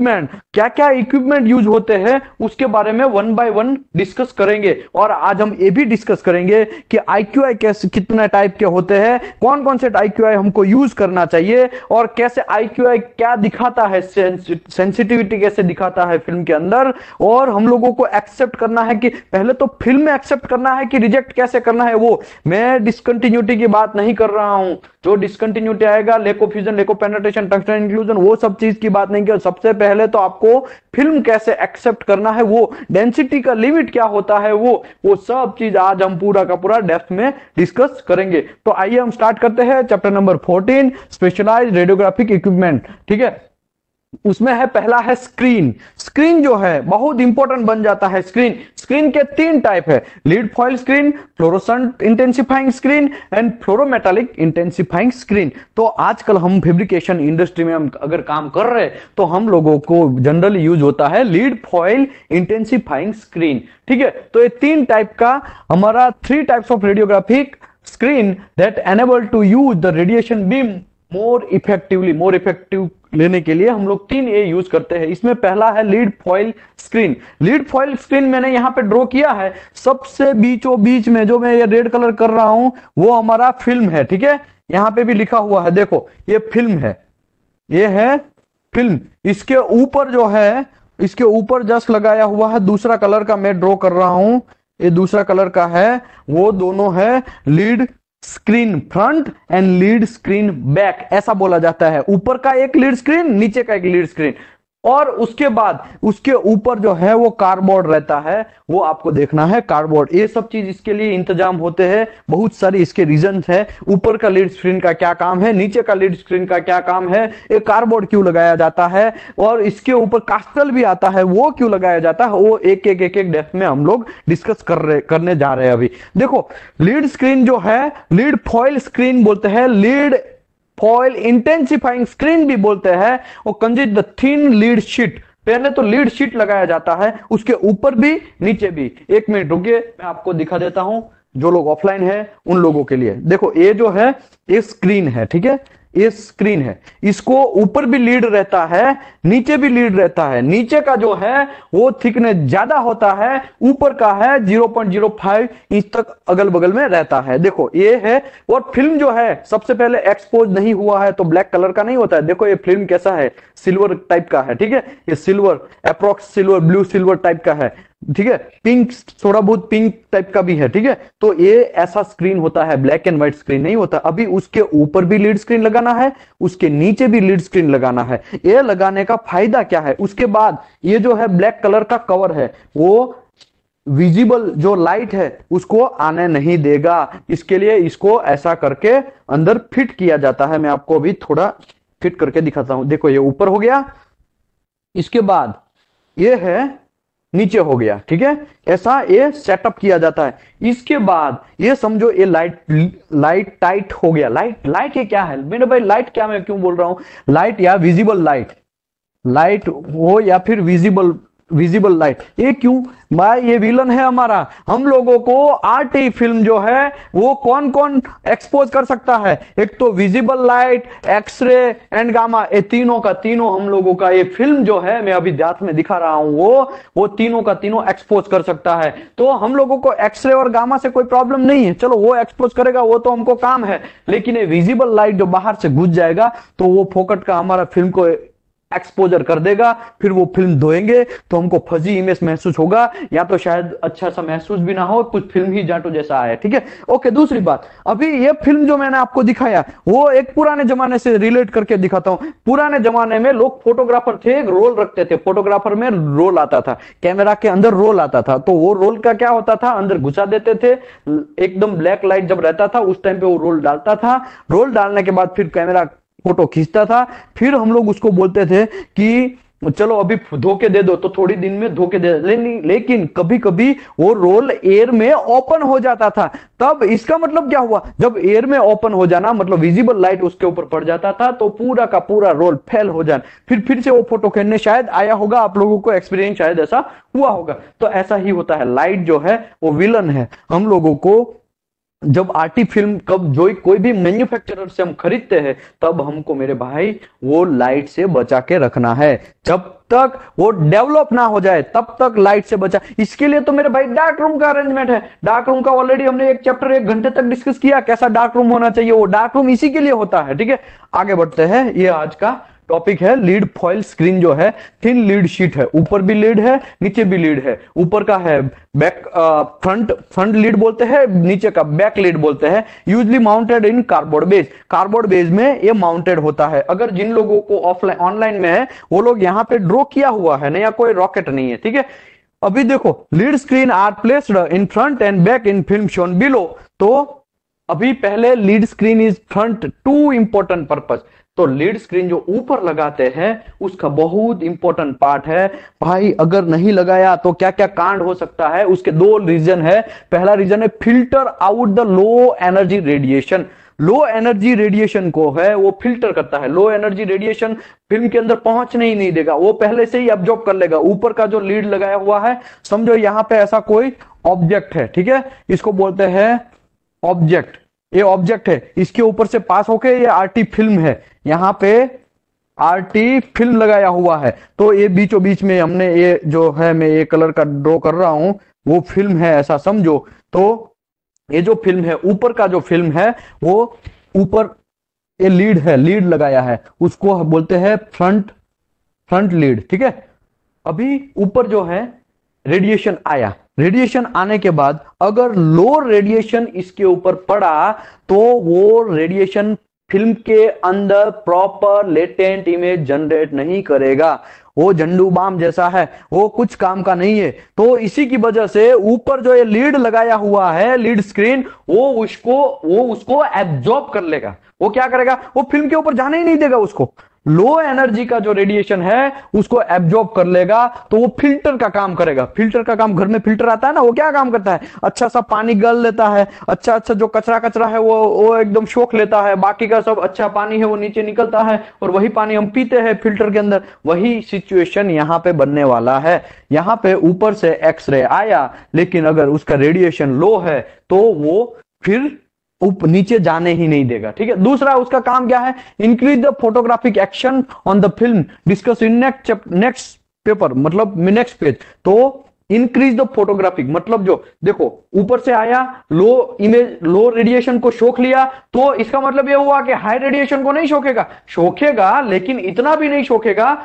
Equipment क्या क्या equipment use होते हैं उसके बारे में वन बाय वन डिस्कस करेंगे और आज हम ये भी डिस्कस करेंगे कि आई कैसे कितने टाइप के होते हैं कौन कौन से आई हमको यूज करना चाहिए और कैसे आई क्या दिखाता है सेंसिटिविटी कैसे दिखाता है फिल्म के अंदर और हम लोगों को एक्सेप्ट करना है कि पहले तो फिल्म में एक्सेप्ट करना है कि रिजेक्ट कैसे करना है वो मैं डिस्कंटिन्यूटी की बात नहीं कर रहा हूं जो डिसकंटिन्यूटी आएगा lack of fusion lack of penetration texture inclusion वो सब चीज की बात नहीं कर सबसे पहले पहले तो आपको फिल्म कैसे एक्सेप्ट करना है वो डेंसिटी का लिमिट क्या होता है वो वो सब चीज आज हम पूरा का पूरा डेप्थ में डिस्कस करेंगे तो आइए हम स्टार्ट करते हैं chapter number fourteen specialize radiographic equipment ठीक है उसमें है पहला है स्क्रीन स्क्रीन जो है बहुत इंपॉर्टेंट बन जाता है स्क्रीन स्क्रीन के तीन टाइप है lead foil screen fluorescent intensifying screen and fluorometallic intensifying screen तो आजकल हम फेब्रिकेशन इंडस्ट्री में हम अगर काम कर रहे तो हम लोगों को जनरली यूज होता है लीड फॉइल इंटेंसिफाइंग स्क्रीन ठीक है तो ये तीन टाइप का हमारा three types of radiographic screen that enable to use the radiation beam more effectively more effective लेने के लिए हम लोग तीन ए यूज करते हैं इसमें पहला है lead foil screen lead foil screen मैंने यहाँ पे ड्रॉ किया है सबसे बीचों बीच में जो मैं ये रेड कलर कर रहा हूं वो हमारा फिल्म है ठीक है यहाँ पे भी लिखा हुआ है देखो ये फिल्म है ये है फिल्म इसके ऊपर जो है इसके ऊपर जस्ट लगाया हुआ है दूसरा कलर का मैं ड्रॉ कर रहा हूं ये दूसरा कलर का है वो दोनों है lead screen front end lead screen back ऐसा बोला जाता है ऊपर का एक लीड स्क्रीन नीचे का एक लीड स्क्रीन और उसके बाद उसके ऊपर जो है वो कार्डबोर्ड रहता है वो आपको देखना है कार्डबोर्ड ये सब चीज इसके लिए इंतजाम होते हैं बहुत सारी इसके रीजन है ऊपर का लीड स्क्रीन का क्या काम है नीचे का लीड स्क्रीन का क्या काम है ये कार्डबोर्ड क्यों लगाया जाता है और इसके ऊपर कास्टल भी आता है वो क्यों लगाया जाता है वो एक एक एक एक डेस्क में हम लोग डिस्कस कर रहे करने जा रहे हैं अभी देखो लीड स्क्रीन जो है लीड फॉइल स्क्रीन बोलते हैं लीड फॉइल इंटेंसिफाइंग स्क्रीन भी बोलते हैं वो consist the thin lead sheet पहले तो लीड शीट लगाया जाता है उसके ऊपर भी नीचे भी एक मिनट रुकिए मैं आपको दिखा देता हूं जो लोग ऑफलाइन है उन लोगों के लिए देखो ये जो है ये स्क्रीन है ठीक है ये स्क्रीन है इसको ऊपर भी लीड रहता है नीचे भी लीड रहता है नीचे का जो है वो थिकनेस ज्यादा होता है ऊपर का है 0.05 इंच तक अगल बगल में रहता है देखो ये है और फिल्म जो है सबसे पहले एक्सपोज नहीं हुआ है तो ब्लैक कलर का नहीं होता है देखो ये फिल्म कैसा है सिल्वर टाइप का है ठीक है ये silver approx silver blue silver type का है ठीक है पिंक थोड़ा बहुत पिंक टाइप का भी है ठीक है तो ये ऐसा स्क्रीन होता है ब्लैक एंड व्हाइट स्क्रीन नहीं होता अभी उसके ऊपर भी लीड स्क्रीन लगाना है उसके नीचे भी लीड स्क्रीन लगाना है ये लगाने का फायदा क्या है उसके बाद ये जो है ब्लैक कलर का कवर है वो विजिबल जो लाइट है उसको आने नहीं देगा इसके लिए इसको ऐसा करके अंदर फिट किया जाता है मैं आपको अभी थोड़ा फिट करके दिखाता हूं देखो ये ऊपर हो गया इसके बाद ये है नीचे हो गया ठीक है ऐसा ये सेटअप किया जाता है इसके बाद ये समझो ये लाइट लाइट टाइट हो गया लाइट लाइट ये क्या है मेरे भाई लाइट क्या मैं क्यों बोल रहा हूं लाइट या विजिबल लाइट लाइट हो या फिर विजिबल विजिबल लाइट ये क्यों मैं ये विलन है हमारा हम लोगों को आर्ट फिल्म जो है वो कौन कौन एक्सपोज कर सकता है एक तो visible light X-ray and gamma ये तीनों का तीनों हम लोगों का ये फिल्म जो है मैं अभी दांत में दिखा रहा हूं वो वो तीनों का तीनों एक्सपोज कर सकता है तो हम लोगों को एक्सरे और गामा से कोई प्रॉब्लम नहीं है चलो वो एक्सपोज करेगा वो तो हमको काम है लेकिन ये विजिबल लाइट जो बाहर से घुस जाएगा तो वो फोकट का हमारा फिल्म को एक्सपोजर कर देगा फिर वो फिल्म धोएंगे तो हमको फजी इमेज महसूस होगा या तो शायद अच्छा सा महसूस भी ना हो कुछ फिल्म ही जाटो जैसा आया ठीक है ओके दूसरी बात अभी ये फिल्म जो मैंने आपको दिखाया वो एक पुराने जमाने से रिलेट करके दिखाता हूँ पुराने जमाने में लोग फोटोग्राफर थे रोल रखते थे फोटोग्राफर में रोल आता था कैमरा के अंदर रोल आता था तो वो रोल का क्या होता था अंदर घुसा देते थे एकदम ब्लैक लाइट जब रहता था उस टाइम पे वो रोल डालता था रोल डालने के बाद फिर कैमरा फोटो खींचता था फिर हम लोग उसको बोलते थे कि चलो अभी धोके दे दो तो थोड़ी दिन में धोके दे ले, लेकिन कभी कभी वो रोल एयर में ओपन हो जाता था तब इसका मतलब क्या हुआ जब एयर में ओपन हो जाना मतलब विजिबल लाइट उसके ऊपर पड़ जाता था तो पूरा का पूरा रोल फेल हो जाना फिर फिर से वो फोटो खेलने शायद आया होगा आप लोगों को एक्सपीरियंस शायद ऐसा हुआ होगा तो ऐसा ही होता है लाइट जो है वो विलन है हम लोगों को जब आर्टी फिल्म कब जो कोई भी मैन्युफैक्चरर से हम खरीदते हैं तब हमको मेरे भाई वो लाइट से बचा के रखना है जब तक वो डेवलप ना हो जाए तब तक लाइट से बचा इसके लिए तो मेरे भाई डार्क रूम का अरेंजमेंट है डार्क रूम का ऑलरेडी हमने एक चैप्टर एक घंटे तक डिस्कस किया कैसा डार्क रूम होना चाहिए वो डार्क रूम इसी के लिए होता है ठीक है आगे बढ़ते हैं ये आज का टॉपिक है लीड फॉइल स्क्रीन जो है थिन लीड शीट है ऊपर भी लीड है नीचे भी लीड है ऊपर का है बैक फ्रंट फ्रंट लीड बोलते हैं नीचे का बैक लीड बोलते हैं usually mounted in cardboard base cardboard base में ये माउंटेड होता है अगर जिन लोगों को ऑफलाइन ऑनलाइन में है वो लोग यहाँ पे ड्रॉ किया हुआ है नया कोई रॉकेट नहीं है ठीक है अभी देखो lead screen are placed in front and back in film shown below तो अभी पहले lead screen is front two important purpose तो लीड स्क्रीन जो ऊपर लगाते हैं उसका बहुत इंपॉर्टेंट पार्ट है भाई अगर नहीं लगाया तो क्या क्या कांड हो सकता है उसके दो रीजन है पहला रीजन है filter out the low energy radiation low energy radiation को है वो फिल्टर करता है लो एनर्जी रेडिएशन फिल्म के अंदर पहुंचने ही नहीं देगा वो पहले से ही ऑब्जॉर्ब कर लेगा ऊपर का जो लीड लगाया हुआ है समझो यहां पे ऐसा कोई ऑब्जेक्ट है ठीक है इसको बोलते हैं ऑब्जेक्ट ये ऑब्जेक्ट है इसके ऊपर से पास होके ये आरटी फिल्म है यहाँ पे आरटी फिल्म लगाया हुआ है तो ये बीचों बीच में हमने ये जो है मैं ये कलर का ड्रॉ कर रहा हूं वो फिल्म है ऐसा समझो तो ये जो फिल्म है ऊपर का जो फिल्म है वो ऊपर ये लीड है लीड लगाया है उसको बोलते हैं फ्रंट फ्रंट लीड ठीक है अभी ऊपर जो है रेडिएशन आया रेडिएशन आने के बाद अगर लो रेडिएशन इसके ऊपर पड़ा तो वो रेडिएशन फिल्म के अंदर प्रॉपर लेटेंट इमेज जनरेट नहीं करेगा वो झंडू बाम जैसा है वो कुछ काम का नहीं है तो इसी की वजह से ऊपर जो ये लीड लगाया हुआ है लीड स्क्रीन वो उसको वो उसको एब्जॉर्ब कर लेगा वो क्या करेगा वो फिल्म के ऊपर जाने ही नहीं देगा उसको लो एनर्जी का जो रेडिएशन है उसको एब्जॉर्ब कर लेगा तो वो फिल्टर का काम करेगा फिल्टर का काम घर में फिल्टर आता है ना वो क्या काम करता है अच्छा सा पानी गल लेता है अच्छा अच्छा जो कचरा कचरा है वो वो एकदम शोक लेता है बाकी का सब अच्छा पानी है वो नीचे निकलता है और वही पानी हम पीते हैं फिल्टर के अंदर वही सिचुएशन यहाँ पे बनने वाला है यहाँ पे ऊपर से एक्सरे आया लेकिन अगर उसका रेडिएशन लो है तो वो फिर उप नीचे जाने ही नहीं देगा ठीक है दूसरा उसका काम क्या है increase the photographic action on the film discuss in next next paper मतलब नेक्स्ट पेज तो इंक्रीज द फोटोग्राफिक मतलब जो देखो ऊपर से आया लो इमेज लो रेडिएशन को शोक लिया तो इसका मतलब यह हुआ कि हाई रेडिएशन को नहीं शोकेगा शोकेगा लेकिन इतना भी नहीं शोकेगा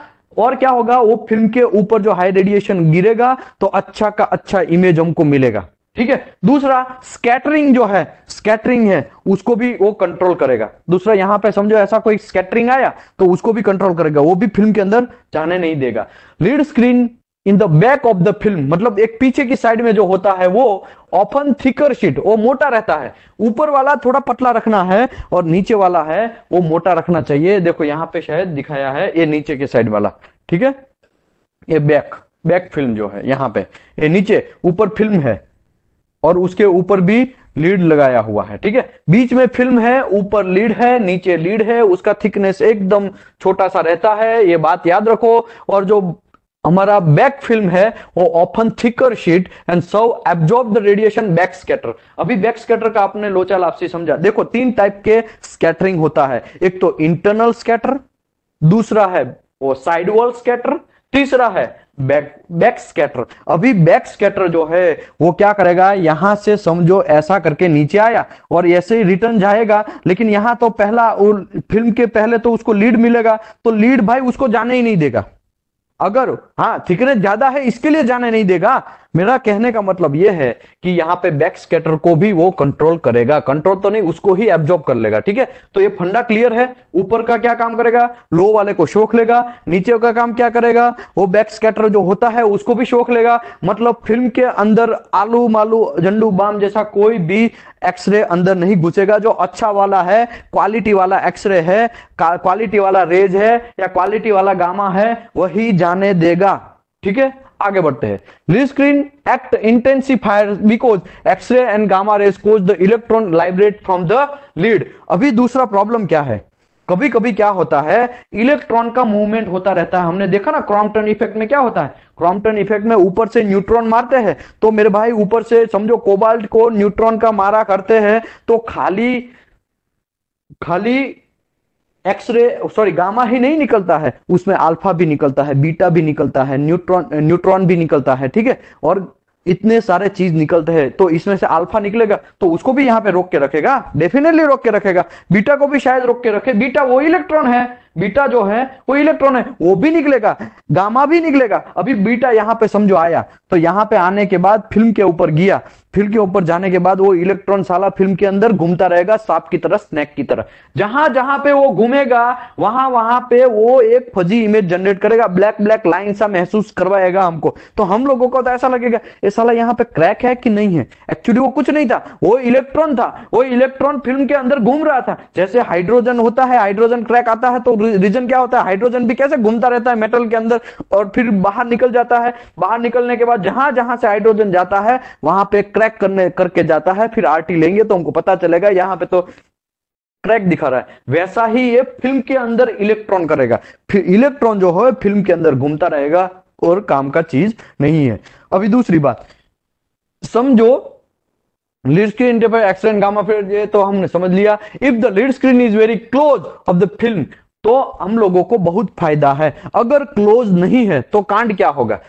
और क्या होगा वो फिल्म के ऊपर जो हाई रेडिएशन गिरेगा तो अच्छा का अच्छा इमेज हमको मिलेगा ठीक है दूसरा स्कैटरिंग जो है स्कैटरिंग है उसको भी वो कंट्रोल करेगा दूसरा यहां पे समझो ऐसा कोई स्कैटरिंग आया तो उसको भी कंट्रोल करेगा वो भी फिल्म के अंदर जाने नहीं देगा lead screen in the back of the film मतलब एक पीछे की साइड में जो होता है वो ऑफन थिकर शीट वो मोटा रहता है ऊपर वाला थोड़ा पतला रखना है और नीचे वाला है वो मोटा रखना चाहिए देखो यहाँ पे शायद दिखाया है ये नीचे के साइड वाला ठीक है ये बैक बैक फिल्म जो है यहाँ पे ये नीचे ऊपर फिल्म है और उसके ऊपर भी लीड लगाया हुआ है ठीक है बीच में फिल्म है ऊपर लीड है नीचे लीड है उसका थिकनेस एकदम छोटा सा रहता है ये बात याद रखो और जो हमारा बैक फिल्म है वो often thicker sheet and so absorb the radiation back scatter अभी बैक स्कैटर का आपने लोचा लापसी समझा देखो तीन टाइप के स्कैटरिंग होता है एक तो इंटरनल स्कैटर दूसरा है वो साइड वॉल स्कैटर तीसरा है बैक बैक स्कैटर अभी बैक स्कैटर जो है वो क्या करेगा यहां से समझो ऐसा करके नीचे आया और ऐसे ही रिटर्न जाएगा लेकिन यहां तो पहला फिल्म के पहले तो उसको लीड मिलेगा तो लीड भाई उसको जाने ही नहीं देगा अगर हाँ थिकनेस ज्यादा है इसके लिए जाने नहीं देगा मेरा कहने का मतलब यह है कि यहाँ पे बैक स्केटर को भी वो कंट्रोल करेगा कंट्रोल तो नहीं उसको ही एब्जॉर्ब कर लेगा ठीक है तो ये फंडा क्लियर है ऊपर का क्या काम करेगा लो वाले को शोक लेगा नीचे का काम क्या करेगा वो बैक स्केटर जो होता है उसको भी शोक लेगा मतलब फिल्म के अंदर आलू मालू झंडू बाम जैसा कोई भी एक्सरे अंदर नहीं घुसेगा जो अच्छा वाला है क्वालिटी वाला एक्सरे है क्वालिटी वाला रेज है या क्वालिटी वाला गामा है वही जाने देगा ठीक है आगे बढ़ते हैं green screen act intensifier because X-ray and gamma rays cause the electron liberate from the lead अभी दूसरा प्रॉब्लम क्या है कभी कभी क्या होता है इलेक्ट्रॉन का मूवमेंट होता रहता है हमने देखा ना क्रॉम्पटन इफेक्ट में क्या होता है क्रॉम्पटन इफेक्ट में ऊपर से न्यूट्रॉन मारते हैं तो मेरे भाई ऊपर से समझो कोबाल्ट को न्यूट्रॉन का मारा करते हैं तो खाली खाली एक्सरे सॉरी गामा ही नहीं निकलता है उसमें अल्फा भी निकलता है बीटा भी निकलता है न्यूट्रॉन न्यूट्रॉन भी निकलता है ठीक है और इतने सारे चीज निकलते हैं तो इसमें से अल्फा निकलेगा तो उसको भी यहाँ पे रोक के रखेगा डेफिनेटली रोक के रखेगा बीटा को भी शायद रोक के रखे बीटा वो इलेक्ट्रॉन है बीटा जो है वो इलेक्ट्रॉन है वो भी निकलेगा गामा भी निकलेगा अभी बीटा यहाँ पे समझो आया तो यहाँ पे आने के बाद फिल्म के ऊपर गया फिल्म के ऊपर जाने के बाद वो इलेक्ट्रॉन साला फिल्म के अंदर घूमता रहेगा सांप की तरह स्नेक की तरह जहां जहां पे वो घूमेगा वहां वहां पे वो एक फजी इमेज जनरेट करेगा ब्लैक ब्लैक लाइन सा महसूस करवाएगा हमको तो हम लोगों को तो ऐसा लगेगा ये साला यहाँ पे क्रैक है कि नहीं है एक्चुअली वो कुछ नहीं था वो इलेक्ट्रॉन था वो इलेक्ट्रॉन फिल्म के अंदर घूम रहा था जैसे हाइड्रोजन होता है हाइड्रोजन क्रैक आता है तो रीजन क्या होता है हाइड्रोजन भी कैसे घूमता रहता है मेटल के अंदर और फिर बाहर निकल जाता है बाहर निकलने के बाद जहां जहां से हाइड्रोजन जाता है वहां पे क्रैक करने करके जाता है फिर आरटी लेंगे तो हमको पता चलेगा यहाँ पे तो क्रैक दिखा रहा है वैसा ही ये फिल्म के अंदर इलेक्ट्रॉन करेगा फिर इलेक्ट्रॉन जो है फिल्म के अंदर घूमता रहेगा और काम का चीज नहीं है अभी दूसरी बात समझो लीड स्क्रीन पे एक्सलेंट गामा फिर ये तो हमने समझ लिया if the lead screen is very close of the film तो हम लोगों को बहुत फायदा है अगर क्लोज नहीं है तो कांड क्या होगा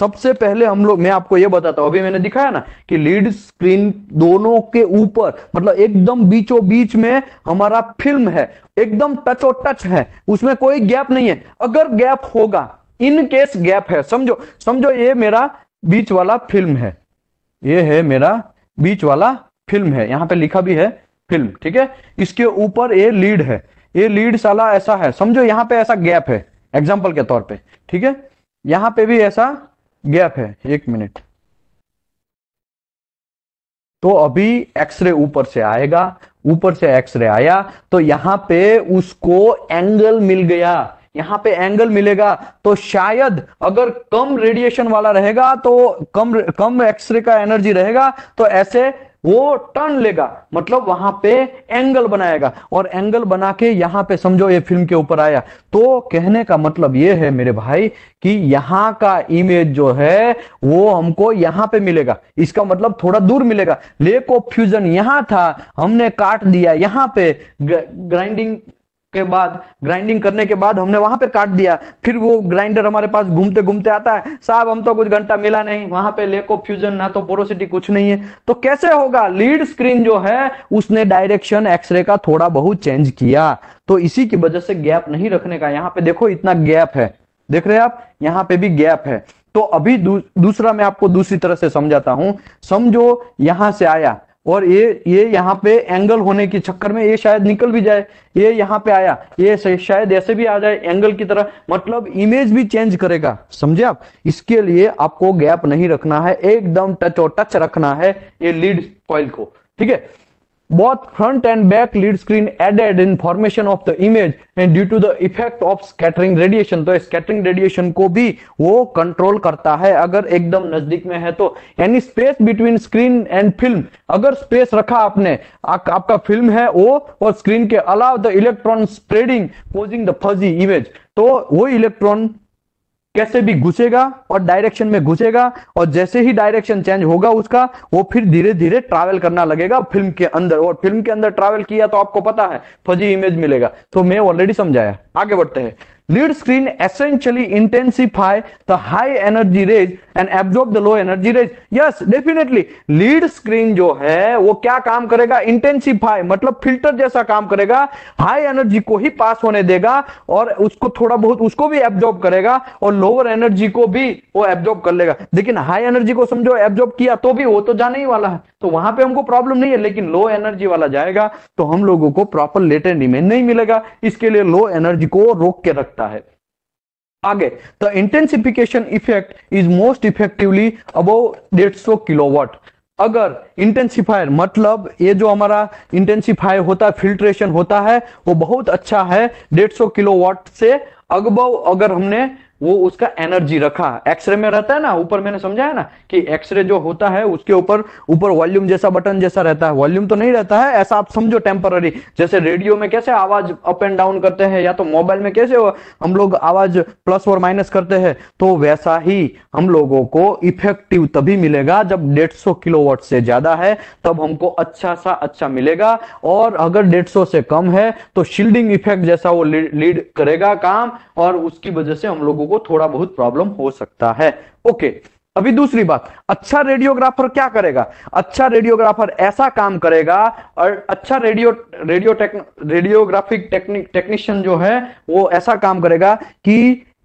सबसे पहले हम लोग मैं आपको यह बताता हूं अभी मैंने दिखाया ना कि लीड स्क्रीन दोनों के ऊपर मतलब एकदम बीचों बीच में हमारा फिल्म है एकदम टच और टच है उसमें कोई गैप नहीं है अगर गैप होगा इन केस गैप है समझो समझो ये मेरा बीच वाला फिल्म है ये है मेरा बीच वाला फिल्म है यहाँ पे लिखा भी है फिल्म ठीक है इसके ऊपर ये लीड है ये लीड साला ऐसा है समझो यहाँ पे ऐसा गैप है एग्जाम्पल के तौर पे ठीक है यहाँ पे भी ऐसा गैप है एक मिनट तो अभी एक्सरे ऊपर से आएगा ऊपर से एक्सरे आया तो यहां पे उसको एंगल मिल गया यहाँ पे एंगल मिलेगा तो शायद अगर कम रेडिएशन वाला रहेगा तो कम कम एक्सरे का एनर्जी रहेगा तो ऐसे वो टर्न लेगा मतलब वहां पे एंगल बनाएगा और एंगल बना के यहाँ पे समझो ये फिल्म के ऊपर आया तो कहने का मतलब ये है मेरे भाई कि यहाँ का इमेज जो है वो हमको यहाँ पे मिलेगा इसका मतलब थोड़ा दूर मिलेगा लेक ऑफ फ्यूजन यहाँ था हमने काट दिया यहाँ पे ग्राइंडिंग के बाद ग्राइंडिंग करने के बाद हमने वहां पे काट दिया फिर वो ग्राइंडर हमारे पास घूमते घूमते आता है साहब हम तो कुछ घंटा मिला नहीं वहां पे लेको फ्यूजन ना तो पोरोसिटी कुछ नहीं है तो कैसे होगा लीड स्क्रीन जो है उसने डायरेक्शन एक्सरे का थोड़ा बहुत चेंज किया तो इसी की वजह से गैप नहीं रखने का यहाँ पे देखो इतना गैप है देख रहे हैं आप यहाँ पे भी गैप है तो अभी दूसरा मैं आपको दूसरी तरह से समझाता हूं समझो यहां से आया और ये ये यहाँ पे एंगल होने के चक्कर में ये शायद निकल भी जाए ये यहाँ पे आया ये शायद ऐसे भी आ जाए एंगल की तरह मतलब इमेज भी चेंज करेगा समझे आप इसके लिए आपको गैप नहीं रखना है एकदम टच और टच रखना है ये लीड कॉइल को ठीक है Both front and back lead screen added in formation of the image and due to the effect of scattering radiation तो scattering radiation को भी वो control करता है अगर एकदम नजदीक में है तो any space between screen and film अगर space रखा आपने आ, आपका फिल्म है वो और स्क्रीन के अलाव the electron spreading posing the fuzzy image तो वो इलेक्ट्रॉन कैसे भी घुसेगा और डायरेक्शन में घुसेगा और जैसे ही डायरेक्शन चेंज होगा उसका वो फिर धीरे धीरे ट्रैवल करना लगेगा फिल्म के अंदर और फिल्म के अंदर ट्रैवल किया तो आपको पता है फजी इमेज मिलेगा तो मैं ऑलरेडी समझाया आगे बढ़ते हैं Lead screen essentially intensify the high energy rays and absorb the low energy rays. Yes, definitely. Lead screen जो है वो क्या काम करेगा इंटेंसिफाई मतलब फिल्टर जैसा काम करेगा हाई एनर्जी को ही पास होने देगा और उसको थोड़ा बहुत उसको भी एब्जॉर्ब करेगा और लोअर एनर्जी को भी वो एब्जॉर्ब कर लेगा लेकिन हाई एनर्जी को समझो एब्जॉर्ब किया तो भी वो तो जाने ही वाला है तो वहां पे हमको प्रॉब्लम नहीं है लेकिन लो एनर्जी वाला जाएगा तो हम लोगों को प्रॉपर लेटेंट इमेज नहीं मिलेगा इसके लिए लो एनर्जी को रोक के रखता करता है आगे the intensification effect is most effectively अब डेढ़ सौ किलोवाट अगर इंटेंसिफायर मतलब ये जो हमारा इंटेंसिफायर होता है फिल्ट्रेशन होता है वो बहुत अच्छा है डेढ़ सौ किलोवॉट से अगब अगर हमने वो उसका एनर्जी रखा एक्सरे में रहता है ना ऊपर मैंने समझाया ना कि एक्सरे जो होता है उसके ऊपर ऊपर वॉल्यूम जैसा बटन जैसा रहता है वॉल्यूम तो नहीं रहता है ऐसा आप समझो टेम्पररी जैसे रेडियो में कैसे आवाज अप एंड डाउन करते हैं या तो मोबाइल में कैसे हम लोग आवाज प्लस और माइनस करते हैं तो वैसा ही हम लोगों को इफेक्टिव तभी मिलेगा जब डेढ़ सौ वॉट से ज्यादा है तब हमको अच्छा सा अच्छा मिलेगा और अगर डेढ़ सौ से कम है तो शील्डिंग इफेक्ट जैसा वो लीड करेगा काम और उसकी वजह से हम लोगों को थोड़ा बहुत प्रॉब्लम हो सकता है ओके अभी दूसरी बात अच्छा रेडियोग्राफर क्या करेगा अच्छा रेडियोग्राफर ऐसा काम करेगा और अच्छा रेडियो रेडियो टेक्न रेडियोग्राफिक टेक्निक टेक्नीशियन जो है वो ऐसा काम करेगा कि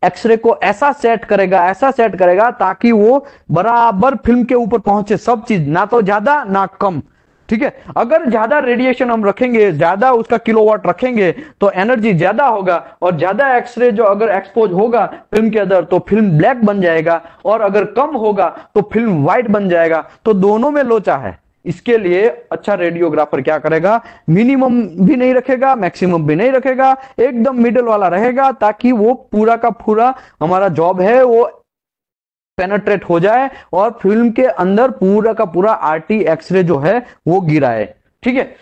एक्सरे को ऐसा सेट करेगा ऐसा सेट करेगा ताकि वो बराबर फिल्म के ऊपर पहुंचे सब चीज ना तो ज्यादा ना कम ठीक है अगर ज्यादा रेडिएशन हम रखेंगे ज्यादा उसका किलोवाट रखेंगे तो एनर्जी ज्यादा होगा और ज्यादा एक्सरे जो अगर एक्सपोज होगा फिल्म के अंदर तो फिल्म ब्लैक बन जाएगा और अगर कम होगा तो फिल्म व्हाइट बन जाएगा तो दोनों में लोचा है इसके लिए अच्छा रेडियोग्राफर क्या करेगा मिनिमम भी नहीं रखेगा मैक्सिमम भी नहीं रखेगा एकदम मिडिल वाला रहेगा ताकि वो पूरा का पूरा हमारा जॉब है वो पेनट्रेट हो जाए और फिल्म के अंदर पूरा का पूरा आरटी एक्सरे जो है वो गिराए ठीक है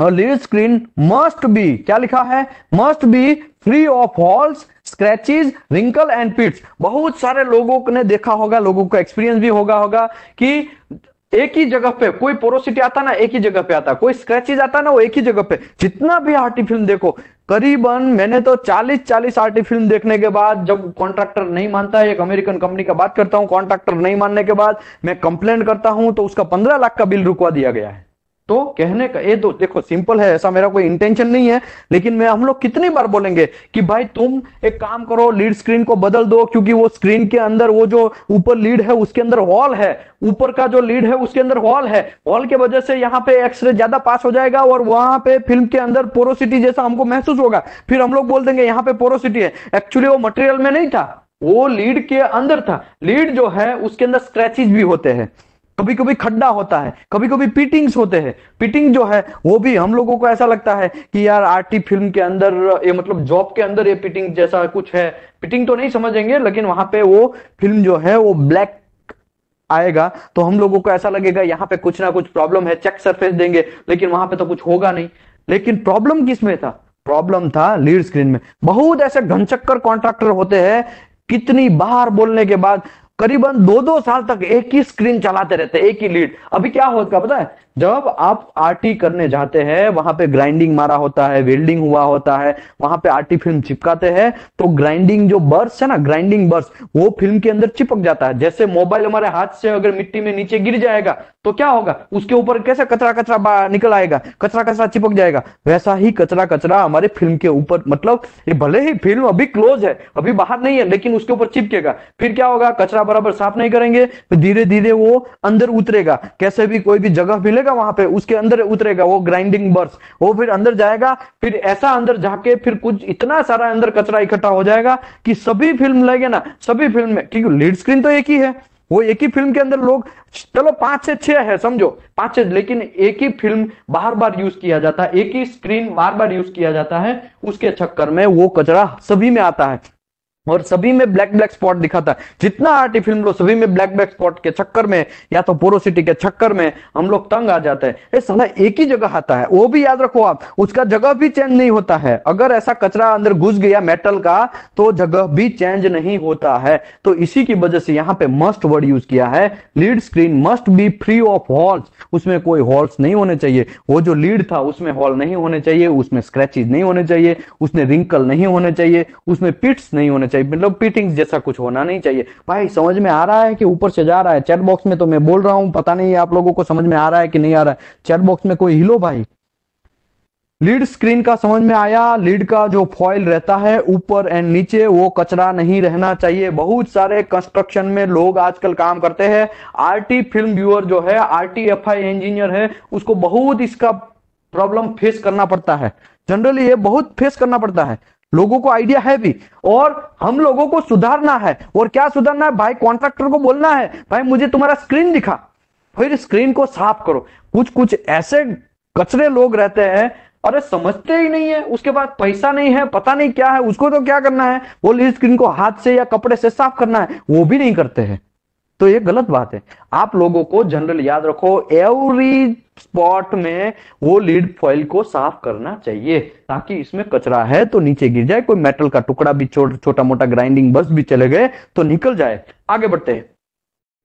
और लिव स्क्रीन मस्ट बी क्या लिखा है must be free of holes scratches wrinkle and pits बहुत सारे लोगों ने देखा होगा लोगों को एक्सपीरियंस भी होगा होगा कि एक ही जगह पे कोई पोरोसिटी आता ना एक ही जगह पे आता कोई स्क्रेचिज आता ना वो एक ही जगह पे जितना भी आर्टी फिल्म देखो करीबन मैंने तो 40 40 आर्टी फिल्म देखने के बाद जब कॉन्ट्रैक्टर नहीं मानता है एक अमेरिकन कंपनी का बात करता हूं कॉन्ट्रैक्टर नहीं मानने के बाद मैं कंप्लेंट करता हूं तो उसका पंद्रह लाख का बिल रुकवा दिया गया है तो कहने का ये दो देखो सिंपल है ऐसा मेरा कोई इंटेंशन नहीं है लेकिन मैं हम लोग कितनी बार बोलेंगे कि भाई तुम एक काम करो लीड स्क्रीन को बदल दो क्योंकि वो स्क्रीन के अंदर वो जो ऊपर लीड है उसके अंदर हॉल है ऊपर का जो लीड है उसके अंदर हॉल है हॉल के वजह से यहाँ पे एक्सरे ज्यादा पास हो जाएगा और वहां पे फिल्म के अंदर पोरोसिटी जैसा हमको महसूस होगा फिर हम लोग बोल देंगे यहाँ पे पोरोसिटी है एक्चुअली वो मटेरियल में नहीं था वो लीड के अंदर था लीड जो है उसके अंदर स्क्रैचेज भी होते हैं कभी कभी खड्डा होता है कभी कभी पीटिंग्स होते हैं पीटिंग जो है वो भी हम लोगों को ऐसा लगता है कि यार आरटी फिल्म के अंदर ये मतलब जॉब के अंदर ये पीटिंग जैसा कुछ है पीटिंग तो नहीं समझेंगे लेकिन वहां पे वो फिल्म जो है वो ब्लैक आएगा तो हम लोगों को ऐसा लगेगा यहाँ पे कुछ ना कुछ प्रॉब्लम है चेक सरफेस देंगे लेकिन वहां पे तो कुछ होगा नहीं लेकिन प्रॉब्लम किस में था प्रॉब्लम था लीड स्क्रीन में बहुत ऐसे घनचक्कर कॉन्ट्रैक्टर होते हैं कितनी बार बोलने के बाद करीबन दो दो साल तक एक ही स्क्रीन चलाते रहते एक ही लीड अभी क्या होगा पता है जब आप आरटी करने जाते हैं वहां पे ग्राइंडिंग मारा होता है वेल्डिंग हुआ होता है वहां पे आरटी फिल्म चिपकाते हैं तो ग्राइंडिंग जो बर्स है ना ग्राइंडिंग बर्स वो फिल्म के अंदर चिपक जाता है जैसे मोबाइल हमारे हाथ से अगर मिट्टी में नीचे गिर जाएगा तो क्या होगा उसके ऊपर कैसे कचरा कचरा निकल आएगा कचरा कचरा चिपक जाएगा वैसा ही कचरा कचरा हमारे फिल्म के ऊपर मतलब ये भले ही फिल्म अभी क्लोज है अभी बाहर नहीं है लेकिन उसके ऊपर चिपकेगा फिर क्या होगा कचरा बराबर साफ नहीं करेंगे धीरे धीरे वो अंदर उतरेगा कैसे भी कोई भी जगह मिले मिलेगा वहां पे उसके अंदर उतरेगा वो ग्राइंडिंग बर्स वो फिर अंदर जाएगा फिर ऐसा अंदर जाके फिर कुछ इतना सारा अंदर कचरा इकट्ठा हो जाएगा कि सभी फिल्म लगे ना सभी फिल्म में क्योंकि लीड स्क्रीन तो एक ही है वो एक ही फिल्म के अंदर लोग चलो पांच से छह है समझो पांच से लेकिन एक ही फिल्म बार बार यूज किया जाता है एक ही स्क्रीन बार बार यूज किया जाता है उसके चक्कर में वो कचरा सभी में आता है और सभी में ब्लैक ब्लैक स्पॉट दिखा था जितना आरटी फिल्म लो सभी में ब्लैक ब्लैक स्पॉट के चक्कर में या तो पोरोसिटी के चक्कर में हम लोग तंग आ जाते हैं ये साला एक ही जगह आता है वो भी याद रखो आप उसका जगह भी चेंज नहीं होता है अगर ऐसा कचरा अंदर घुस गया मेटल का तो जगह भी चेंज नहीं होता है तो इसी की वजह से यहाँ पे मस्ट वर्ड यूज किया है lead screen must be free of holes उसमें कोई हॉल्स नहीं होने चाहिए वो जो लीड था उसमें हॉल नहीं होने चाहिए उसमें स्क्रेचेज नहीं होने चाहिए उसमें रिंकल नहीं होने चाहिए उसमें पिट्स नहीं होने होना चाहिए मतलब पीटिंग जैसा कुछ होना नहीं चाहिए भाई समझ में आ रहा है कि ऊपर से जा रहा है चैट बॉक्स में तो मैं बोल रहा हूँ पता नहीं आप लोगों को समझ में आ रहा है कि नहीं आ रहा है चैट बॉक्स में कोई हिलो भाई लीड स्क्रीन का समझ में आया लीड का जो फॉइल रहता है ऊपर एंड नीचे वो कचरा नहीं रहना चाहिए बहुत सारे कंस्ट्रक्शन में लोग आजकल काम करते हैं आरटी फिल्म व्यूअर जो है आरटी एफआई इंजीनियर है उसको बहुत इसका प्रॉब्लम फेस करना पड़ता है जनरली ये बहुत फेस करना पड़ता है लोगों को आइडिया है भी और हम लोगों को सुधारना है और क्या सुधारना है भाई कॉन्ट्रैक्टर को बोलना है भाई मुझे तुम्हारा स्क्रीन दिखा फिर स्क्रीन को साफ करो कुछ कुछ ऐसे कचरे लोग रहते हैं अरे समझते ही नहीं है उसके बाद पैसा नहीं है पता नहीं क्या है उसको तो क्या करना है वो स्क्रीन को हाथ से या कपड़े से साफ करना है वो भी नहीं करते हैं तो ये गलत बात है आप लोगों को जनरल याद रखो एवरी स्पॉट में वो लीड फॉइल को साफ करना चाहिए ताकि इसमें कचरा है तो नीचे गिर जाए कोई मेटल का टुकड़ा भी छोटा मोटा ग्राइंडिंग बस भी चले गए तो निकल जाए आगे बढ़ते हैं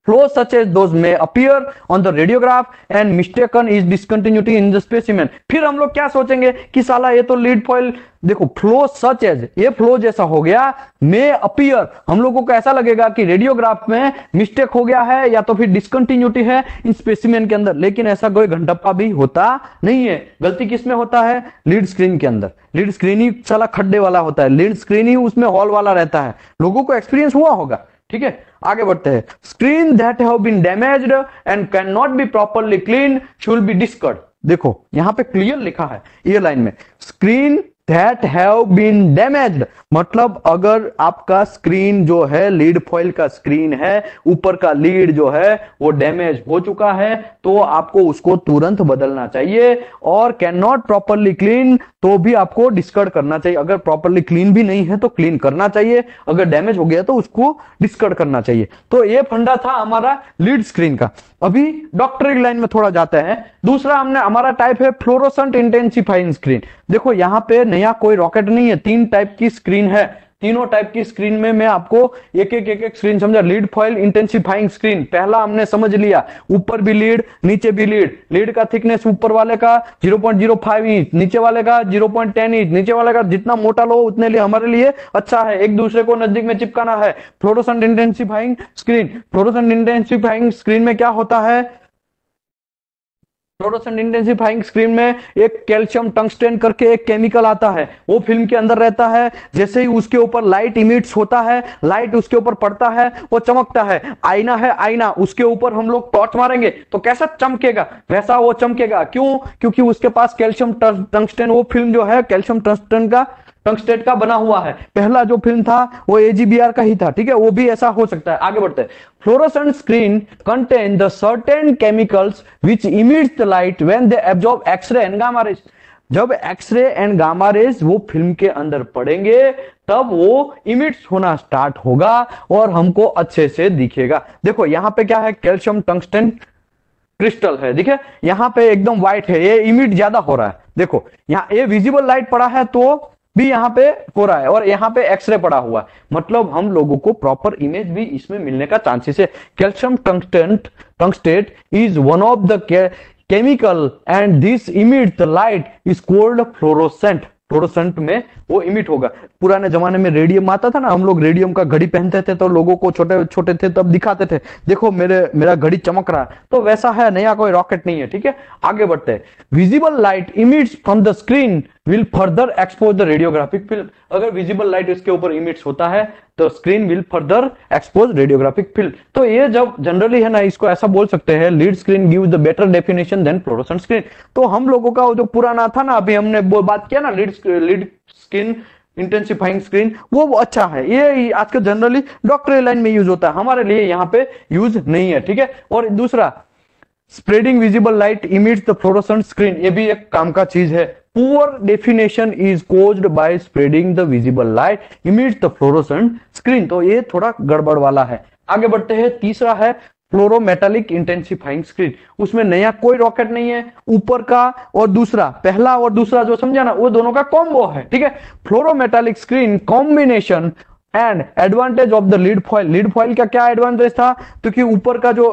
Flows such as those may appear on the radiograph and mistaken is discontinuity in the specimen. फिर हम लोग क्या सोचेंगे कि साला ये तो लीड फॉइल देखो फ्लो सच एज ये फ्लो जैसा हो गया मे अपियर हम लोगों को ऐसा लगेगा कि रेडियोग्राफ में मिस्टेक हो गया है या तो फिर डिस्कंटिन्यूटी है इन स्पेसिमेन के अंदर लेकिन ऐसा कोई घंटप्पा भी होता नहीं है गलती किसमें होता है लीड स्क्रीन के अंदर लीड स्क्रीन ही साला खड्डे वाला होता है लीड स्क्रीन ही उसमें हॉल वाला रहता है लोगों को एक्सपीरियंस हुआ होगा ठीक है आगे बढ़ते हैं screen that have been damaged and can not be properly clean should be discard देखो यहां पे क्लियर लिखा है ये लाइन में screen that have been damaged मतलब अगर आपका स्क्रीन जो है लीड फॉइल का स्क्रीन है ऊपर का लीड जो है वो डैमेज हो चुका है तो आपको उसको तुरंत बदलना चाहिए और कैन नॉट प्रॉपरली क्लीन तो भी आपको डिस्कर्ड करना चाहिए अगर प्रॉपरली क्लीन भी नहीं है तो क्लीन करना चाहिए अगर डैमेज हो गया तो उसको डिस्कर्ड करना चाहिए तो ये फंडा था हमारा लीड स्क्रीन का अभी डॉक्टरी लाइन में थोड़ा जाते हैं दूसरा हमने हमारा टाइप है फ्लोरोसेंट इंटेंसिफाइंग स्क्रीन देखो यहाँ पे नया कोई रॉकेट नहीं है तीन टाइप की स्क्रीन है तीनों टाइप की स्क्रीन में मैं आपको एक एक एक एक स्क्रीन समझा लीड फॉइल इंटेंसिफाइंग स्क्रीन पहला हमने समझ लिया ऊपर भी लीड नीचे भी लीड लीड का थिकनेस ऊपर वाले का 0.05 इंच नीचे वाले का 0.10 इंच नीचे वाले का जितना मोटा लो उतने लिए हमारे लिए अच्छा है एक दूसरे को नजदीक में चिपकाना है fluorescent intensifying screen fluorescent intensifying screen में क्या होता है फ्लोरोसेंट इंटेंसिफाइंग स्क्रीन में एक कैल्शियम टंगस्टेन करके एक केमिकल आता है वो फिल्म के अंदर रहता है जैसे ही उसके ऊपर लाइट इमिट्स होता है लाइट उसके ऊपर पड़ता है वो चमकता है आईना है आईना उसके ऊपर हम लोग टॉर्च मारेंगे तो कैसा चमकेगा वैसा वो चमकेगा क्यों क्योंकि उसके पास कैल्शियम टंगस्टेन वो फिल्म जो है कैल्शियम टंगस्टेन का टंगस्टेट का बना हुआ है पहला जो फिल्म था वो एजीबीआर का ही था ठीक है वो भी ऐसा हो सकता है आगे बढ़ते हैं fluorescent screen contain the certain chemicals which emit the light when they absorb X-ray and gamma rays जब एक्सरे एंड गामा रेज वो फिल्म के अंदर पड़ेंगे तब वो इमिट्स होना स्टार्ट होगा और हमको अच्छे से दिखेगा देखो यहाँ पे क्या है कैल्शियम टंगस्टेन क्रिस्टल है देखिए यहाँ पे एकदम व्हाइट है ये इमिट ज्यादा हो रहा है देखो यहाँ ये विजिबल लाइट पड़ा है तो भी यहाँ पे हो रहा है और यहाँ पे एक्सरे पड़ा हुआ है मतलब हम लोगों को प्रॉपर इमेज भी इसमें मिलने का चांसेस है calcium tungstate tungstate is one of the chemical and this emit the light is called fluorescent fluorescent में वो इमिट होगा पुराने जमाने में रेडियम आता था ना हम लोग रेडियम का घड़ी पहनते थे तो लोगों को छोटे छोटे थे तब दिखाते थे देखो मेरे मेरा घड़ी चमक रहा है तो वैसा है नया कोई रॉकेट नहीं है ठीक है आगे बढ़ते हैं visible light emits from the screen will further expose the radiographic field अगर विजिबल लाइट इसके ऊपर इमिट्स होता है तो screen will further expose radiographic field तो ये जब जनरली है ना इसको ऐसा बोल सकते हैं lead screen give the better definition than fluorescent screen तो हम लोगों का जो पुराना था ना अभी हमने बात किया ना lead lead screen intensifying screen वो अच्छा है ये आजकल जनरली डॉक्टर लाइन में यूज होता है हमारे लिए यहाँ पे यूज नहीं है ठीक है और दूसरा spreading visible light emits the fluorescent screen ये भी एक काम का चीज है poor definition is caused by spreading the visible light emits the fluorescent screen तो ये थोड़ा गड़बड़ वाला है आगे बढ़ते हैं तीसरा है फ्लोरोमेटालिक इंटेंसिफाइंग स्क्रीन उसमें नया कोई रॉकेट नहीं है ऊपर का और दूसरा पहला और दूसरा जो समझा ना वो दोनों का कॉम्बो है ठीक है fluorometallic screen combination and advantage of the lead foil lead foil का क्या एडवांटेज था क्योंकि तो ऊपर का जो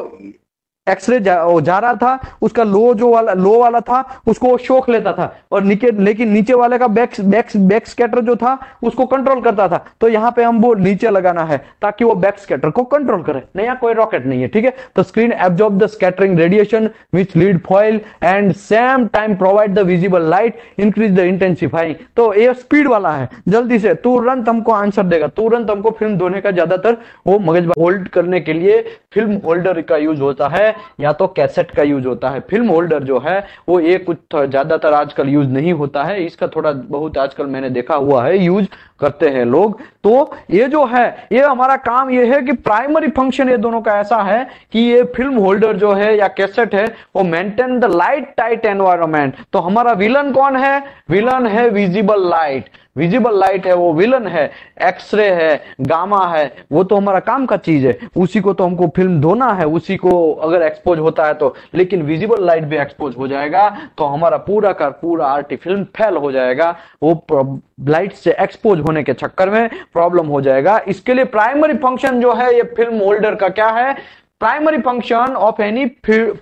एक्सरे जा, जा रहा था उसका लो जो वाला लो वाला था उसको वो शोक लेता था और नीचे लेकिन नीचे वाले का बैक बैक बैक स्कैटर जो था उसको कंट्रोल करता था तो यहाँ पे हम वो नीचे लगाना है ताकि वो बैक स्कैटर को कंट्रोल करे नया कोई रॉकेट नहीं है ठीक है तो screen absorb the scattering radiation which lead foil and same time provide the visible light increase the intensifying तो ये स्पीड वाला है जल्दी से तुरंत हमको आंसर देगा तुरंत हमको फिल्म धोने का ज्यादातर वो मगज होल्ड करने के लिए फिल्म होल्डर का यूज होता है या तो कैसेट का यूज होता है फिल्म होल्डर जो है वो ये कुछ ज्यादातर आजकल यूज नहीं होता है इसका थोड़ा बहुत आजकल मैंने देखा हुआ है यूज करते हैं लोग तो ये जो है ये हमारा काम ये है कि प्राइमरी फंक्शन ये दोनों का ऐसा है कि ये फिल्म होल्डर जो है या कैसेट है वो maintain the light tight environment तो हमारा विलन कौन है विलन है विजिबल लाइट विजिबल लाइट है वो विलन है एक्सरे है गामा है वो तो हमारा काम का चीज है उसी को तो हमको फिल्म धोना है उसी को अगर एक्सपोज होता है तो लेकिन विजिबल लाइट भी एक्सपोज हो जाएगा तो हमारा पूरा का पूरा आरटी फिल्म फेल हो जाएगा वो लाइट से एक्सपोज होने के चक्कर में प्रॉब्लम हो जाएगा इसके लिए प्राइमरी फंक्शन जो है ये फिल्म होल्डर का क्या है primary function of any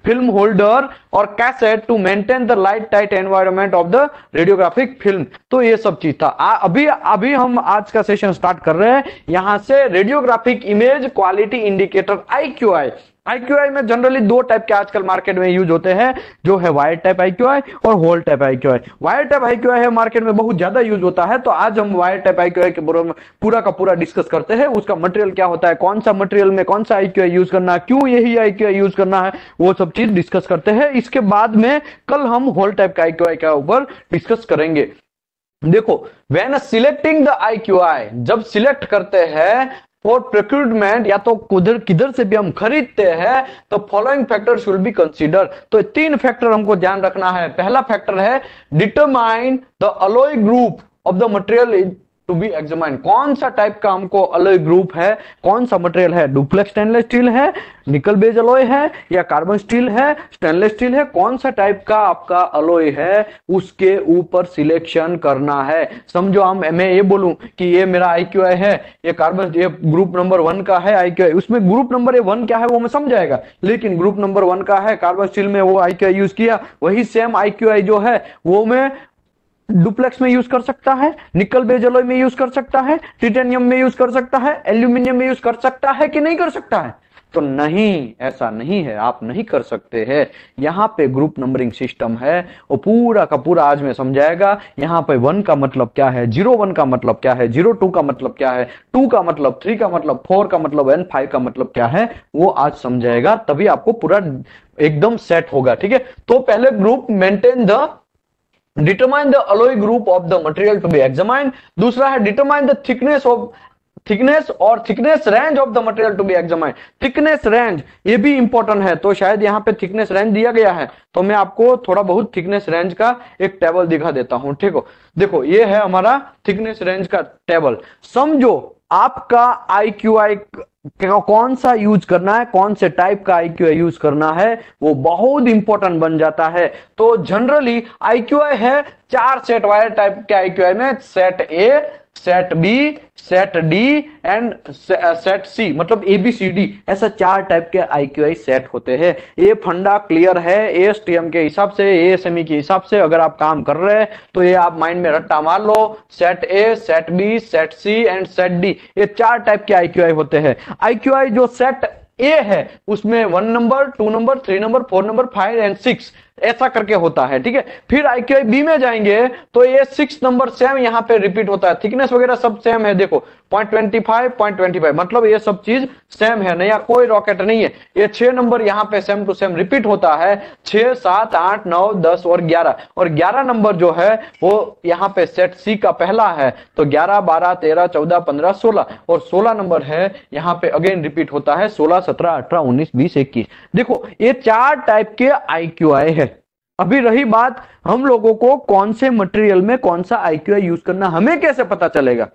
film holder or cassette to maintain the light tight environment of the radiographic film तो ये सब चीज था आ, अभी अभी हम आज का सेशन स्टार्ट कर रहे हैं यहां से radiographic image quality indicator I IQI में जनरली दो टाइप के आजकल मार्केट में यूज होते हैं जो है वायर टाइप आईक्यूआई और hole type IQI wire type IQI है मार्केट में बहुत ज्यादा यूज होता है तो आज हम वायर टाइप आईक्यूआई के बारे में पूरा का पूरा डिस्कस करते हैं उसका मटेरियल क्या होता है कौन सा मटेरियल में कौन सा आईक्यूआई यूज करना है क्यों यही आईक्यूआई यूज करना है वो सब चीज डिस्कस करते हैं इसके बाद में कल हम होल टाइप का आईक्यूआई के ऊपर डिस्कस करेंगे देखो when selecting the I Q I जब सिलेक्ट करते हैं फॉर प्रोक्यूरमेंट या तो कुधर किधर से भी हम खरीदते हैं तो following factor should be consider तो तीन फैक्टर हमको ध्यान रखना है पहला फैक्टर है determine the alloy group of the material to be examine कौन सा टाइप का हमको अलग ग्रुप है कौन सा मटेरियल है डुप्लेक्स स्टेनलेस स्टील है निकल बेज अलोय है या कार्बन स्टील है स्टेनलेस स्टील है कौन सा टाइप का आपका अलोय है उसके ऊपर सिलेक्शन करना है समझो हम मैं ये बोलूं कि ये मेरा आई है ये कार्बन ये ग्रुप नंबर वन का है आई उसमें ग्रुप नंबर वन क्या है वो हमें समझ आएगा लेकिन ग्रुप नंबर वन का है कार्बन स्टील में वो आई यूज किया वही सेम आई जो है वो मैं डुप्लेक्स में यूज कर सकता है निकल बेजलोय में यूज कर सकता है टिटेनियम में यूज कर सकता है एल्यूमिनियम में यूज कर सकता है कि नहीं कर सकता है तो नहीं ऐसा नहीं है आप नहीं कर सकते हैं यहाँ पे ग्रुप नंबरिंग सिस्टम है वो पूरा का पूरा आज मैं समझाएगा यहाँ पे वन का मतलब क्या है जीरो वन का मतलब क्या है जीरो टू का मतलब क्या है टू का मतलब थ्री का मतलब फोर का मतलब एन फाइव का मतलब क्या है वो आज समझाएगा तभी आपको पूरा एकदम सेट होगा ठीक है तो पहले group maintain the determine the alloy group of the material to be examine दूसरा है determine the thickness of thickness और thickness range of the material to be examine thickness range ये भी इंपॉर्टेंट है तो शायद यहाँ पे थिकनेस रेंज दिया गया है तो मैं आपको थोड़ा बहुत थिकनेस रेंज का एक टेबल दिखा देता हूँ ठीक हो देखो ये है हमारा थिकनेस रेंज का टेबल समझो आपका आई क्यू आई कौन सा यूज करना है कौन से टाइप का आईक्यू यूज करना है वो बहुत इंपॉर्टेंट बन जाता है तो जनरली आईक्यू है चार सेट वाले टाइप के आईक्यू में set A set B set D and set C मतलब ए बी सी डी ऐसा चार टाइप के आई क्यू आई सेट होते हैं ये फंडा क्लियर है ए एस टी एम के हिसाब से ए एस एम ई के हिसाब से अगर आप काम कर रहे हैं तो ये आप माइंड में रट्टा मार लो set A set B set C and set D ये चार टाइप के आई क्यू आई होते हैं आई क्यू आई जो सेट ए है उसमें one number two number three number four number five and six ऐसा करके होता है ठीक है फिर आई बी में जाएंगे तो ये सिक्स नंबर सेम यहाँ पे रिपीट होता है थिकनेस वगैरह सब सेम है देखो point twenty five point twenty five मतलब ये सब चीज सेम है नया कोई रॉकेट नहीं है ये छह नंबर यहाँ पे सेम टू सेम रिपीट होता है छह सात आठ नौ दस और ग्यारह और ग्यारह नंबर जो है वो यहाँ पे सेट सी का पहला है तो ग्यारह बारह तेरह चौदह पंद्रह सोलह और सोलह नंबर है यहाँ पे अगेन रिपीट होता है सोलह सत्रह अठारह उन्नीस बीस इक्कीस देखो ये चार टाइप के आई क्यू आई है अभी रही बात हम लोगों को कौन से मटेरियल में कौन सा आईक्यू यूज करना हमें कैसे पता चलेगा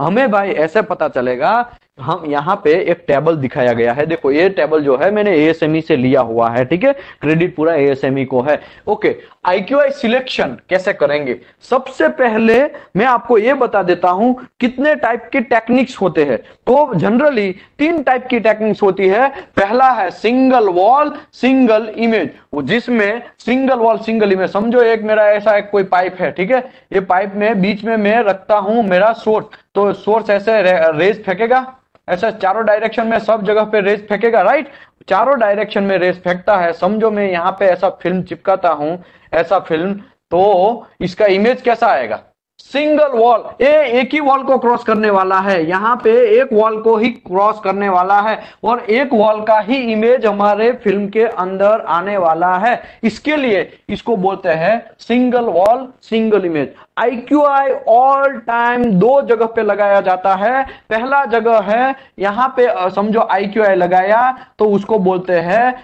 हमें भाई ऐसे पता चलेगा हम यहाँ पे एक टेबल दिखाया गया है देखो ये टेबल जो है मैंने एएसएमई e से लिया हुआ है ठीक है क्रेडिट पूरा एएसएमई e को है ओके आईक्यूआई सिलेक्शन कैसे करेंगे सबसे पहले मैं आपको ये बता देता हूं कितने टाइप के टेक्निक्स होते हैं तो जनरली तीन टाइप की टेक्निक्स होती है पहला है सिंगल वॉल सिंगल इमेज जिसमें सिंगल वॉल सिंगल इमेज समझो एक मेरा ऐसा एक कोई पाइप है ठीक है ये पाइप में बीच में मैं रखता हूं मेरा सोर्स तो सोर्स ऐसे रेस फेंकेगा ऐसा चारों डायरेक्शन में सब जगह पे रेस फेंकेगा राइट चारों डायरेक्शन में रेस फेंकता है समझो मैं यहाँ पे ऐसा फिल्म चिपकाता हूँ ऐसा फिल्म तो इसका इमेज कैसा आएगा सिंगल वॉल ए एक ही वॉल को क्रॉस करने वाला है यहाँ पे एक वॉल को ही क्रॉस करने वाला है और एक वॉल का ही इमेज हमारे फिल्म के अंदर आने वाला है इसके लिए इसको बोलते हैं single wall single image I Q I all time दो जगह पे लगाया जाता है पहला जगह है यहाँ पे समझो आई क्यू आई लगाया तो उसको बोलते हैं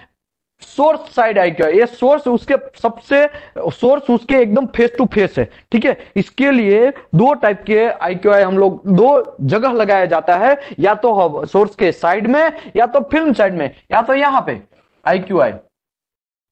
सोर्स साइड आई क्यू ये सोर्स उसके सबसे सोर्स उसके एकदम फेस टू फेस है ठीक है इसके लिए दो टाइप के आई क्यू आई हम लोग दो जगह लगाया जाता है या तो सोर्स के साइड में या तो फिल्म साइड में या तो यहाँ पे आई क्यू आई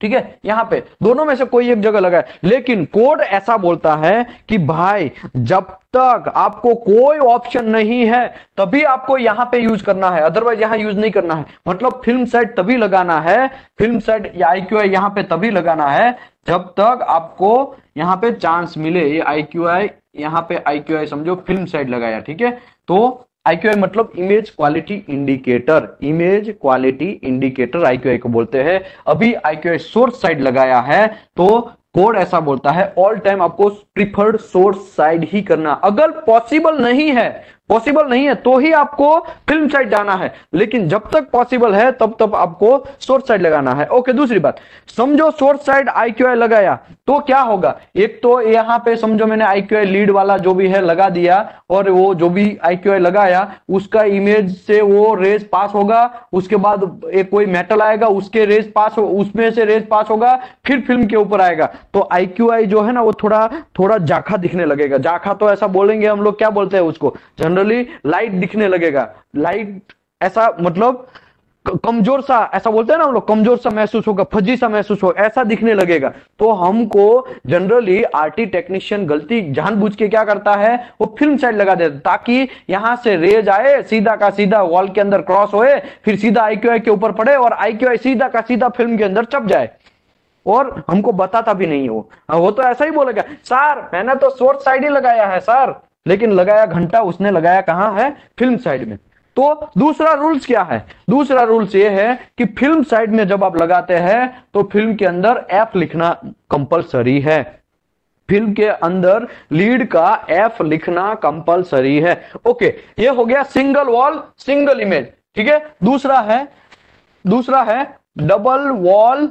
ठीक है यहाँ पे दोनों में से कोई एक जगह लगा है लेकिन कोड ऐसा बोलता है कि भाई जब तक आपको कोई ऑप्शन नहीं है तभी आपको यहां पे यूज करना है अदरवाइज यहां यूज नहीं करना है मतलब फिल्म सेट तभी लगाना है फिल्म सेट या आई क्यू आई यहाँ पे तभी लगाना है जब तक आपको यहां पे चांस मिले ये आई क्यू आई यहाँ पे आई क्यू आई समझो फिल्म सेट लगाया ठीक है तो आई मतलब image quality indicator image quality indicator I को बोलते हैं अभी आई सोर्स साइड लगाया है तो कोड ऐसा बोलता है ऑल टाइम आपको प्रिफर्ड सोर्स साइड ही करना अगर पॉसिबल नहीं है पॉसिबल नहीं है तो ही आपको फिल्म साइड जाना है लेकिन जब तक पॉसिबल है तब तक आपको सोर्स साइड लगाना है ओके दूसरी बात समझो सोर्स साइड आईक्यूआई लगाया तो क्या होगा एक तो यहाँ पे समझो मैंने आईक्यूआई लीड वाला जो भी है लगा दिया और वो जो भी आईक्यूआई लगाया उसका इमेज से वो रेस पास होगा उसके बाद एक कोई मेटल आएगा उसके रेस पास उसमें से रेस पास होगा फिर फिल्म के ऊपर आएगा तो आईक्यूआई जो है ना वो थोड़ा थोड़ा जाखा दिखने लगेगा जाखा तो ऐसा बोलेंगे हम लोग क्या बोलते हैं उसको जनरल सडनली लाइट दिखने लगेगा लाइट ऐसा मतलब कमजोर सा ऐसा बोलते हैं ना हम लोग कमजोर सा महसूस होगा फजी सा महसूस होगा ऐसा दिखने लगेगा तो हमको जनरली आरटी टेक्नीशियन गलती जानबूझ के क्या करता है वो फिल्म साइड लगा देता ताकि यहां से रेज आए सीधा का सीधा वॉल के अंदर क्रॉस होए फिर सीधा आईक्यूआई के ऊपर पड़े और आईक्यूआई सीधा का सीधा फिल्म के अंदर चप जाए और हमको बताता भी नहीं हो हाँ, वो तो ऐसा ही बोलेगा सर मैंने तो शोर्ट साइड ही लगाया है सर लेकिन लगाया घंटा उसने लगाया कहा है फिल्म साइड में तो दूसरा रूल्स क्या है दूसरा रूल्स ये है कि फिल्म साइड में जब आप लगाते हैं तो फिल्म के अंदर एफ लिखना कंपलसरी है फिल्म के अंदर लीड का एफ लिखना कंपलसरी है ओके ये हो गया सिंगल वॉल सिंगल इमेज ठीक है दूसरा है दूसरा है डबल वॉल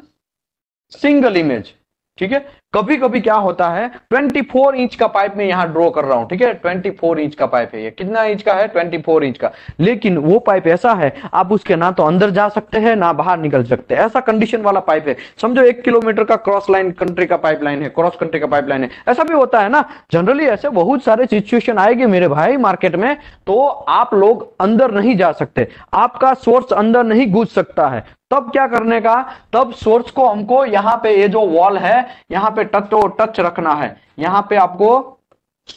सिंगल इमेज ठीक है कभी कभी क्या होता है 24 इंच का पाइप में यहां ड्रॉ कर रहा हूं ठीक है 24 इंच का पाइप है ये कितना इंच का है 24 इंच का लेकिन वो पाइप ऐसा है आप उसके ना तो अंदर जा सकते हैं ना बाहर निकल सकते हैं ऐसा कंडीशन वाला पाइप है समझो एक किलोमीटर का क्रॉस लाइन कंट्री का पाइपलाइन है क्रॉस कंट्री का पाइपलाइन है ऐसा भी होता है ना जनरली ऐसे बहुत सारे सिचुएशन आएगी मेरे भाई मार्केट में तो आप लोग अंदर नहीं जा सकते आपका सोर्स अंदर नहीं घुस सकता है तब क्या करने का तब सोर्स को हमको यहाँ पे ये जो वॉल है यहाँ पे टच टच रखना है यहाँ पे आपको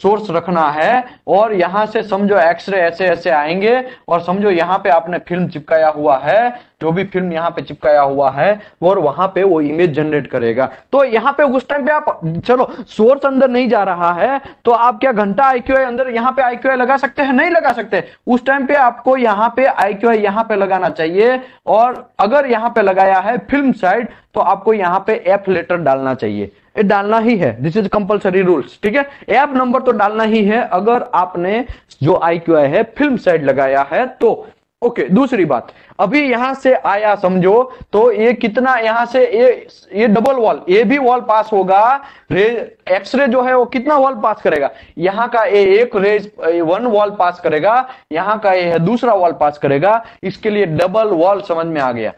सोर्स रखना है और यहां से समझो एक्सरे ऐसे ऐसे आएंगे और समझो यहाँ पे आपने फिल्म चिपकाया हुआ है जो भी फिल्म यहाँ पे चिपकाया हुआ है और वहां पे वो इमेज जनरेट करेगा तो यहाँ पे उस टाइम पे आप चलो सोर्स अंदर नहीं जा रहा है तो आप क्या घंटा आईक्यू अंदर यहाँ पे आईक्यू लगा सकते हैं नहीं लगा सकते उस टाइम पे आपको यहाँ पे आईक्यू यहाँ पे लगाना चाहिए और अगर यहाँ पे लगाया है फिल्म साइड तो आपको यहाँ पे एफ लेटर डालना चाहिए डालना ही है दिस इज कंपलसरी रूल्स ठीक है ऐप नंबर तो डालना ही है अगर आपने जो आई क्यू आई है फिल्म साइड लगाया है तो ओके okay, दूसरी बात अभी यहां से आया समझो तो ये कितना यहां से ये ये डबल वॉल ये भी वॉल पास होगा एक्सरे जो है वो कितना वॉल पास करेगा यहाँ का ये एक रेज वन वॉल पास करेगा यहाँ का ये दूसरा वॉल पास करेगा इसके लिए डबल वॉल समझ में आ गया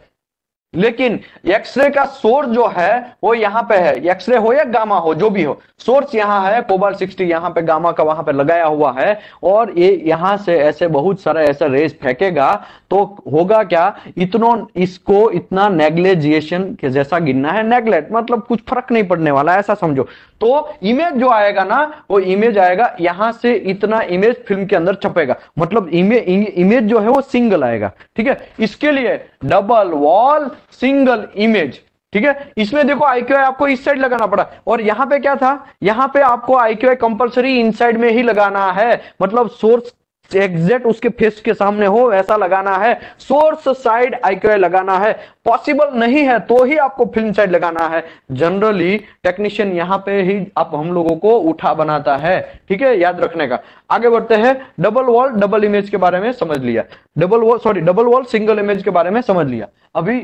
लेकिन एक्सरे का सोर्स जो है वो यहाँ पे है एक्सरे हो या गामा हो जो भी हो सोर्स यहाँ है कोबाल 60 यहां पे गामा का वहां पे लगाया हुआ है और ये यहां से ऐसे बहुत सारा ऐसा रेस फेंकेगा तो होगा क्या इतनो इसको इतना नेग्लेजिएशन के जैसा गिनना है नेग्लेट मतलब कुछ फर्क नहीं पड़ने वाला ऐसा समझो तो इमेज जो आएगा ना वो इमेज आएगा यहां से इतना इमेज फिल्म के अंदर छपेगा मतलब इमेज इमेज जो है वो सिंगल आएगा ठीक है इसके लिए डबल वॉल सिंगल इमेज ठीक है इसमें देखो आईक्यू आपको इस साइड लगाना पड़ा और यहां पे क्या था यहां पे आपको आईक्यू कंपलसरी इन साइड में ही लगाना है मतलब सोर्स एग्जैक्ट उसके फेस के सामने हो ऐसा लगाना है सोर्स साइड आईक्यू लगाना है पॉसिबल नहीं है तो ही आपको फिल्म साइड लगाना है जनरली टेक्नीशियन यहाँ पे ही आप हम लोगों को उठा बनाता है ठीक है याद रखने का आगे बढ़ते हैं डबल वॉल डबल इमेज के बारे में समझ लिया double wall sorry double wall single image के बारे में समझ लिया अभी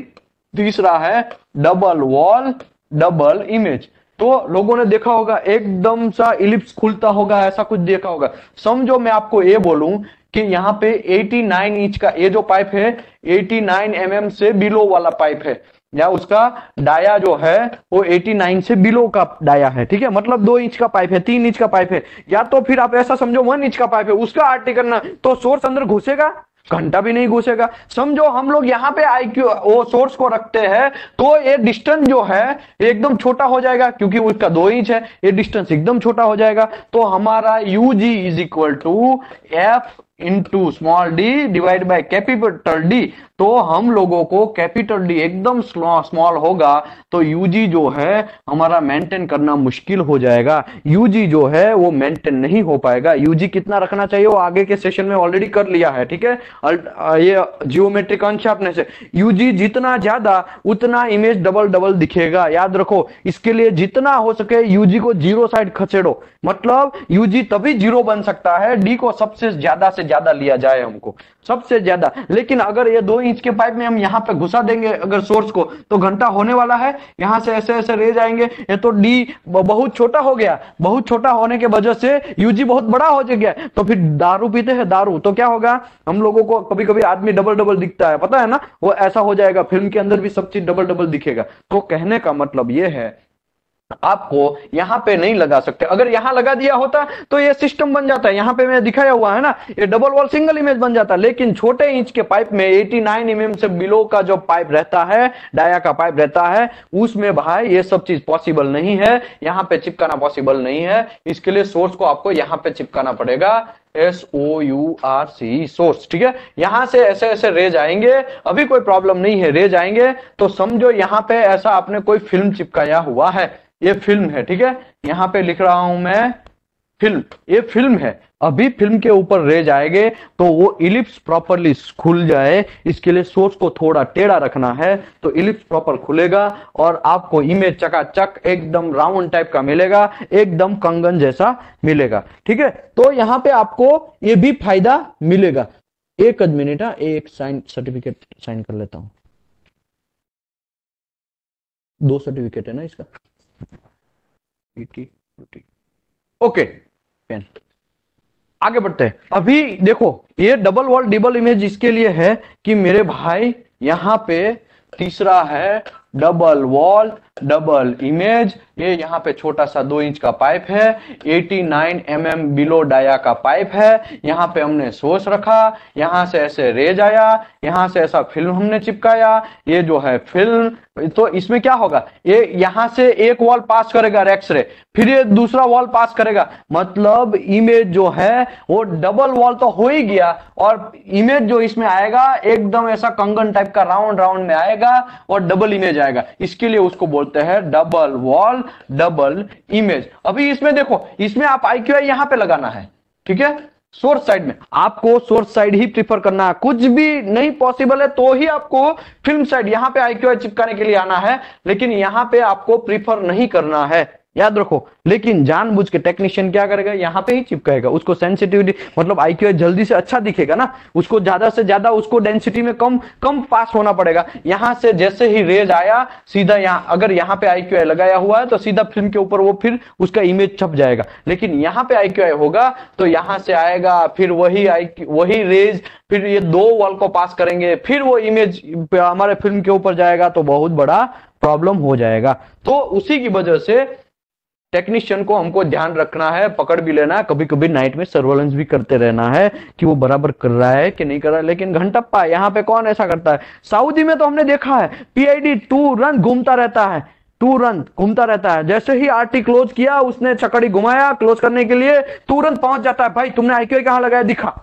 तीसरा है डबल वॉल डबल इमेज तो लोगों ने देखा होगा एकदम सा इलिप्स खुलता होगा ऐसा कुछ देखा होगा समझो मैं आपको ये बोलूं कि यहाँ पे 89 इंच का ये जो पाइप है 89 नाइन mm से बिलो वाला पाइप है या उसका डाया जो है वो 89 से बिलो का डाया है ठीक है मतलब दो इंच का पाइप है तीन इंच का पाइप है या तो फिर आप ऐसा समझो वन इंच का पाइप है उसका आर्टिकल करना तो सोर्स अंदर घुसेगा घंटा भी नहीं घुसेगा समझो हम लोग यहाँ पे आई क्यू वो सोर्स को रखते हैं तो ये डिस्टेंस जो है एकदम छोटा हो जाएगा क्योंकि उसका दो इंच है ये डिस्टेंस एकदम छोटा हो जाएगा तो हमारा U G is equal to F into small D divide by capital D तो हम लोगों को कैपिटल डी एकदम स्मॉल होगा तो यूजी जो है हमारा मेंटेन करना मुश्किल हो जाएगा यूजी जो है वो मेंटेन नहीं हो पाएगा यूजी कितना रखना चाहिए वो आगे के सेशन में ऑलरेडी कर लिया है ठीक है ये जियोमेट्रिक अंश आपने से यूजी जितना ज्यादा उतना इमेज डबल डबल दिखेगा याद रखो इसके लिए जितना हो सके यूजी को जीरो साइड खचेड़ो मतलब यूजी तभी जीरो बन सकता है डी को सबसे ज्यादा से ज्यादा लिया जाए हमको सबसे ज्यादा लेकिन अगर ये दो इंच के पाइप में हम यहाँ पे घुसा देंगे अगर सोर्स को तो घंटा होने वाला है यहाँ से ऐसे ऐसे रह जाएंगे ये तो डी बहुत छोटा हो गया बहुत छोटा होने के वजह से यूजी बहुत बड़ा हो गया तो फिर दारू पीते हैं दारू तो क्या होगा हम लोगों को कभी कभी आदमी डबल डबल दिखता है पता है ना वो ऐसा हो जाएगा फिल्म के अंदर भी सब चीज डबल डबल दिखेगा तो कहने का मतलब ये है आपको यहां पे नहीं लगा सकते अगर यहां लगा दिया होता तो ये सिस्टम बन जाता है यहां पे मैं दिखाया हुआ है ना ये डबल वॉल सिंगल इमेज बन जाता है लेकिन छोटे इंच के पाइप में 89 नाइन mm से बिलो का जो पाइप रहता है डाया का पाइप रहता है उसमें भाई ये सब चीज पॉसिबल नहीं है यहाँ पे चिपकाना पॉसिबल नहीं है इसके लिए सोर्स को आपको यहाँ पे चिपकाना पड़ेगा S O U R C source ठीक है यहां से ऐसे ऐसे रे जाएंगे अभी कोई प्रॉब्लम नहीं है रे जाएंगे तो समझो यहां पे ऐसा आपने कोई फिल्म चिपकाया हुआ है ये फिल्म है ठीक है यहाँ पे लिख रहा हूं मैं फिल्म ये फिल्म है अभी फिल्म के ऊपर रे जाएंगे तो वो इलिप्स प्रॉपरली खुल जाए इसके लिए सोर्स को थोड़ा टेढ़ा रखना है तो इलिप्स प्रॉपर खुलेगा और आपको इमेज चकाचक एकदम राउंड टाइप का मिलेगा एकदम कंगन जैसा मिलेगा ठीक है तो यहाँ पे आपको ये भी फायदा मिलेगा एक मिनट है हाँ, एक साइन सर्टिफिकेट साइन कर लेता हूं दो सर्टिफिकेट है ना इसका ओके पेन आगे बढ़ते हैं अभी देखो ये डबल वॉल डबल इमेज इसके लिए है कि मेरे भाई यहाँ पे तीसरा है डबल वॉल डबल इमेज ये यहाँ पे छोटा सा दो इंच का पाइप है 89 नाइन mm बिलो डाया का पाइप है यहाँ पे हमने सोर्स रखा यहाँ से ऐसे रेज आया यहाँ से ऐसा फिल्म हमने चिपकाया ये जो है फिल्म तो इसमें क्या होगा ये यहाँ से एक वॉल पास करेगा रे फिर ये दूसरा वॉल पास करेगा मतलब इमेज जो है वो डबल वॉल तो हो ही गया और इमेज जो इसमें आएगा एकदम ऐसा कंगन टाइप का राउंड राउंड में आएगा और डबल इमेज आएगा इसके लिए उसको बोल बोलते हैं डबल वॉल डबल इमेज अभी इसमें देखो इसमें आप आई क्यू आई यहां पे लगाना है ठीक है सोर्स साइड में आपको सोर्स साइड ही प्रीफर करना है कुछ भी नहीं पॉसिबल है तो ही आपको फिल्म साइड यहां पे आई क्यू चिपकाने के लिए आना है लेकिन यहां पे आपको प्रीफर नहीं करना है याद रखो लेकिन जानबूझ के टेक्नीशियन क्या करेगा यहाँ पे ही चिपकाएगा उसको सेंसिटिविटी मतलब आईक्यू जल्दी से अच्छा दिखेगा ना उसको ज्यादा से ज्यादा उसको डेंसिटी में कम कम पास होना पड़ेगा यहाँ से जैसे ही रेज आया सीधा यहाँ अगर यहाँ पे आईक्यू लगाया हुआ है तो सीधा फिल्म के ऊपर वो फिर उसका इमेज छप जाएगा लेकिन यहाँ पे आईक्यू होगा तो यहाँ से आएगा फिर वही आई वही रेज फिर ये दो वॉल को पास करेंगे फिर वो इमेज हमारे फिल्म के ऊपर जाएगा तो बहुत बड़ा प्रॉब्लम हो जाएगा तो उसी की वजह से टेक्नीशियन को हमको ध्यान रखना है पकड़ भी लेना है कभी कभी नाइट में सर्वेलेंस भी करते रहना है कि वो बराबर कर रहा है कि नहीं कर रहा है लेकिन घंटप्पा यहाँ पे कौन ऐसा करता है सऊदी में तो हमने देखा है पीआईडी टू रन घूमता रहता है तुरंत घूमता रहता है जैसे ही आरटी क्लोज किया उसने चकड़ी घुमाया क्लोज करने के लिए तुरंत पहुंच जाता है भाई तुमने आईक्यू कहां लगाया दिखा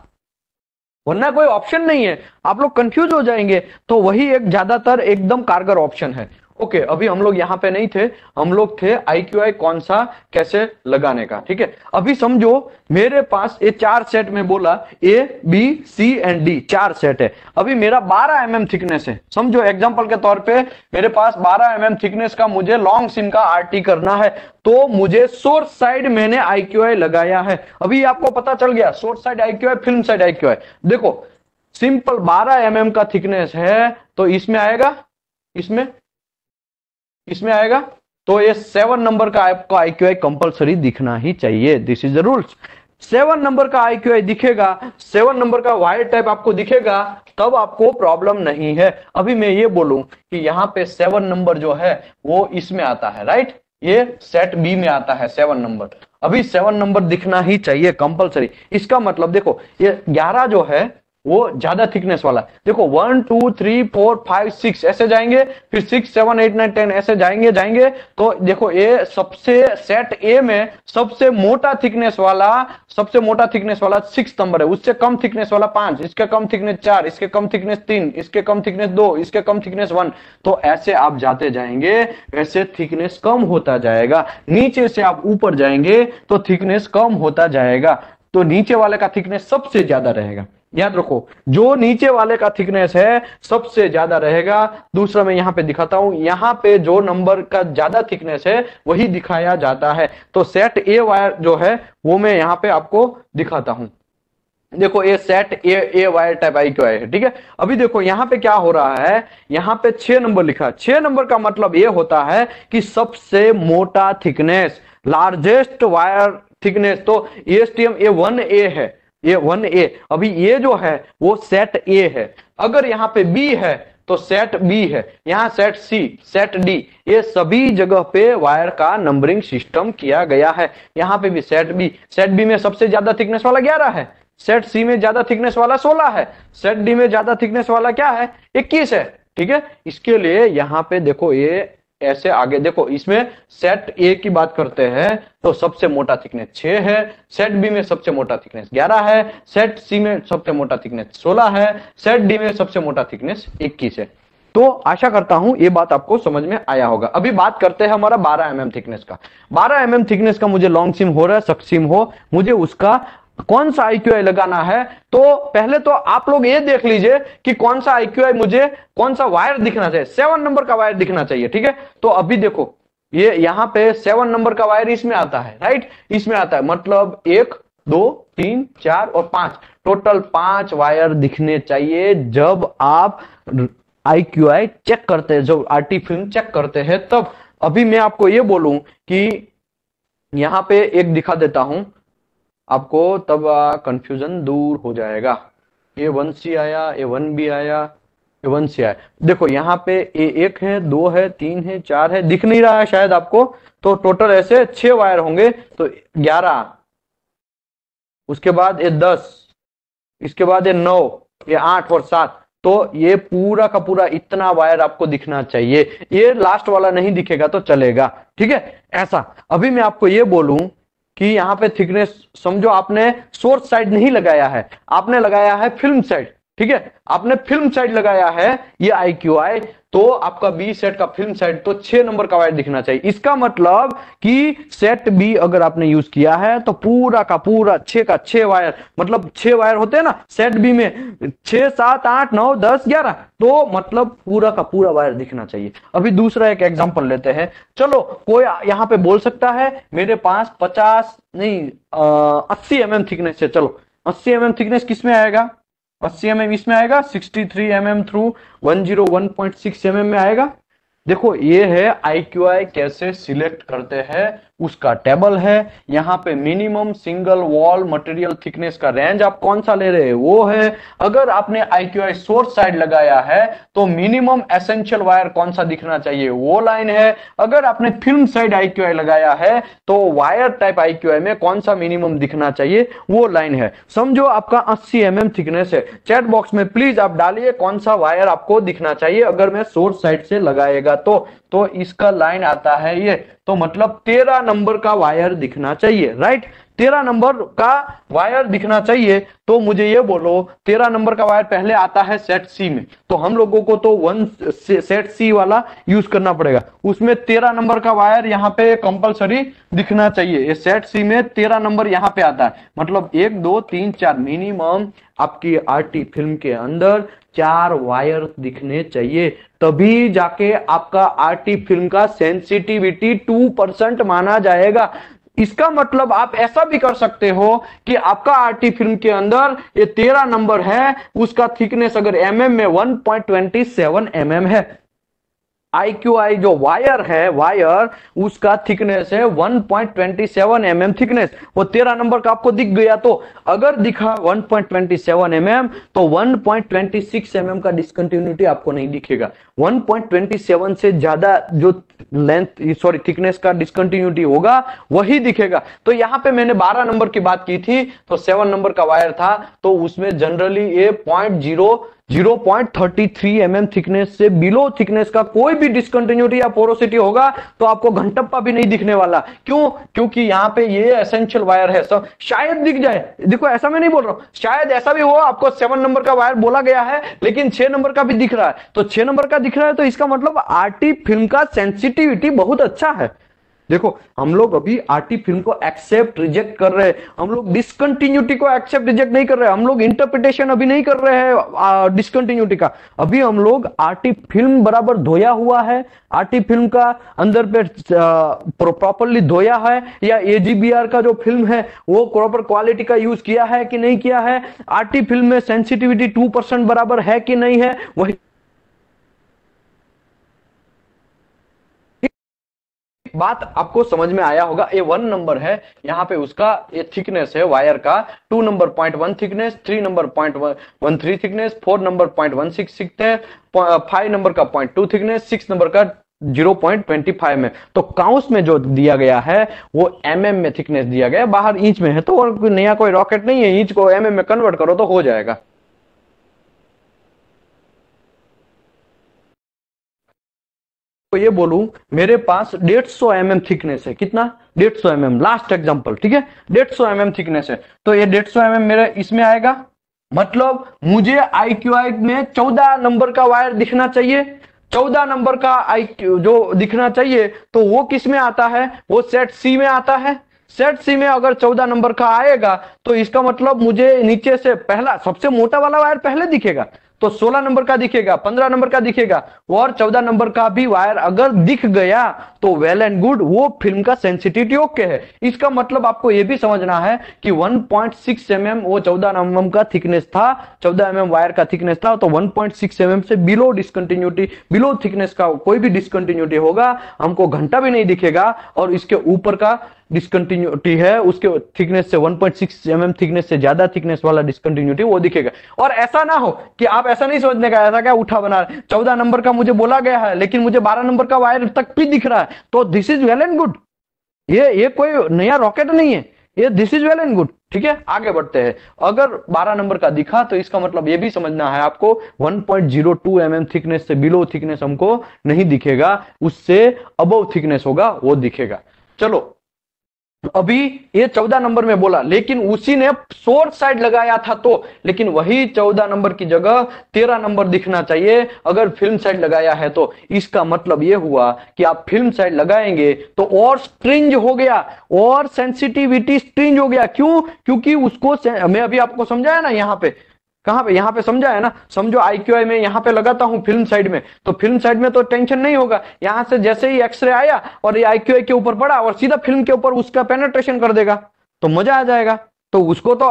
वरना कोई ऑप्शन नहीं है आप लोग कंफ्यूज हो जाएंगे तो वही एक ज्यादातर एकदम कारगर ऑप्शन है ओके okay, अभी हम लोग यहाँ पे नहीं थे हम लोग थे आई क्यू आई कौन सा कैसे लगाने का ठीक है अभी समझो मेरे पास ये चार सेट में बोला A B C and D चार सेट है अभी मेरा 12 एम एम थिकनेस है समझो एग्जांपल के तौर पे मेरे पास 12 एम एम थिकनेस का मुझे लॉन्ग सिम का आरटी करना है तो मुझे सोर्स साइड मैंने आई क्यू आई लगाया है अभी आपको पता चल गया source side I Q I film side I Q I देखो सिंपल 12 एम mm का थिकनेस है तो इसमें आएगा इसमें किसमें आएगा तो ये सेवन नंबर का आपको आईक्यू आई कंपल्सरी दिखना ही चाहिए this is the rules seven number का आईक्यू दिखेगा सेवन नंबर का वायर टाइप आपको दिखेगा तब आपको प्रॉब्लम नहीं है अभी मैं ये बोलूं कि यहाँ पे सेवन नंबर जो है वो इसमें आता है राइट ये सेट बी में आता है सेवन नंबर अभी सेवन नंबर दिखना ही चाहिए कंपलसरी इसका मतलब देखो ये ग्यारह जो है वो ज्यादा थिकनेस वाला है देखो one two three four five six ऐसे जाएंगे फिर six seven eight nine ten ऐसे जाएंगे जाएंगे तो देखो ये सबसे सेट ए में सबसे मोटा थिकनेस वाला सबसे मोटा थिकनेस वाला सिक्स नंबर है उससे कम थिकनेस वाला पांच इसके कम थिकनेस चार इसके कम थिकनेस तीन इसके कम थिकनेस दो इसके कम थिकनेस वन तो ऐसे आप जाते जाएंगे ऐसे थिकनेस कम होता जाएगा नीचे से आप ऊपर जाएंगे तो थिकनेस कम होता जाएगा तो नीचे वाले का थिकनेस सबसे ज्यादा रहेगा याद रखो जो नीचे वाले का थिकनेस है सबसे ज्यादा रहेगा दूसरा मैं यहाँ पे दिखाता हूं यहाँ पे जो नंबर का ज्यादा थिकनेस है वही दिखाया जाता है तो सेट ए वायर जो है वो मैं यहाँ पे आपको दिखाता हूं देखो ये set A A wire type I Q I है ठीक है अभी देखो यहाँ पे क्या हो रहा है यहाँ पे छह नंबर लिखा है छह नंबर का मतलब ये होता है कि सबसे मोटा थिकनेस लार्जेस्ट वायर थिकनेस तो S T M A one A है ये वन ए अभी ये जो है वो सेट ए है अगर यहाँ पे बी है तो सेट बी है यहाँ सेट सी सेट डी ये सभी जगह पे वायर का नंबरिंग सिस्टम किया गया है यहाँ पे भी सेट बी सेट बी में सबसे ज्यादा थिकनेस वाला ग्यारह है सेट सी में ज्यादा थिकनेस वाला सोलह है सेट डी में ज्यादा थिकनेस वाला क्या है इक्कीस है ठीक है इसके लिए यहाँ पे देखो ये ऐसे आगे देखो इसमें सेट ए की बात करते हैं तो सबसे मोटा थिकनेस छह है सेट बी में सबसे मोटा थिकनेस ग्यारह है सेट सी में सबसे मोटा थिकनेस सोलह है सेट डी में सबसे मोटा थिकनेस इक्कीस है तो आशा करता हूं ये बात आपको समझ में आया होगा अभी बात करते हैं हमारा 12 एम mm थिकनेस का 12 एम mm थिकनेस का मुझे लॉन्ग सिम हो रहा है सक्सिम सिम हो मुझे उसका कौन सा आईक्यूआई लगाना है तो पहले तो आप लोग ये देख लीजिए कि कौन सा आईक्यूआई मुझे कौन सा वायर दिखना चाहिए सेवन नंबर का वायर दिखना चाहिए ठीक है तो अभी देखो ये यहाँ पे सेवन नंबर का वायर इसमें आता है राइट इसमें आता है मतलब एक दो तीन चार और पांच टोटल पांच वायर दिखने चाहिए जब आप आई क्यू आई चेक करते हैं जब आर फिल्म चेक करते हैं तब अभी मैं आपको ये बोलूं कि यहाँ पे एक दिखा देता हूं आपको तब कंफ्यूजन दूर हो जाएगा ए वन सी आया ए वन बी आया ए वन सी आया देखो यहाँ पे ए एक है दो है तीन है चार है दिख नहीं रहा है शायद आपको तो टोटल ऐसे छह वायर होंगे तो ग्यारह उसके बाद ये दस इसके बाद ये नौ ये आठ और सात तो ये पूरा का पूरा इतना वायर आपको दिखना चाहिए ये लास्ट वाला नहीं दिखेगा तो चलेगा ठीक है ऐसा अभी मैं आपको ये बोलूं कि यहाँ पे थिकनेस समझो आपने सोर्स साइड नहीं लगाया है आपने लगाया है फिल्म साइड ठीक है आपने फिल्म साइड लगाया है ये आई क्यू आई तो आपका बी सेट का फिल्म सेट तो छह नंबर का वायर दिखना चाहिए इसका मतलब कि सेट बी अगर आपने यूज किया है तो पूरा का पूरा छ का छह वायर मतलब छह वायर होते हैं ना सेट बी में छह सात आठ नौ दस ग्यारह तो मतलब पूरा का पूरा वायर दिखना चाहिए अभी दूसरा एक एग्जाम्पल लेते हैं चलो कोई यहाँ पे बोल सकता है मेरे पास पचास नहीं अस्सी एम एम थिकनेस है चलो अस्सी एम एम थिकनेस किसमें आएगा अस्सी एम एम इसमें आएगा sixty three M M through one zero one point six में आएगा देखो ये है आई क्यू आई कैसे सिलेक्ट करते हैं उसका टेबल है यहाँ पे minimum single wall material thickness का रेंज आप कौन सा ले रहे हैं वो है अगर आपने आई सोर्स साइड लगाया है तो मिनिमम एसेंशियल वायर कौन सा दिखना चाहिए वो लाइन है अगर आपने फिल्म साइड आई लगाया है तो वायर टाइप आई में कौन सा मिनिमम दिखना चाहिए वो लाइन है समझो आपका अस्सी एम एम थिकनेस है चैट बॉक्स में प्लीज आप डालिए कौन सा वायर आपको दिखना चाहिए अगर मैं सोर्स साइड से लगाएगा तो, तो इसका लाइन आता है ये तो मतलब तेरह नंबर का वायर दिखना चाहिए राइट तेरह नंबर का वायर दिखना चाहिए तो मुझे ये बोलो तेरह नंबर का वायर पहले आता है सेट सी में तो हम लोगों को तो वन सेट सी वाला यूज करना पड़ेगा उसमें तेरह नंबर का वायर यहाँ पे कंपलसरी दिखना चाहिए ये सेट सी में तेरह नंबर यहाँ पे आता है मतलब एक दो तीन चार मिनिमम आपकी आरटी फिल्म के अंदर चार वायर दिखने चाहिए तभी जाके आपका आरटी फिल्म का सेंसिटिविटी टू परसेंट माना जाएगा इसका मतलब आप ऐसा भी कर सकते हो कि आपका आरटी फिल्म के अंदर ये तेरह नंबर है उसका थिकनेस अगर एम mm में 1.27 पॉइंट mm है आई क्यू आई जो वायर है वायर उसका थिकनेस है 1.27 पॉइंट mm थिकनेस वो तेरह नंबर का आपको दिख गया तो अगर दिखा 1.27 पॉइंट mm, तो 1.26 पॉइंट mm का डिस्कंटिन्यूटी आपको नहीं दिखेगा 1.27 से ज्यादा जो लेंथ सॉरी थिकनेस का डिस्कंटिन्यूटी होगा वही दिखेगा तो यहाँ पे मैंने 12 नंबर की बात की थी तो 7 नंबर का वायर था तो उसमें जनरली ये पॉइंट जीरो 0.33 mm थिकनेस से बिलो थिकनेस का कोई भी डिसकंटिन्यूटी या पोरोसिटी होगा तो आपको घंटप्पा भी नहीं दिखने वाला क्यों क्योंकि यहाँ पे ये एसेंशियल वायर है सब शायद दिख जाए देखो ऐसा मैं नहीं बोल रहा हूँ शायद ऐसा भी हो आपको सेवन नंबर का वायर बोला गया है लेकिन छह नंबर का भी दिख रहा है तो छह नंबर का दिख रहा है तो इसका मतलब आरटी फिल्म का सेंसिटिविटी बहुत अच्छा है देखो हम लोग अभी आरटी फिल्म को एक्सेप्ट रिजेक्ट कर रहे हैं हम लोग डिस्कंटिन्यूटी को एक्सेप्ट रिजेक्ट नहीं कर रहे हम लोग इंटरप्रिटेशन अभी नहीं कर रहे हैं डिस्कंटिन्यूटी का अभी हम लोग आरटी फिल्म बराबर धोया हुआ है आरटी फिल्म का अंदर पे प्रॉपरली धोया है या एजीबीआर का जो फिल्म है वो प्रॉपर क्वालिटी का यूज किया है कि नहीं किया है आरटी फिल्म में सेंसिटिविटी टू बराबर है कि नहीं है वही बात आपको समझ में आया होगा ए वन नंबर है यहाँ पे उसका ये थिकनेस है वायर का two number point one thickness three number point one three thickness four number point one six six है फाइव नंबर का point two thickness six number का 0.25 में तो काउंस में जो दिया गया है वो एम mm में थिकनेस दिया गया बाहर इंच में है तो और नया कोई रॉकेट नहीं है इंच को एम mm में कन्वर्ट करो तो हो जाएगा को ये बोलूं मेरे पास डेढ़ सौ एम एम थिकनेस है कितना डेढ़ सौ mm लास्ट एग्जाम्पल ठीक है डेढ़ सौ एम एम थिकनेस है तो ये डेढ़ सौ mm मेरे इसमें आएगा मतलब मुझे आई क्यू आई में चौदह नंबर का वायर दिखना चाहिए चौदह नंबर का आई जो दिखना चाहिए तो वो किस में आता है वो सेट सी में आता है सेट सी में अगर चौदह नंबर का आएगा तो इसका मतलब मुझे नीचे से पहला सबसे मोटा वाला वायर पहले दिखेगा तो 16 नंबर का दिखेगा 15 नंबर का दिखेगा और 14 नंबर का भी वायर अगर दिख गया तो वेल एंड गुड वो फिल्म का सेंसिटिविटी ओके है इसका मतलब आपको ये भी समझना है कि 1.6 पॉइंट mm वो 14 mm का थिकनेस था 14 mm वायर का थिकनेस था तो 1.6 पॉइंट mm से बिलो डिसकंटिन्यूटी बिलो थिकनेस का कोई भी डिसकंटिन्यूटी होगा हमको घंटा भी नहीं दिखेगा और इसके ऊपर का डिस्कंटिन्यूटी है उसके थिकनेस से 1.6 पॉइंट mm थिकनेस से ज्यादा थिकनेस वाला डिस्कंटिन्यूटी वो दिखेगा और ऐसा ना हो कि आप ऐसा नहीं सोचने का ऐसा क्या उठा बना रहे चौदह नंबर का मुझे बोला गया है लेकिन मुझे बारह नंबर का वायर तक भी दिख रहा है तो this is well and good ये ये कोई नया रॉकेट नहीं है ये this is well and good ठीक है आगे बढ़ते हैं अगर 12 नंबर का दिखा तो इसका मतलब ये भी समझना है आपको 1.02 पॉइंट mm थिकनेस से बिलो थिकनेस हमको नहीं दिखेगा उससे अबव थिकनेस होगा वो दिखेगा चलो तो अभी ये चौदह नंबर में बोला लेकिन उसी ने शोर्ट साइड लगाया था तो लेकिन वही चौदह नंबर की जगह तेरह नंबर दिखना चाहिए अगर फिल्म साइड लगाया है तो इसका मतलब ये हुआ कि आप फिल्म साइड लगाएंगे तो और स्ट्रिंज हो गया और सेंसिटिविटी स्ट्रिंज हो गया क्यों क्योंकि उसको मैं अभी आपको समझाया ना यहाँ पे कहां पे यहां पे समझा है ना समझो आई में यहां पे लगाता हूं फिल्म साइड में तो फिल्म साइड में तो टेंशन नहीं होगा यहां से जैसे ही एक्सरे आया और ये आई के ऊपर पड़ा और सीधा फिल्म के ऊपर उसका पेनेट्रेशन कर देगा तो मजा आ जाएगा तो उसको तो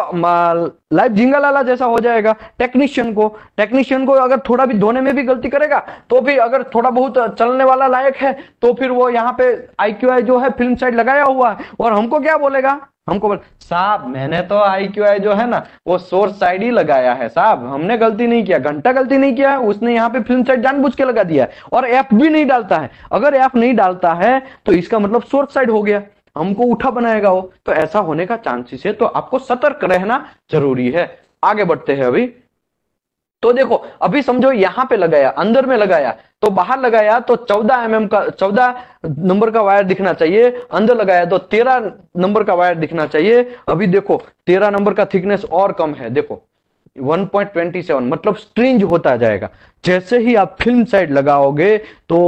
लाइफ जिंगा लाला जैसा हो जाएगा टेक्नीशियन को टेक्नीशियन को अगर थोड़ा भी धोने में भी गलती करेगा तो भी अगर थोड़ा बहुत चलने वाला लायक है तो फिर वो यहाँ पे आई जो है फिल्म साइड लगाया हुआ है और हमको क्या बोलेगा हमको बोल साहब मैंने तो आई क्यू आई जो है ना वो सोर्स साइड ही लगाया है साहब हमने गलती नहीं किया घंटा गलती नहीं किया उसने यहाँ पे फिल्म साइड जानबूझ के लगा दिया है और एफ भी नहीं डालता है अगर एफ नहीं डालता है तो इसका मतलब सोर्स साइड हो गया हमको उठा बनाएगा वो तो ऐसा होने का चांसेस है तो आपको सतर्क रहना जरूरी है आगे बढ़ते हैं अभी तो देखो अभी समझो यहाँ पे लगाया अंदर में लगाया तो बाहर लगाया तो 14 एम mm का 14 नंबर का वायर दिखना चाहिए अंदर लगाया तो 13 नंबर का वायर दिखना चाहिए अभी देखो 13 नंबर का थिकनेस और कम है देखो 1.27 मतलब स्ट्रिंज होता जाएगा जैसे ही आप फिल्म साइड लगाओगे तो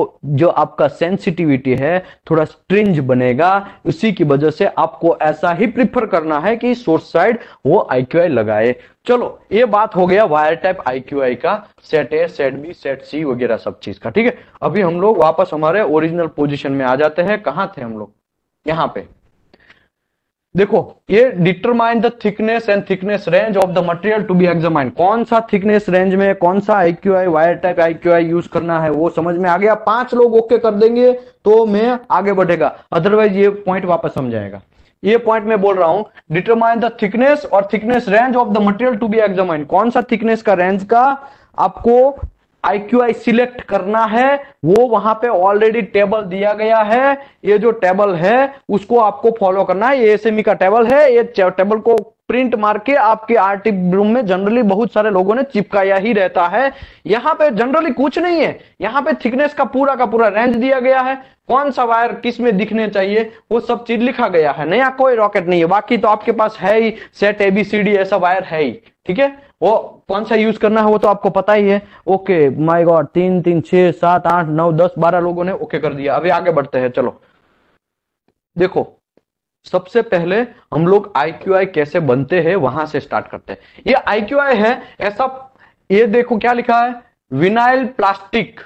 जो आपका सेंसिटिविटी है थोड़ा स्ट्रिंज बनेगा उसी की वजह से आपको ऐसा ही प्रिफर करना है कि सोर्स साइड वो आईक्यूआई लगाए चलो ये बात हो गया वायर टाइप आईक्यूआई का set A set B set C वगैरह सब चीज का ठीक है अभी हम लोग वापस हमारे ओरिजिनल पोजिशन में आ जाते हैं कहां थे हम लोग यहाँ पे देखो ये determine the thickness and thickness range of the material to be examine कौन सा थिकनेस रेंज में कौन सा IQ I wire type IQ I use करना है वो समझ में आ गया पांच लोग ओके कर देंगे तो मैं आगे बढ़ेगा अदरवाइज ये पॉइंट वापस समझाएगा ये पॉइंट मैं बोल रहा हूं डिटरमाइन द थिकनेस और thickness range of the material to be examine कौन सा थिकनेस का रेंज का आपको आई सिलेक्ट करना है वो वहां पे ऑलरेडी टेबल दिया गया है ये जो टेबल है उसको आपको फॉलो करना है ये एसएमई e का टेबल है ये टेबल को प्रिंट मार के आपके आर्ट रूम में जनरली बहुत सारे लोगों ने चिपकाया ही रहता है यहाँ पे जनरली कुछ नहीं है यहाँ पे थिकनेस का पूरा का पूरा रेंज दिया गया है कौन सा वायर किस में दिखने चाहिए वो सब चीज लिखा गया है नया कोई रॉकेट नहीं है बाकी तो आपके पास है ही सेट एबीसीडी ऐसा वायर है ही ठीक है वो कौन सा यूज करना है वो तो आपको पता ही है ओके माई गॉड तीन तीन छह सात आठ नौ दस बारह लोगों ने ओके कर दिया अभी आगे बढ़ते हैं चलो देखो सबसे पहले हम लोग आई कैसे बनते हैं वहां से स्टार्ट करते हैं ये आई है ऐसा ये देखो क्या लिखा है विनाइल प्लास्टिक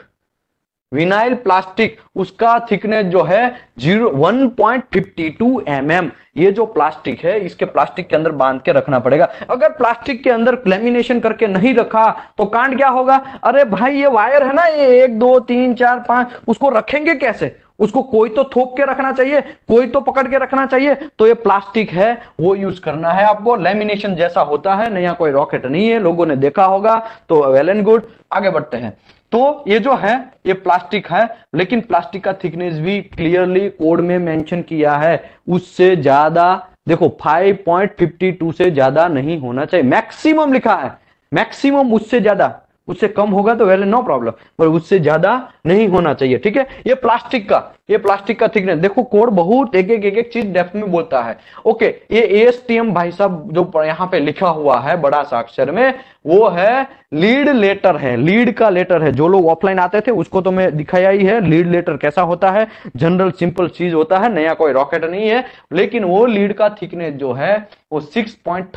विनाइल प्लास्टिक उसका थिकनेस जो है zero one point fifty two M M ये जो प्लास्टिक है इसके प्लास्टिक के अंदर बांध के रखना पड़ेगा अगर प्लास्टिक के अंदर लेमिनेशन करके नहीं रखा तो कांड क्या होगा अरे भाई ये वायर है ना ये एक दो तीन चार पांच उसको रखेंगे कैसे उसको कोई तो थोप के रखना चाहिए कोई तो पकड़ के रखना चाहिए तो ये प्लास्टिक है वो यूज करना है आपको लेमिनेशन जैसा होता है नया कोई रॉकेट नहीं है लोगों ने देखा होगा तो वेल एंड गुड आगे बढ़ते हैं तो ये जो है ये प्लास्टिक है लेकिन प्लास्टिक का थिकनेस भी क्लियरली कोड में मेंशन किया है उससे ज्यादा देखो 5.52 से ज्यादा नहीं होना चाहिए मैक्सिमम लिखा है मैक्सिमम उससे ज्यादा उससे कम होगा तो वेल नो प्रॉब्लम पर उससे ज्यादा नहीं होना चाहिए ठीक है ये प्लास्टिक का ये प्लास्टिक का थिकनेस देखो कोड बहुत एक एक एक एक चीज डेप्थ में बोलता है ओके ये एएसटीएम भाई साहब जो यहाँ पे लिखा हुआ है बड़ा सा अक्षर में वो है लीड लेटर है लीड का लेटर है जो लोग ऑफलाइन आते थे उसको तो मैं दिखाया ही है लीड लेटर कैसा होता है जनरल सिंपल चीज होता है नया कोई रॉकेट नहीं है लेकिन वो लीड का थिकनेस जो है वो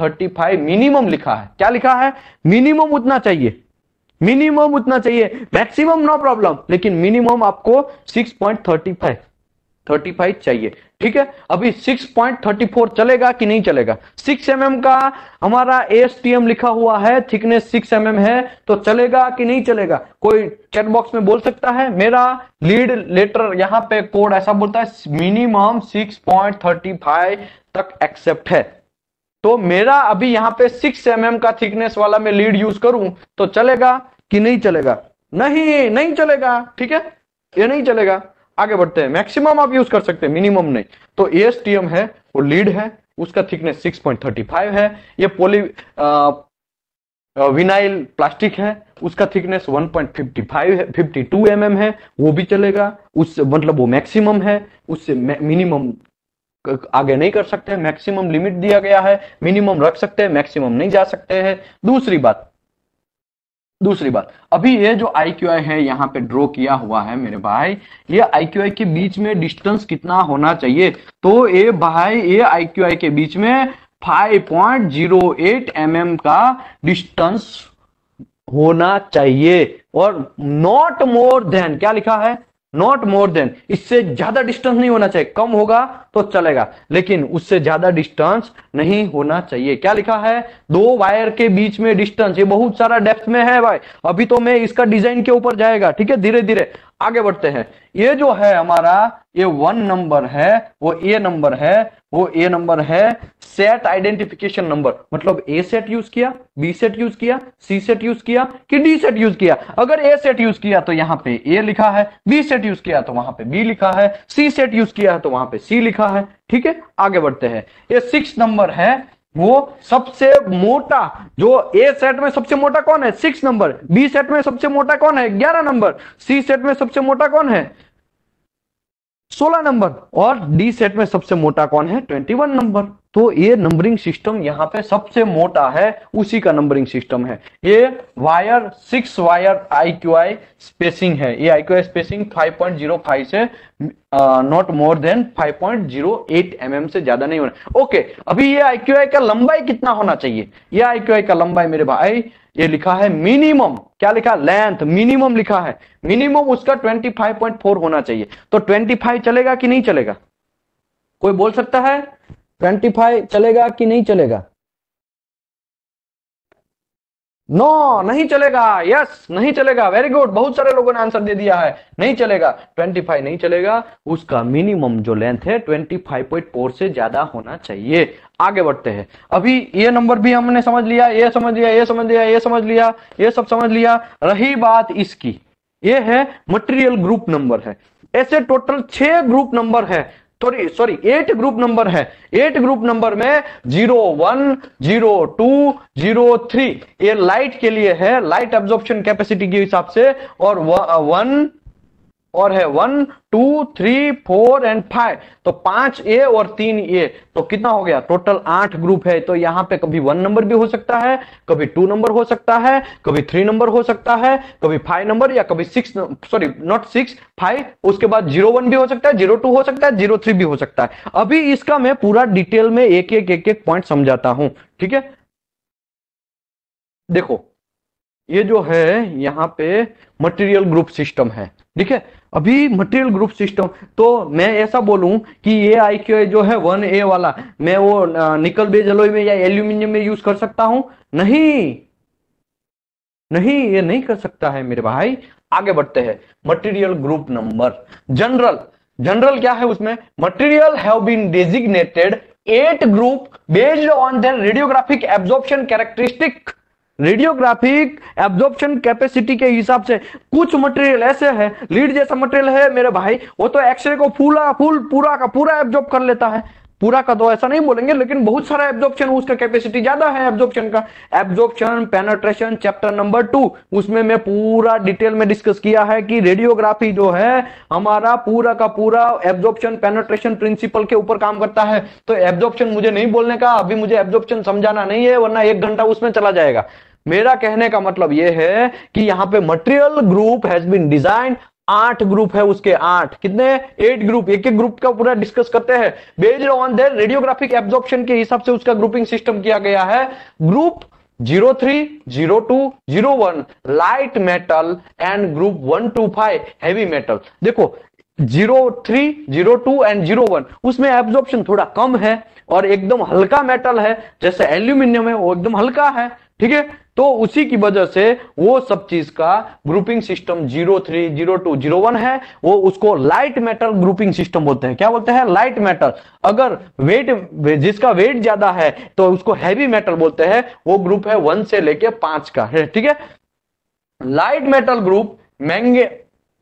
फाइव मिनिमम लिखा है क्या लिखा है मिनिमम उतना चाहिए मिनिमम उतना चाहिए मैक्सिमम नो प्रॉब्लम लेकिन मिनिमम आपको 6.35 35 चाहिए ठीक है अभी 6.34 चलेगा कि नहीं चलेगा 6 एम mm का हमारा एएसटीएम लिखा हुआ है थिकनेस 6 एम mm है तो चलेगा कि नहीं चलेगा कोई चैट बॉक्स में बोल सकता है मेरा लीड लेटर यहाँ पे कोड ऐसा बोलता है मिनिमम 6.35 तक एक्सेप्ट है तो मेरा अभी यहाँ पे सिक्स एम mm का थिकनेस वाला मैं लीड यूज करूं तो चलेगा कि नहीं चलेगा नहीं नहीं चलेगा ठीक है ये नहीं चलेगा आगे बढ़ते हैं मैक्सिमम आप यूज कर सकते हैं मिनिमम नहीं तो एस है वो लीड है उसका थिकनेस 6.35 है ये पोली विनाइल प्लास्टिक है उसका थिकनेस 1.55 है 52 एम mm है वो भी चलेगा उससे मतलब वो मैक्सिमम है उससे मिनिमम आगे नहीं कर सकते मैक्सिमम लिमिट दिया गया है मिनिमम रख सकते हैं मैक्सिमम नहीं जा सकते हैं दूसरी बात दूसरी बात अभी ये जो आई है यहाँ पे ड्रॉ किया हुआ है मेरे भाई ये आई के बीच में डिस्टेंस कितना होना चाहिए तो ये भाई ये आई के बीच में 5.08 पॉइंट mm का डिस्टेंस होना चाहिए और नॉट मोर देन क्या लिखा है नॉट मोर देन इससे ज्यादा डिस्टेंस नहीं होना चाहिए कम होगा तो चलेगा लेकिन उससे ज्यादा डिस्टेंस नहीं होना चाहिए क्या लिखा है दो वायर के बीच में डिस्टेंस ये बहुत सारा डेप्थ में है भाई अभी तो मैं इसका डिजाइन के ऊपर जाएगा ठीक है धीरे धीरे आगे बढ़ते हैं ये जो है हमारा ये वन नंबर है वो ए नंबर है वो ए नंबर है सेट आइडेंटिफिकेशन नंबर मतलब ए सेट यूज किया बी सेट यूज किया सी सेट यूज किया कि डी सेट यूज किया अगर ए सेट यूज किया तो यहां पे ए लिखा है बी सेट यूज किया तो वहां पे बी लिखा है सी सेट यूज किया है तो वहां पे सी लिखा है ठीक है आगे बढ़ते हैं ये सिक्स नंबर है वो सबसे मोटा जो ए सेट में सबसे मोटा कौन है सिक्स नंबर बी सेट में सबसे मोटा कौन है ग्यारह नंबर सी सेट में सबसे मोटा कौन है सोलह नंबर और डी सेट में सबसे मोटा कौन है ट्वेंटी वन नंबर तो ये नंबरिंग सिस्टम यहाँ पे सबसे मोटा है उसी का नंबरिंग सिस्टम है ये wire six wire I Q I spacing है ये आई क्यू आई स्पेसिंग 5.05 से नॉट मोर देन 5.08 mm से ज्यादा नहीं होना ओके अभी ये आई क्यू आई का लंबाई कितना होना चाहिए ये आई क्यू आई का लंबाई मेरे भाई ये लिखा है मिनिमम क्या लिखा लेंथ मिनिमम लिखा है मिनिमम उसका 25.4 होना चाहिए तो 25 चलेगा कि नहीं चलेगा कोई बोल सकता है 25 चलेगा कि नहीं चलेगा नो no, नहीं चलेगा यस नहीं चलेगा वेरी गुड बहुत सारे लोगों ने आंसर दे दिया है नहीं चलेगा 25 नहीं चलेगा उसका मिनिमम जो लेंथ है 25.4 से ज्यादा होना चाहिए आगे बढ़ते हैं अभी ये नंबर भी हमने समझ लिया ये समझ लिया ये समझ लिया ये समझ लिया ये सब समझ लिया रही बात इसकी ये है मटेरियल ग्रुप नंबर है ऐसे टोटल छह ग्रुप नंबर है sorry sorry eight group number है एट ग्रुप नंबर में zero one zero two zero three ये लाइट के लिए है लाइट एब्जॉर्प्शन कैपेसिटी के हिसाब से और वन और है one two three four and five तो पांच ए और तीन ए तो कितना हो गया टोटल आठ ग्रुप है तो यहाँ पे कभी वन नंबर भी हो सकता है कभी टू नंबर हो सकता है कभी थ्री नंबर हो सकता है कभी फाइव नंबर या कभी six sorry not six five उसके बाद जीरो वन भी हो सकता है जीरो टू हो सकता है जीरो थ्री भी हो सकता है अभी इसका मैं पूरा डिटेल में एक एक एक एक पॉइंट समझाता हूं ठीक है देखो ये जो है यहाँ पे मटेरियल ग्रुप सिस्टम है ठीक है अभी मटेरियल ग्रुप सिस्टम तो मैं ऐसा बोलूं कि ये आई क्यू जो है वन ए वाला मैं वो निकल बेज अलोई में या एल्यूमिनियम में यूज कर सकता हूं नहीं नहीं ये नहीं कर सकता है मेरे भाई आगे बढ़ते हैं material group number general general क्या है उसमें material have been designated eight group based on their radiographic absorption characteristic radiographic absorption capacity के हिसाब से कुछ मटेरियल ऐसे है लीड जैसा मटेरियल है मेरे भाई वो तो एक्सरे को फूला फूल पूरा का पूरा एब्जॉर्ब कर लेता है पूरा का तो ऐसा नहीं बोलेंगे लेकिन बहुत सारा एब्जॉर्प्शन उसका कैपेसिटी ज्यादा है एब्जॉर्प्शन का absorption penetration chapter number two उसमें मैं पूरा डिटेल में डिस्कस किया है कि रेडियोग्राफी जो है हमारा पूरा का पूरा एब्जॉर्प्शन पेनेट्रेशन प्रिंसिपल के ऊपर काम करता है तो एब्जॉर्प्शन मुझे नहीं बोलने का अभी मुझे एब्जॉर्प्शन समझाना नहीं है वरना एक घंटा उसमें चला जाएगा मेरा कहने का मतलब यह है कि यहां पे material group has been design आठ ग्रुप है उसके आठ कितने एट ग्रुप एक एक ग्रुप का पूरा डिस्कस करते हैं based on their radiographic absorption के हिसाब से उसका ग्रुपिंग सिस्टम किया गया है group zero three zero two zero one light metal and group one two five heavy metal देखो zero three zero two and zero one उसमें एब्जॉर्प्शन थोड़ा कम है और एकदम हल्का मेटल है जैसे एल्यूमिनियम है वो एकदम हल्का है ठीक है तो उसी की वजह से वो सब चीज का grouping system zero three zero two zero one है वो उसको लाइट मेटल ग्रुपिंग सिस्टम बोलते हैं क्या बोलते हैं लाइट मेटल अगर वेट जिसका वेट ज्यादा है तो उसको हैवी मेटल बोलते हैं वो ग्रुप है वन से लेके पांच का है ठीक है लाइट मेटल ग्रुप मैंगे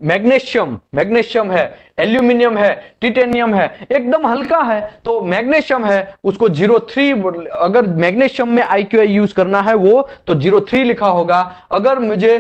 मैग्नेशियम मैग्नेशियम है एल्यूमिनियम है टिटेनियम है एकदम हल्का है तो मैग्नेशियम है उसको जीरो थ्री अगर मैग्नेशियम में आई क्यू आई यूज करना है वो तो जीरो थ्री लिखा होगा अगर मुझे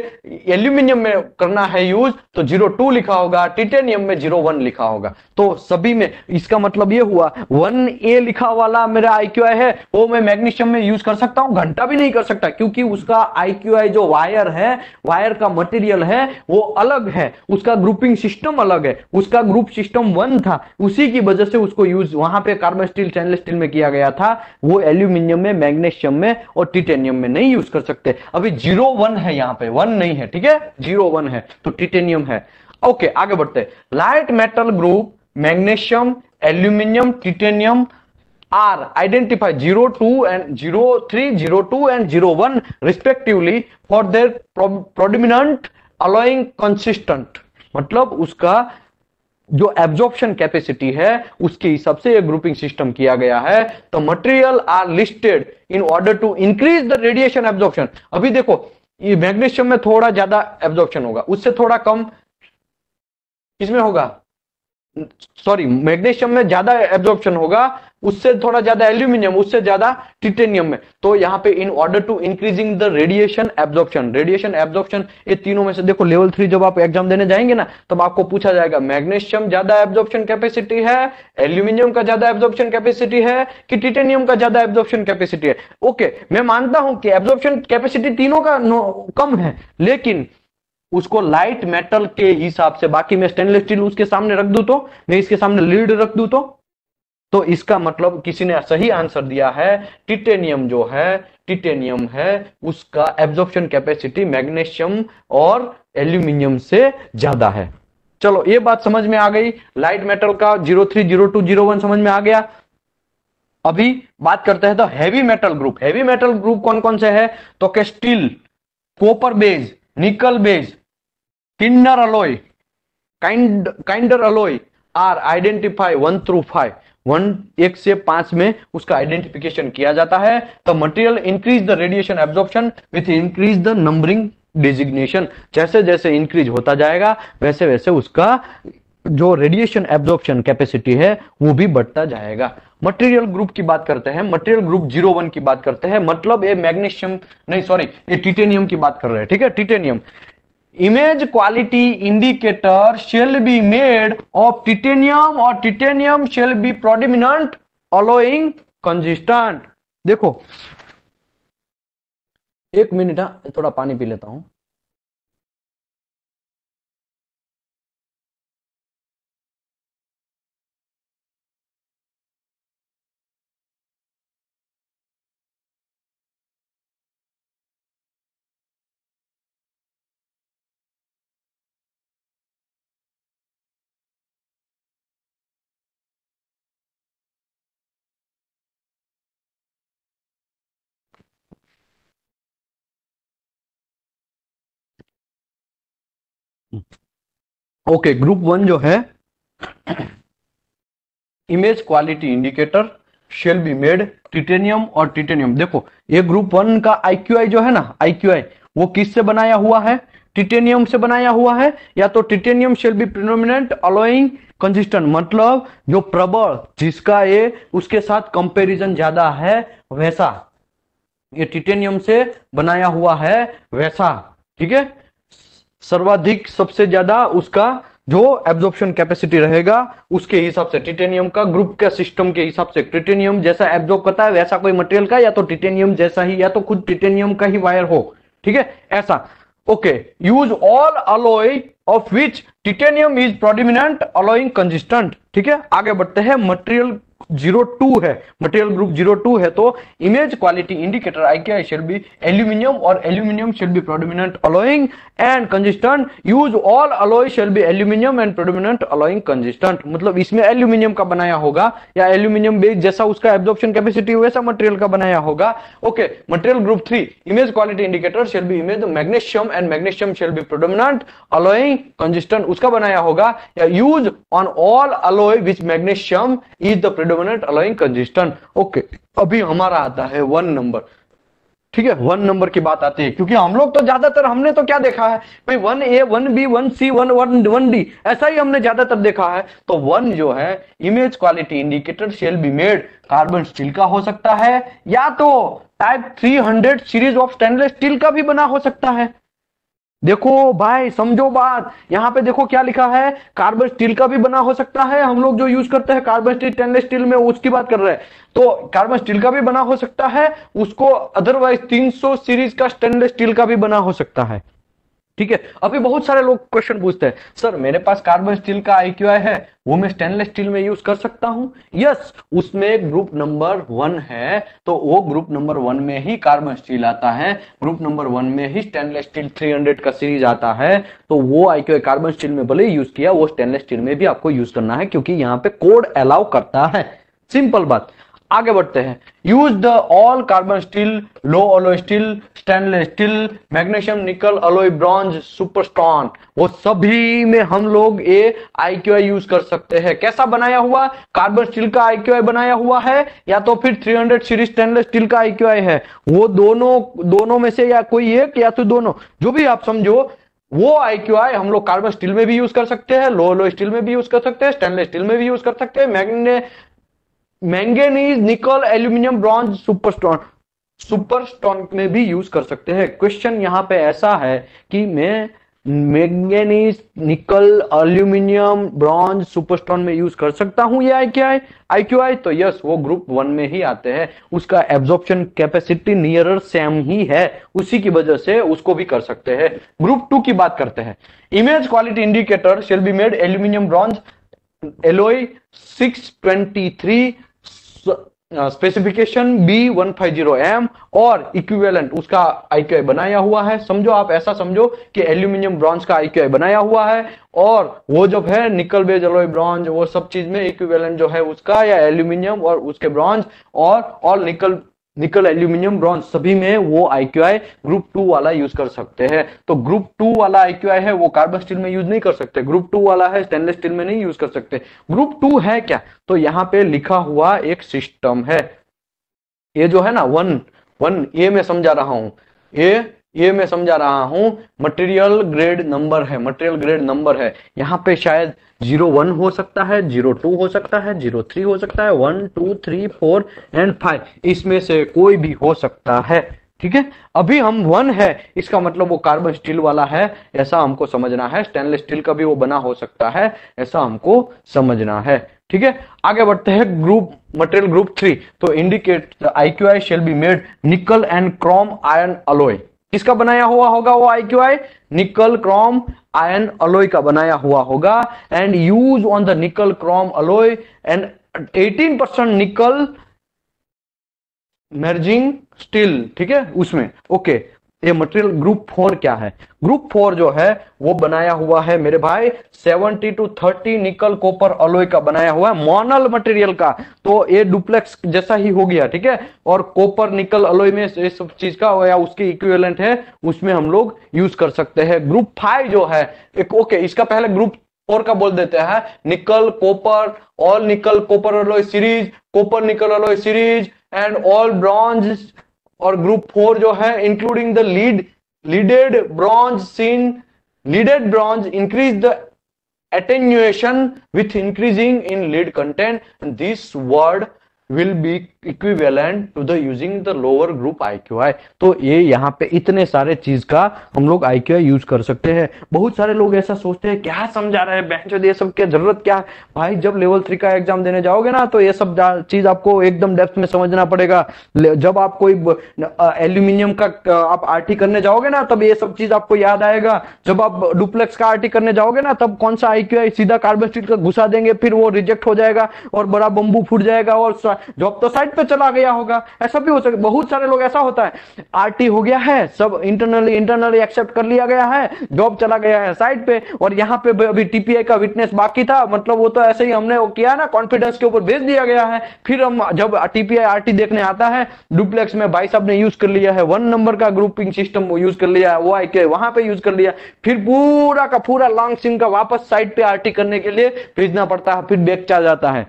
एल्यूमिनियम में करना है यूज तो जीरो टू लिखा होगा टिटेनियम में जीरो वन लिखा होगा तो सभी में इसका मतलब ये हुआ वन ए लिखा वाला मेरा आई क्यू आई है वो मैं मैग्नेशियम में यूज कर सकता हूँ घंटा भी नहीं कर सकता क्योंकि उसका आई क्यू आई जो वायर है वायर का मटेरियल है वो अलग है उसका ग्रुपिंग सिस्टम अलग है उसका ग्रुप सिस्टम वन था उसी की वजह से उसको यूज वहां पे कार्बन स्टील स्टेनलेस स्टील में किया गया था वो एल्यूमिनियम में मैग्नेशियम में और टिटेनियम में नहीं यूज कर सकते अभी जीरो वन है यहाँ पे वन नहीं है ठीक है जीरो वन है तो टिटेनियम है ओके आगे बढ़ते light metal group magnesium aluminium titanium are identify zero two and zero three zero two and zero one respectively for their predominant alloying consistent मतलब उसका जो एब्जॉर्प्शन कैपेसिटी है उसके हिसाब से ये ग्रुपिंग सिस्टम किया गया है तो material are listed in order to increase the radiation absorption अभी देखो ये मैग्नेशियम में थोड़ा ज्यादा एब्जॉर्प्शन होगा उससे थोड़ा कम किसमें होगा सॉरी मैग्नेशियम में ज्यादा एब्जॉर्प्शन होगा उससे थोड़ा ज्यादा एल्यूमिनियम उससे ज्यादा टिटेनियम में तो यहाँ पे in order to increasing the radiation absorption radiation absorption ये तीनों में से देखो लेवल थ्री जब आप एग्जाम देने जाएंगे ना तब आपको पूछा जाएगा मैग्नेशियम ज्यादा एब्जॉर्प्शन कैपेसिटी है एल्यूमिनियम का ज्यादा एब्जॉर्प्शन कैपेसिटी है कि टिटेनियम का ज्यादा एब्जॉर्प्शन कैपेसिटी है ओके मैं मानता हूं कि एब्जॉर्प्शन कैपेसिटी तीनों का कम है लेकिन उसको लाइट मेटल के हिसाब से बाकी मैं स्टेनलेस स्टील उसके सामने रख दू तो मैं इसके सामने लीड रख दू तो तो इसका मतलब किसी ने सही आंसर दिया है टिटेनियम जो है टिटेनियम है उसका एब्जॉर्प्शन कैपेसिटी मैग्नेशियम और एल्यूमिनियम से ज्यादा है चलो ये बात समझ में आ गई लाइट मेटल का zero three zero two zero one समझ में आ गया अभी बात करते हैं तो heavy metal group heavy metal group कौन कौन से है तो के steel copper base nickel base kindred alloy kindred alloy are identify one through five one एक से पांच में उसका आइडेंटिफिकेशन किया जाता है the material increase the radiation absorption with increase the numbering designation जैसे जैसे इंक्रीज होता जाएगा वैसे वैसे उसका जो रेडिएशन एब्जॉर्प्शन कैपेसिटी है वो भी बढ़ता जाएगा मटेरियल ग्रुप की बात करते हैं मटेरियल ग्रुप जीरो वन की बात करते हैं मतलब ये मैग्नीशियम नहीं सॉरी ये टिटेनियम की बात कर रहे हैं ठीक है titanium image quality indicator shall be made of titanium और titanium shall be predominant alloying consistent देखो एक मिनट हाँ, थोड़ा पानी पी लेता हूं ओके ग्रुप वन जो है image quality indicator shall be made titanium और टिटेनियम देखो ये ग्रुप वन का आईक्यूआई जो है ना आईक्यूआई वो किस से बनाया हुआ है टिटेनियम से बनाया हुआ है या तो titanium shall be predominant alloying consistent मतलब जो प्रबल जिसका ये उसके साथ कंपेरिजन ज्यादा है वैसा ये टिटेनियम से बनाया हुआ है वैसा ठीक है सर्वाधिक सबसे ज्यादा उसका जो एब्जॉर्प्शन कैपेसिटी रहेगा उसके हिसाब से टिटेनियम का ग्रुप के सिस्टम के हिसाब से टिटेनियम जैसा एब्जॉर्ब करता है वैसा कोई मटेरियल का या तो टिटेनियम जैसा ही या तो खुद टिटेनियम का ही वायर हो ठीक है ऐसा okay use all alloy of which titanium is predominant alloying consistent ठीक है आगे बढ़ते हैं मटेरियल जीरो टू है मटेरियल ग्रुप जीरो टू है तो इमेज क्वालिटी इंडिकेटर आई क्या शेड बी एल्यूमिनियम और aluminium shall be predominant alloying and consistent use all alloy shall be aluminium and predominant alloying consistent मतलब इसमें aluminium का बनाया होगा या एल्यूमिनियम बेस जैसा उसका एब्जॉर्प्शन कैपेसिटी वैसा मटेरियल का बनाया होगा okay material group three image quality indicator shall be image magnesium and magnesium shall be predominant alloying consistent उसका बनाया होगा या use on all alloy which magnesium is the predominant dominant alloying consistent okay अभी हमारा आता है one number ठीक है वन नंबर की बात आती है क्योंकि हम लोग तो ज्यादातर हमने तो क्या देखा है भाई one A one B one C one one one D ऐसा ही हमने ज्यादातर देखा है तो वन जो है image quality indicator shall be made carbon steel का हो सकता है या तो type 300 series of stainless steel का भी बना हो सकता है देखो भाई समझो बात यहाँ पे देखो क्या लिखा है कार्बन स्टील का भी बना हो सकता है हम लोग जो यूज करते हैं कार्बन स्टील स्टेनलेस स्टील में उसकी बात कर रहे हैं तो कार्बन स्टील का भी बना हो सकता है उसको अदरवाइज 300 सीरीज का स्टेनलेस स्टील का भी बना हो सकता है ठीक है अभी बहुत सारे लोग क्वेश्चन पूछते हैं सर मेरे पास कार्बन स्टील का आई है वो मैं स्टेनलेस स्टील में यूज कर सकता हूं यस उसमें ग्रुप नंबर वन है तो वो ग्रुप नंबर वन में ही कार्बन स्टील आता है ग्रुप नंबर वन में ही स्टेनलेस स्टील 300 का सीरीज आता है तो वो आई कार्बन स्टील में भले यूज किया वो स्टेनलेस स्टील में भी आपको यूज करना है क्योंकि यहाँ पे कोड अलाउ करता है सिंपल बात आगे बढ़ते हैं use the all carbon steel low alloy steel stainless steel magnesium nickel alloy bronze Superston वो सभी में हम लोग ये आई आई यूज कर सकते हैं कैसा बनाया हुआ कार्बन स्टील का आई आई बनाया हुआ है या तो फिर 300 सीरीज स्टेनलेस स्टील का आई आई है वो दोनों दोनों में से या कोई एक या तो दोनों जो भी आप समझो वो आई आई हम लोग कार्बन स्टील में भी यूज कर सकते हैं लो लो स्टील में भी यूज कर सकते हैं स्टेनलेस स्टील में भी यूज कर सकते हैं मैग्ने manganese nickel aluminium bronze Superston Superston में भी यूज कर सकते हैं क्वेश्चन यहाँ पे ऐसा है कि मैं manganese nickel aluminium bronze Superston में यूज कर सकता हूं या क्या है आई तो यस वो ग्रुप वन में ही आते हैं उसका एब्जॉर्प्शन कैपेसिटी नियर सेम ही है उसी की वजह से उसको भी कर सकते हैं ग्रुप टू की बात करते हैं image quality indicator shall be made aluminium bronze twenty 623 specification B one five zero M और इक्विवेलेंट उसका आईक्यूआई बनाया हुआ है समझो आप ऐसा समझो कि एल्यूमिनियम ब्रॉन्ज का आईक्यूआई बनाया हुआ है और वो जब है निकल बेज एलोई ब्रॉन्ज वो सब चीज में इक्विवेलेंट जो है उसका या एल्यूमिनियम और उसके ब्रॉन्ज और और निकल निकल एल्यूमिनियम ब्रॉन्ज सभी में वो आईक्यूआई ग्रुप टू वाला यूज कर सकते हैं तो ग्रुप टू वाला आईक्यूआई है वो कार्बन स्टील में यूज नहीं कर सकते ग्रुप टू वाला है स्टेनलेस स्टील में नहीं यूज कर सकते ग्रुप टू है क्या तो यहाँ पे लिखा हुआ एक सिस्टम है ये जो है ना वन वन ए में समझा रहा हूं ए ये मैं समझा रहा हूँ मटेरियल ग्रेड नंबर है मटेरियल ग्रेड नंबर है यहाँ पे शायद जीरो वन हो सकता है जीरो टू हो सकता है जीरो थ्री हो सकता है one two three four and five इसमें से कोई भी हो सकता है ठीक है अभी हम वन है इसका मतलब वो कार्बन स्टील वाला है ऐसा हमको समझना है स्टेनलेस स्टील का भी वो बना हो सकता है ऐसा हमको समझना है ठीक है आगे बढ़ते हैं ग्रुप मटेरियल ग्रुप थ्री तो indicate I Q I shall be made nickel and chrome iron alloy किसका बनाया हुआ होगा वो आई क्यू आई निकल क्रोम आयन अलोय का बनाया हुआ होगा and use on the nickel chrome alloy and 18 percent nickel maraging steel ठीक है उसमें ओके okay. ये मटेरियल ग्रुप फोर क्या है ग्रुप फोर जो है वो बनाया हुआ है मेरे भाई seventy two thirty nickel copper alloy का बनाया हुआ है मोनल मटेरियल का तो ये डुप्लेक्स जैसा ही हो गया ठीक है और कॉपर निकल अलोय में ये सब चीज का या उसके इक्विवेलेंट है उसमें हम लोग यूज कर सकते हैं ग्रुप फाइव जो है एक ओके इसका पहले ग्रुप फोर का बोल देते हैं nickel copper all nickel copper alloy series copper nickel alloy series and all bronze और ग्रुप फोर जो है including the lead leaded bronze seen leaded bronze increase the attenuation with increasing in lead content this word will be equivalent to the using the lower group I तो ये यहाँ पे इतने सारे चीज का हम लोग आई यूज कर सकते हैं बहुत सारे लोग ऐसा सोचते हैं क्या समझा रहे हैं बैंक ये सब क्या जरूरत क्या है भाई जब लेवल थ्री का एग्जाम देने जाओगे ना तो ये सब चीज आपको एकदम डेप्थ में समझना पड़ेगा जब आप कोई एल्यूमिनियम का आप आरटी करने जाओगे ना तब ये सब चीज आपको याद आएगा जब आप डुप्लेक्स का आरटी करने जाओगे ना तब कौन सा आई सीधा कार्बन स्टील का घुसा देंगे फिर वो रिजेक्ट हो जाएगा और बड़ा बम्बू फूट जाएगा और जॉब तो साइड पे चला गया होगा ऐसा भी हो सकता बहुत सारे लोग ऐसा होता है आरटी हो गया है सब इंटरनली इंटरनली एक्सेप्ट कर लिया गया है जॉब चला गया है साइड पे और यहाँ पे अभी टीपीआई का विटनेस बाकी था मतलब वो तो ऐसे ही हमने वो किया ना कॉन्फिडेंस के ऊपर भेज दिया गया है फिर हम जब टीपीआई आर देखने आता है डुप्लेक्स में भाई साहब ने यूज कर लिया है वन नंबर का ग्रुपिंग सिस्टम यूज कर लिया है वो आई के वहां पे यूज कर लिया फिर पूरा का पूरा लॉन्ग सिंह का वापस साइड पे आर करने के लिए भेजना पड़ता है फिर बेच जाता है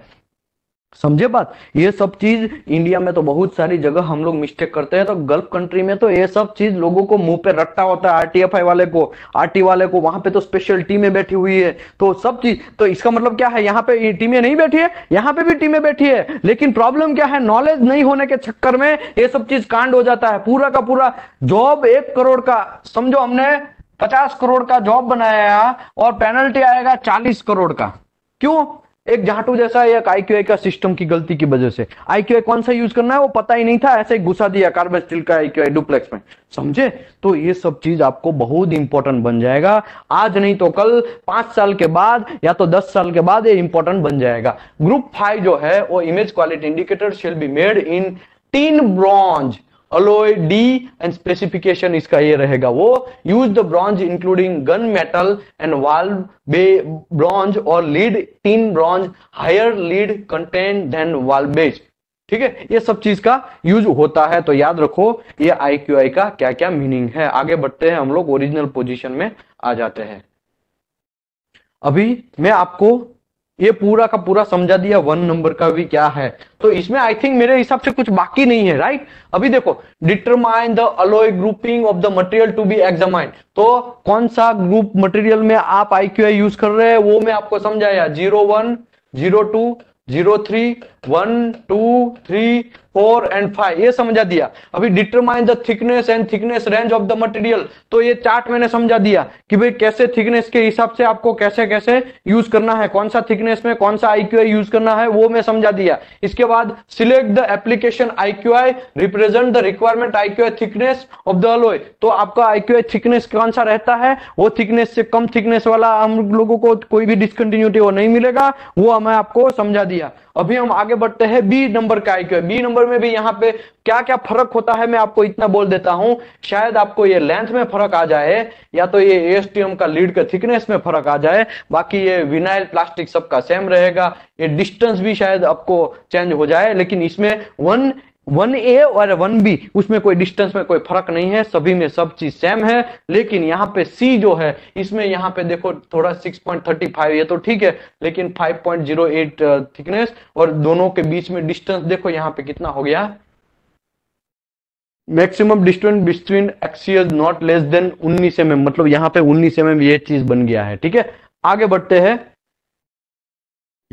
समझे बात ये सब चीज इंडिया में तो बहुत सारी जगह हम लोग मिस्टेक करते हैं तो गल्फ कंट्री में तो ये सब चीज लोगों को मुंह पे रट्टा होता है आरटीएफआई वाले को आरटी वाले को वहां पे तो स्पेशल टीमें बैठी हुई है तो सब चीज तो इसका मतलब क्या है यहाँ पे टीमें नहीं बैठी है यहाँ पे भी टीमें बैठी है लेकिन प्रॉब्लम क्या है नॉलेज नहीं होने के चक्कर में ये सब चीज कांड हो जाता है पूरा का पूरा जॉब एक करोड़ का समझो हमने पचास करोड़ का जॉब बनाया और पेनल्टी आएगा चालीस करोड़ का क्यों एक झाटू जैसा एक आई का सिस्टम की गलती की वजह से आईक्यूआई कौन सा यूज करना है वो पता ही नहीं था ऐसे घुसा दिया कार्बन स्टील का आईक्यूआई डुप्लेक्स में समझे तो ये सब चीज आपको बहुत इंपॉर्टेंट बन जाएगा आज नहीं तो कल पांच साल के बाद या तो दस साल के बाद ये इंपॉर्टेंट बन जाएगा ग्रुप फाइव जो है वो image quality indicator shall be made in tin bronze alloy D and specification इसका ये रहेगा वो use the bronze including gun metal and valve bay bronze और lead tin bronze higher lead content than base ठीक है ये सब चीज का यूज होता है तो याद रखो ये आई क्यू आई का क्या क्या मीनिंग है आगे बढ़ते हैं हम लोग ओरिजिनल पोजिशन में आ जाते हैं अभी मैं आपको ये पूरा का पूरा समझा दिया वन नंबर का भी क्या है तो इसमें आई थिंक मेरे हिसाब से कुछ बाकी नहीं है राइट अभी देखो determine the alloy grouping of the material to be examine तो कौन सा ग्रुप मटेरियल में आप आई यूज कर रहे हैं वो मैं आपको समझाया zero one zero two zero three one two three four and five ये समझा दिया अभी determine the thickness and thickness range of the material तो ये चार्ट मैंने समझा दिया कि भाई कैसे थिकनेस के हिसाब से आपको कैसे कैसे यूज करना है कौन सा थिकनेस में कौन सा आई यूज करना है वो मैं समझा दिया इसके बाद select the application I Q I represent the requirement I IQI thickness of the alloy तो आपका आई आईक्यूआई थिकनेस कौन सा रहता है वो थिकनेस से कम थिकनेस वाला हम लोगों को कोई भी डिसकंटिन्यूटी वो नहीं मिलेगा वो हमें आपको समझा दिया अभी हम आगे बढ़ते हैं बी नंबर का आईक्यू बी नंबर में भी यहाँ पे क्या क्या फर्क होता है मैं आपको इतना बोल देता हूं शायद आपको ये लेंथ में फर्क आ जाए या तो ये एएसटीएम का लीड का थिकनेस में फर्क आ जाए बाकी ये विनाइल प्लास्टिक सबका सेम रहेगा ये डिस्टेंस भी शायद आपको चेंज हो जाए लेकिन इसमें वन वन ए और वन बी उसमें कोई डिस्टेंस में कोई फर्क नहीं है सभी में सब चीज सेम है लेकिन यहाँ पे सी जो है इसमें यहाँ पे देखो थोड़ा 6.35 ये तो ठीक है लेकिन 5.08 थिकनेस uh, और दोनों के बीच में डिस्टेंस देखो यहाँ पे कितना हो गया maximum distance between axial not less than उन्नीस एम mm, मतलब यहाँ पे उन्नीस एम mm ये चीज बन गया है ठीक है आगे बढ़ते हैं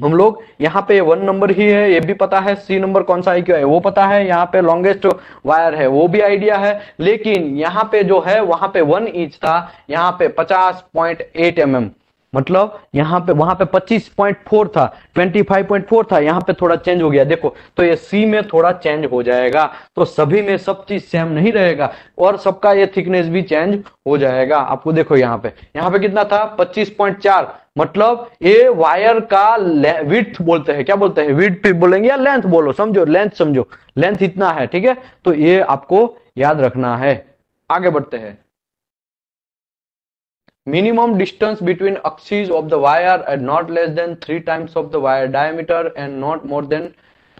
हम लोग यहाँ पे वन नंबर ही है ये भी पता है सी नंबर कौन सा आई क्यों है वो पता है यहाँ पे लॉन्गेस्ट वायर है वो भी आइडिया है लेकिन यहाँ पे जो है वहां पे वन इंच था यहाँ पे पचास पॉइंट एट एम एम मतलब यहाँ पे वहां पे 25.4 था 25.4 था यहाँ पे थोड़ा चेंज हो गया देखो तो ये सी में थोड़ा चेंज हो जाएगा तो सभी में सब चीज सेम नहीं रहेगा और सबका ये थिकनेस भी चेंज हो जाएगा आपको देखो यहाँ पे यहाँ पे कितना था 25.4 मतलब ये वायर का विथ बोलते हैं क्या बोलते हैं विथ बोलेंगे या लेंथ बोलो समझो लेंथ समझो लेंथ इतना है ठीक है तो ये आपको याद रखना है आगे बढ़ते हैं Minimum distance between axes of the wire and not less than 3 times of the wire diameter and not more than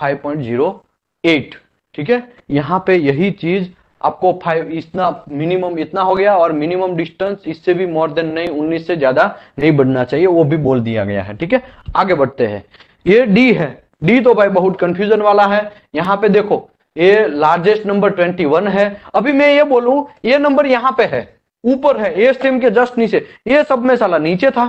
5.08 ठीक है यहाँ पे यही चीज आपको फाइव इतना मिनिमम इतना हो गया और मिनिमम डिस्टेंस इससे भी मोर देन नहीं उन्नीस से ज्यादा नहीं बढ़ना चाहिए वो भी बोल दिया गया है ठीक है आगे बढ़ते हैं ये डी है डी तो भाई बहुत कंफ्यूजन वाला है यहाँ पे देखो ये लार्जेस्ट नंबर 21 है अभी मैं ये बोलू ये नंबर यहाँ पे है ऊपर है ए स्टेम के जस्ट नीचे ये सब में साला नीचे था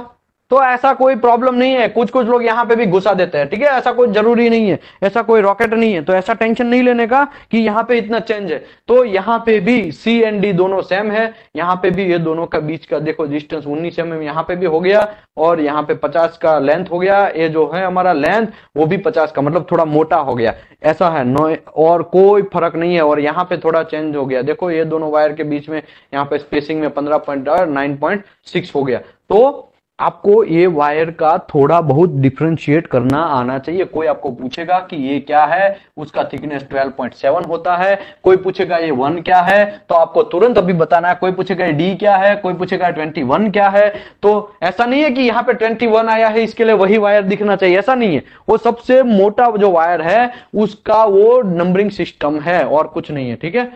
तो ऐसा कोई प्रॉब्लम नहीं है कुछ कुछ लोग यहाँ पे भी घुसा देते हैं ठीक है ऐसा कोई जरूरी नहीं है ऐसा कोई रॉकेट नहीं है तो ऐसा टेंशन नहीं लेने का कि यहाँ पे इतना चेंज है तो यहाँ पे भी सी एंड डी दोनों सेम है यहाँ पे भी ये दोनों का बीच का देखो डिस्टेंस उन्नीस एम mm एम यहाँ पे भी हो गया और यहाँ पे पचास का लेंथ हो गया ये जो है हमारा लेंथ वो भी पचास का मतलब थोड़ा मोटा हो गया ऐसा है नो और कोई फर्क नहीं है और यहाँ पे थोड़ा चेंज हो गया देखो ये दोनों वायर के बीच में यहाँ पे स्पेसिंग में पंद्रह पॉइंट नाइन पॉइंट सिक्स हो गया तो आपको ये वायर का थोड़ा बहुत डिफ्रेंशिएट करना आना चाहिए कोई आपको पूछेगा कि ये क्या है उसका थिकनेस 12.7 होता है कोई पूछेगा ये वन क्या है तो आपको तुरंत अभी बताना है कोई पूछेगा डी क्या है कोई पूछेगा ट्वेंटी वन क्या है तो ऐसा नहीं है कि यहाँ पे ट्वेंटी वन आया है इसके लिए वही वायर दिखना चाहिए ऐसा नहीं है वो सबसे मोटा जो वायर है उसका वो नंबरिंग सिस्टम है और कुछ नहीं है ठीक है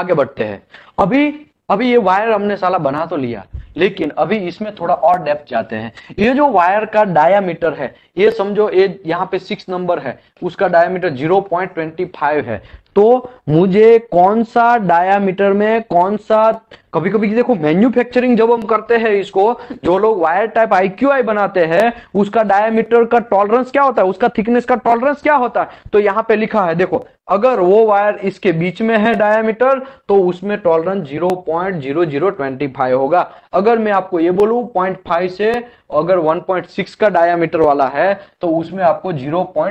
आगे बढ़ते हैं अभी अभी ये वायर हमने साला बना तो लिया लेकिन अभी इसमें थोड़ा और डेप्थ जाते हैं ये जो वायर का डायामीटर है ये समझो ये यहाँ पे सिक्स नंबर है उसका डायामीटर 0.25 है तो मुझे कौन सा डायामीटर में कौन सा कभी कभी देखो मैन्युफैक्चरिंग जब हम करते हैं इसको जो लोग वायर टाइप आई बनाते हैं उसका डायमीटर का टॉलरेंस क्या होता है उसका थिकनेस का टॉलरेंस क्या होता है तो यहाँ पे लिखा है देखो अगर वो वायर इसके बीच में है डायमीटर तो उसमें tolerance zero zero zero point twenty five होगा अगर मैं आपको ये बोलू पॉइंट फाइव से अगर वन पॉइंट सिक्स का डायमीटर वाला है तो उसमें आपको zero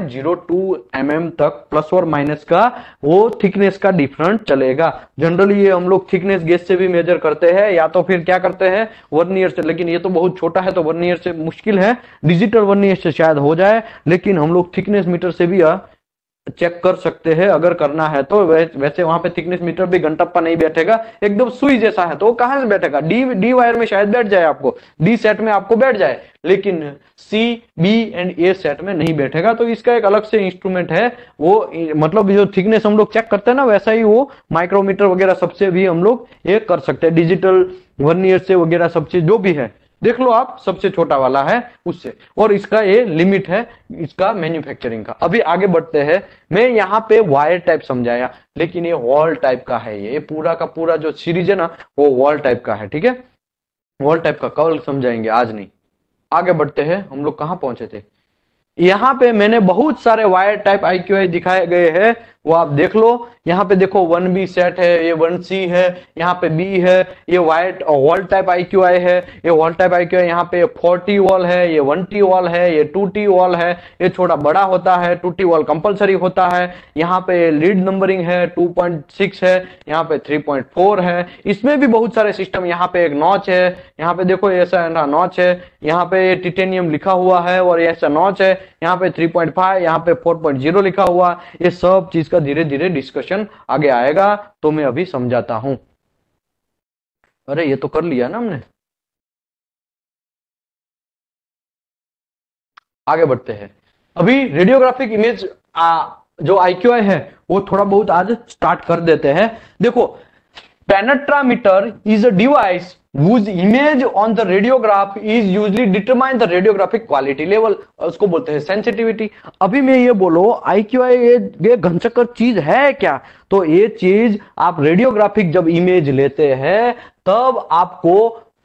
zero point two M m तक प्लस और माइनस का वो थिकनेस का डिफरेंट चलेगा जनरली ये हम लोग थिकनेस गेस से भी मेजर मेजर करते हैं या तो फिर क्या करते हैं वन ईयर से लेकिन ये तो बहुत छोटा है तो वन ईयर से मुश्किल है डिजिटल वन ईयर से शायद हो जाए लेकिन हम लोग थिकनेस मीटर से भी चेक कर सकते हैं अगर करना है तो वै, वैसे वहां पे थिकनेस मीटर भी घंटप्पा नहीं बैठेगा एकदम सुई जैसा है तो वो कहां से बैठेगा डी डी वायर में शायद बैठ जाए आपको डी सेट में आपको बैठ जाए लेकिन C B and A set में नहीं बैठेगा तो इसका एक अलग से इंस्ट्रूमेंट है वो मतलब जो थिकनेस हम लोग चेक करते हैं ना वैसा ही वो माइक्रोमीटर वगैरह सबसे भी हम लोग ये कर सकते हैं डिजिटल वन ईयर से वगैरह सब चीज जो भी है देख लो आप सबसे छोटा वाला है उससे और इसका ये लिमिट है इसका मैन्युफैक्चरिंग का अभी आगे बढ़ते हैं मैं यहाँ पे वायर टाइप समझाया लेकिन ये वॉल टाइप का है ये पूरा का पूरा जो सीरीज है ना वो वॉल टाइप का है ठीक है वॉल टाइप का कल समझाएंगे आज नहीं आगे बढ़ते हैं हम लोग कहाँ पहुंचे थे यहाँ पे मैंने बहुत सारे वायर टाइप आई दिखाए गए हैं वो आप देख लो यहाँ पे देखो वन बी सेट है ये वन सी है यहाँ पे बी है ये white wall type I Q I है ये wall type I Q I यहाँ पे फोर्टी वॉल है ये वन टी वॉल है ये टू टी वॉल है ये छोटा बड़ा होता है टू टी वॉल कंपल्सरी होता है यहाँ पे लीड नंबरिंग है टू पॉइंट सिक्स है यहाँ पे थ्री पॉइंट फोर है इसमें भी बहुत सारे सिस्टम यहाँ पे एक नॉच है यहाँ पे देखो ऐसा नॉच है यहाँ पे टिटेनियम लिखा हुआ है और ऐसा नॉच है यहाँ पे थ्री पॉइंट फाइव यहाँ पे फोर पॉइंट जीरो लिखा हुआ ये सब चीज का इसका धीरे धीरे डिस्कशन आगे आएगा तो मैं अभी समझाता हूं अरे ये तो कर लिया ना हमने आगे बढ़ते हैं अभी रेडियोग्राफिक इमेज आ, जो आईक्यू है वो थोड़ा बहुत आज स्टार्ट कर देते हैं देखो penetrameter is a device image on the radiograph is usually determine the radiographic quality level उसको बोलते हैं सेंसिटिविटी अभी मैं ये बोलो आई क्यू आई ये घनचक्कर चीज है क्या तो ये चीज आप रेडियोग्राफिक जब इमेज लेते हैं तब आपको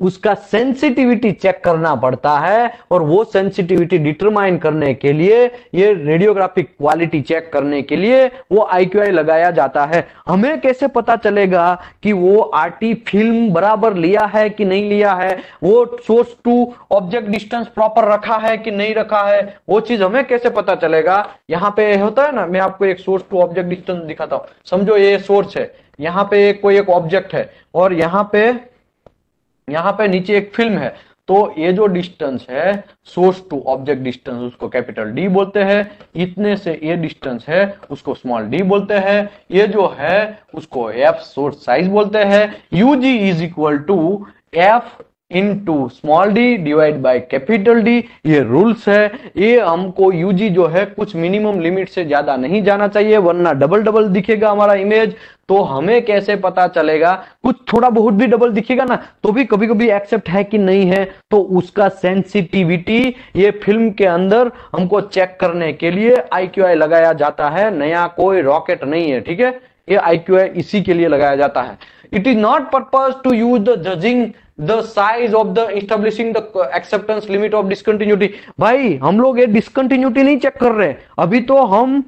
उसका सेंसिटिविटी चेक करना पड़ता है और वो सेंसिटिविटी डिटरमाइन करने के लिए ये रेडियोग्राफिक क्वालिटी चेक करने के लिए वो आईक्यूआई लगाया जाता है हमें कैसे पता चलेगा कि वो आरटी फिल्म बराबर लिया है कि नहीं लिया है वो source to object distance proper रखा है कि नहीं रखा है वो चीज हमें कैसे पता चलेगा यहाँ पे होता है ना मैं आपको एक सोर्स टू ऑब्जेक्ट डिस्टेंस दिखाता हूँ समझो ये सोर्स है यहाँ पे कोई एक ऑब्जेक्ट है और यहाँ पे यहाँ पे नीचे एक फिल्म है तो ये जो डिस्टेंस है सोर्स टू ऑब्जेक्ट डिस्टेंस उसको कैपिटल डी बोलते हैं इतने से ये डिस्टेंस है उसको स्मॉल डी बोलते हैं ये जो है उसको एफ सोर्स साइज बोलते हैं U G is equal to F into small D divide by capital D ये रूल्स है ये हमको यूजी जो है कुछ मिनिमम लिमिट से ज्यादा नहीं जाना चाहिए वरना डबल डबल दिखेगा हमारा इमेज तो हमें कैसे पता चलेगा कुछ थोड़ा बहुत भी डबल दिखेगा ना तो भी कभी कभी एक्सेप्ट है कि नहीं है तो उसका सेंसिटिविटी ये फिल्म के अंदर हमको चेक करने के लिए आई लगाया जाता है नया कोई रॉकेट नहीं है ठीक है ये आई इसी के लिए लगाया जाता है it is not purpose to use the judging the size of the establishing the acceptance limit of discontinuity भाई हम लोग ये discontinuity नहीं चेक कर रहे अभी तो हम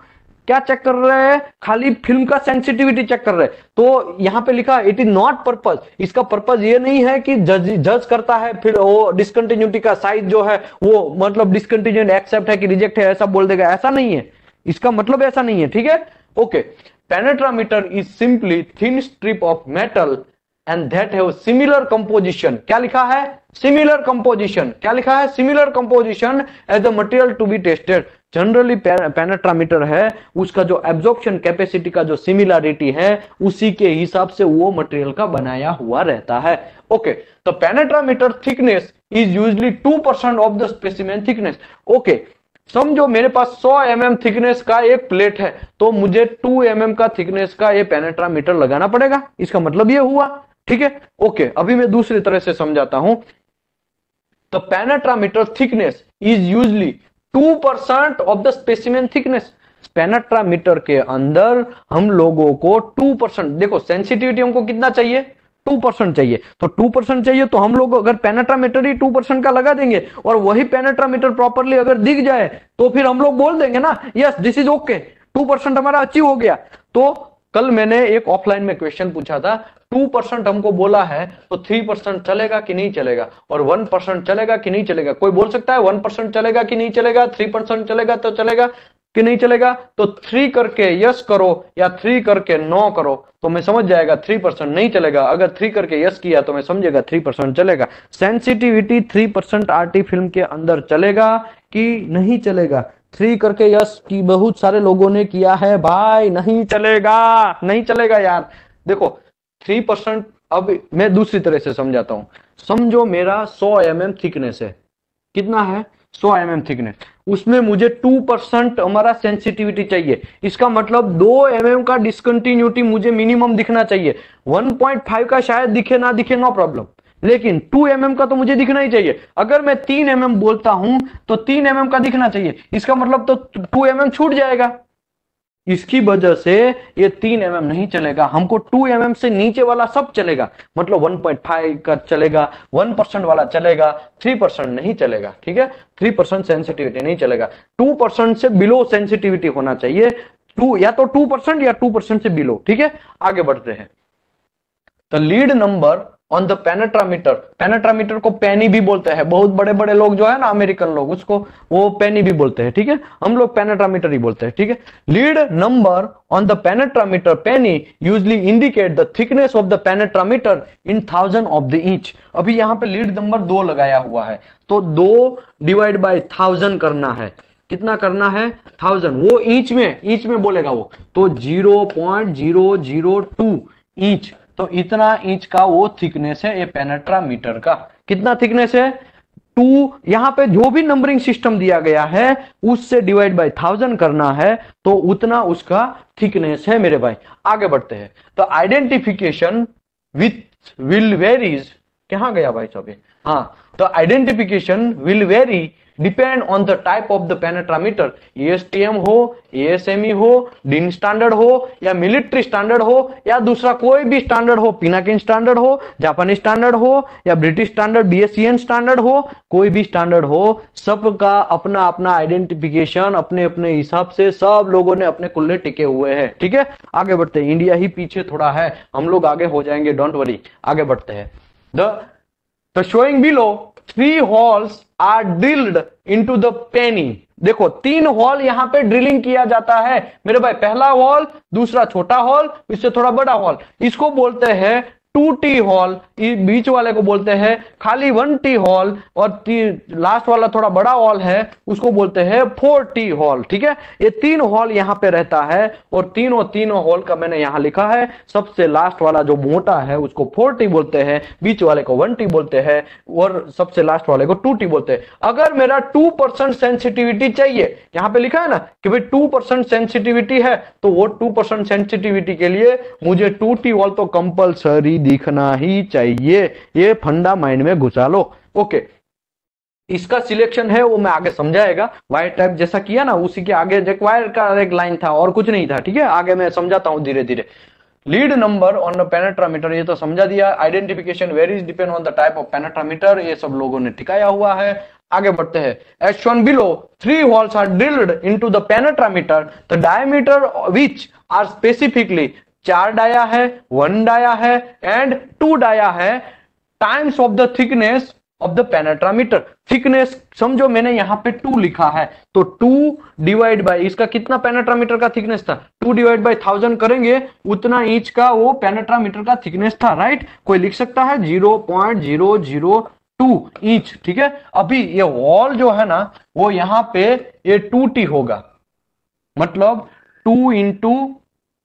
क्या चेक कर रहे हैं खाली फिल्म का सेंसिटिविटी चेक कर रहे हैं तो यहाँ पे लिखा इट इज नॉट पर्पज इसका पर्पज ये नहीं है कि जज जज करता है फिर वो डिस्कंटिन्यूटी का साइज जो है वो मतलब डिस्कंटिन्यूटी एक्सेप्ट है कि रिजेक्ट है ऐसा बोल देगा ऐसा नहीं है इसका मतलब ऐसा नहीं है ठीक है okay penetrameter is simply thin strip of metal and that have similar composition क्या लिखा है सिमिलर कंपोजिशन क्या लिखा है similar composition as the material to be tested generally penetrameter है उसका जो एब्जॉर्प्शन कैपेसिटी का जो सिमिलरिटी है उसी के हिसाब से वो मटेरियल का बनाया हुआ रहता है ओके तो penetrameter thickness is usually two percent of the specimen thickness okay समझो मेरे पास 100 एम mm थिकनेस का एक प्लेट है तो मुझे 2 एम mm का थिकनेस का ये पेनेट्रामीटर लगाना पड़ेगा इसका मतलब ये हुआ ठीक है ओके अभी मैं दूसरी तरह से समझाता हूं the penetrameter thickness is usually two percent of the specimen thickness penetrameter के अंदर हम लोगों को टू परसेंट देखो सेंसिटिविटी हमको कितना चाहिए टू परसेंट चाहिए तो टू परसेंट चाहिए तो हम लोग अगर पेनाट्रामीटर ही टू परसेंट का लगा देंगे और वही पेनाट्रामीटर प्रॉपरली अगर दिख जाए तो फिर हम लोग बोल देंगे ना yes this is okay two percent हमारा अचीव हो गया तो कल मैंने एक ऑफलाइन में क्वेश्चन पूछा था टू परसेंट हमको बोला है तो थ्री परसेंट चलेगा कि नहीं चलेगा और वन परसेंट चलेगा कि नहीं चलेगा कोई बोल सकता है वन परसेंट चलेगा कि नहीं चलेगा थ्री परसेंट चलेगा तो चलेगा कि नहीं चलेगा तो थ्री करके यस करो या थ्री करके नो करो तो मैं समझ जाएगा थ्री परसेंट नहीं चलेगा अगर थ्री करके यस किया तो मैं समझेगा थ्री परसेंट चलेगा sensitivity three percent RT film के अंदर चलेगा कि नहीं चलेगा थ्री करके यस की बहुत सारे लोगों ने किया है भाई नहीं चलेगा नहीं चलेगा यार देखो थ्री परसेंट अब मैं दूसरी तरह से समझाता हूँ समझो मेरा सौ एम mm थिकनेस है कितना है सौ एम mm थिकनेस उसमें मुझे टू परसेंट हमारा सेंसिटिविटी चाहिए इसका मतलब दो एम mm का डिस्कंटिन्यूटी मुझे मिनिमम दिखना चाहिए वन पॉइंट फाइव का शायद दिखे ना दिखे नो प्रॉब्लम लेकिन 2 एम mm का तो मुझे दिखना ही चाहिए अगर मैं 3 एम mm बोलता हूं तो 3 एम mm का दिखना चाहिए इसका मतलब तो 2 एम छूट जाएगा इसकी वजह से ये तीन एम mm नहीं चलेगा हमको टू एम mm से नीचे वाला सब चलेगा मतलब वन पॉइंट फाइव का चलेगा वन परसेंट वाला चलेगा थ्री परसेंट नहीं चलेगा ठीक है थ्री परसेंट सेंसिटिविटी नहीं चलेगा टू परसेंट से बिलो सेंसिटिविटी होना चाहिए टू या तो टू परसेंट या टू परसेंट से बिलो ठीक है आगे बढ़ते हैं the lead number on the penetrameter penetrameter को पेनी भी बोलते हैं बहुत बड़े बड़े लोग जो है ना अमेरिकन लोग उसको वो पेनी भी बोलते हैं ठीक है हम लोग पेनेट्रामीटर ही बोलते हैं ठीक है lead number on the penetrameter penny usually indicate the thickness of the penetrameter in thousand of the inch अभी यहाँ पे लीड नंबर दो लगाया हुआ है तो दो डिवाइड बाई थाउजेंड करना है कितना करना है थाउजेंड वो इंच में इंच में बोलेगा वो तो zero point zero zero two inch तो इतना इंच का वो थिकनेस है ये पेनेट्रामीटर का कितना थिकनेस है टू यहाँ पे जो भी नंबरिंग सिस्टम दिया गया है उससे डिवाइड बाय थाउजेंड करना है तो उतना उसका थिकनेस है मेरे भाई आगे बढ़ते हैं तो आइडेंटिफिकेशन विथ विल वेरीज कहा गया भाई सब हाँ The identification will vary depend on the type of the penetrameter ASTM हो एएसएमई हो डिन स्टैंडर्ड हो या मिलिट्री स्टैंडर्ड हो या दूसरा कोई भी स्टैंडर्ड हो पिनाकिन स्टैंडर्ड हो जापानी स्टैंडर्ड हो या ब्रिटिश स्टैंडर्ड बीएससीएन स्टैंडर्ड हो कोई भी स्टैंडर्ड हो सबका अपना अपना आइडेंटिफिकेशन अपने अपने हिसाब से सब लोगों ने अपने कुल्ले टिके हुए हैं ठीक है आगे बढ़ते इंडिया ही पीछे थोड़ा है हम लोग आगे हो जाएंगे डोंट वरी आगे बढ़ते हैं द तो showing below three holes are drilled into the penny देखो तीन हॉल यहाँ पे ड्रिलिंग किया जाता है मेरे भाई पहला हॉल दूसरा छोटा हॉल इससे थोड़ा बड़ा हॉल इसको बोलते हैं टू टी हॉल बीच वाले को बोलते हैं खाली वन टी हॉल और लास्ट वाला थोड़ा बड़ा हॉल है उसको बोलते हैं फोर टी हॉल ठीक है ये तीन हॉल यहाँ पे रहता है और तीनों तीनों हॉल का मैंने यहाँ लिखा है सबसे लास्ट वाला जो मोटा है उसको फोर टी बोलते हैं बीच वाले को वन टी बोलते हैं और सबसे लास्ट वाले को टू टी बोलते हैं अगर मेरा टू परसेंट सेंसिटिविटी चाहिए यहाँ पे लिखा है ना कि भाई टू परसेंट सेंसिटिविटी है तो वो टू परसेंट सेंसिटिविटी के लिए मुझे टू टी हॉल तो कंपल्सरी दिखना ही चाहिए ये फंडा माइंड में घुसा लो ओके इसका सिलेक्शन है वो मैं आगे समझाएगा वायर टाइप जैसा किया ना उसी के आगे एक वायर का एक लाइन था और कुछ नहीं था ठीक है आगे मैं समझाता हूँ धीरे धीरे लीड नंबर ऑन पेनेट्रामीटर ये तो समझा दिया identification vary is depend on the type of penetrameter ये सब लोगों ने टिकाया हुआ है आगे बढ़ते हैं H one below three holes are drilled into the penetrameter the diameter which are specifically चार डाया है वन डाया है एंड टू डाया है times of the thickness of the penetrameter thickness समझो मैंने यहां पे टू लिखा है तो टू डिवाइड बाय इसका कितना पेनेट्रामीटर का थिकनेस था टू डिवाइड बाय थाउजेंड करेंगे उतना इंच का वो पेनेट्रामीटर का थिकनेस था राइट कोई लिख सकता है zero point zero zero two inch ठीक है अभी ये वॉल जो है ना वो यहां पे ये टू टी होगा मतलब टू इंटू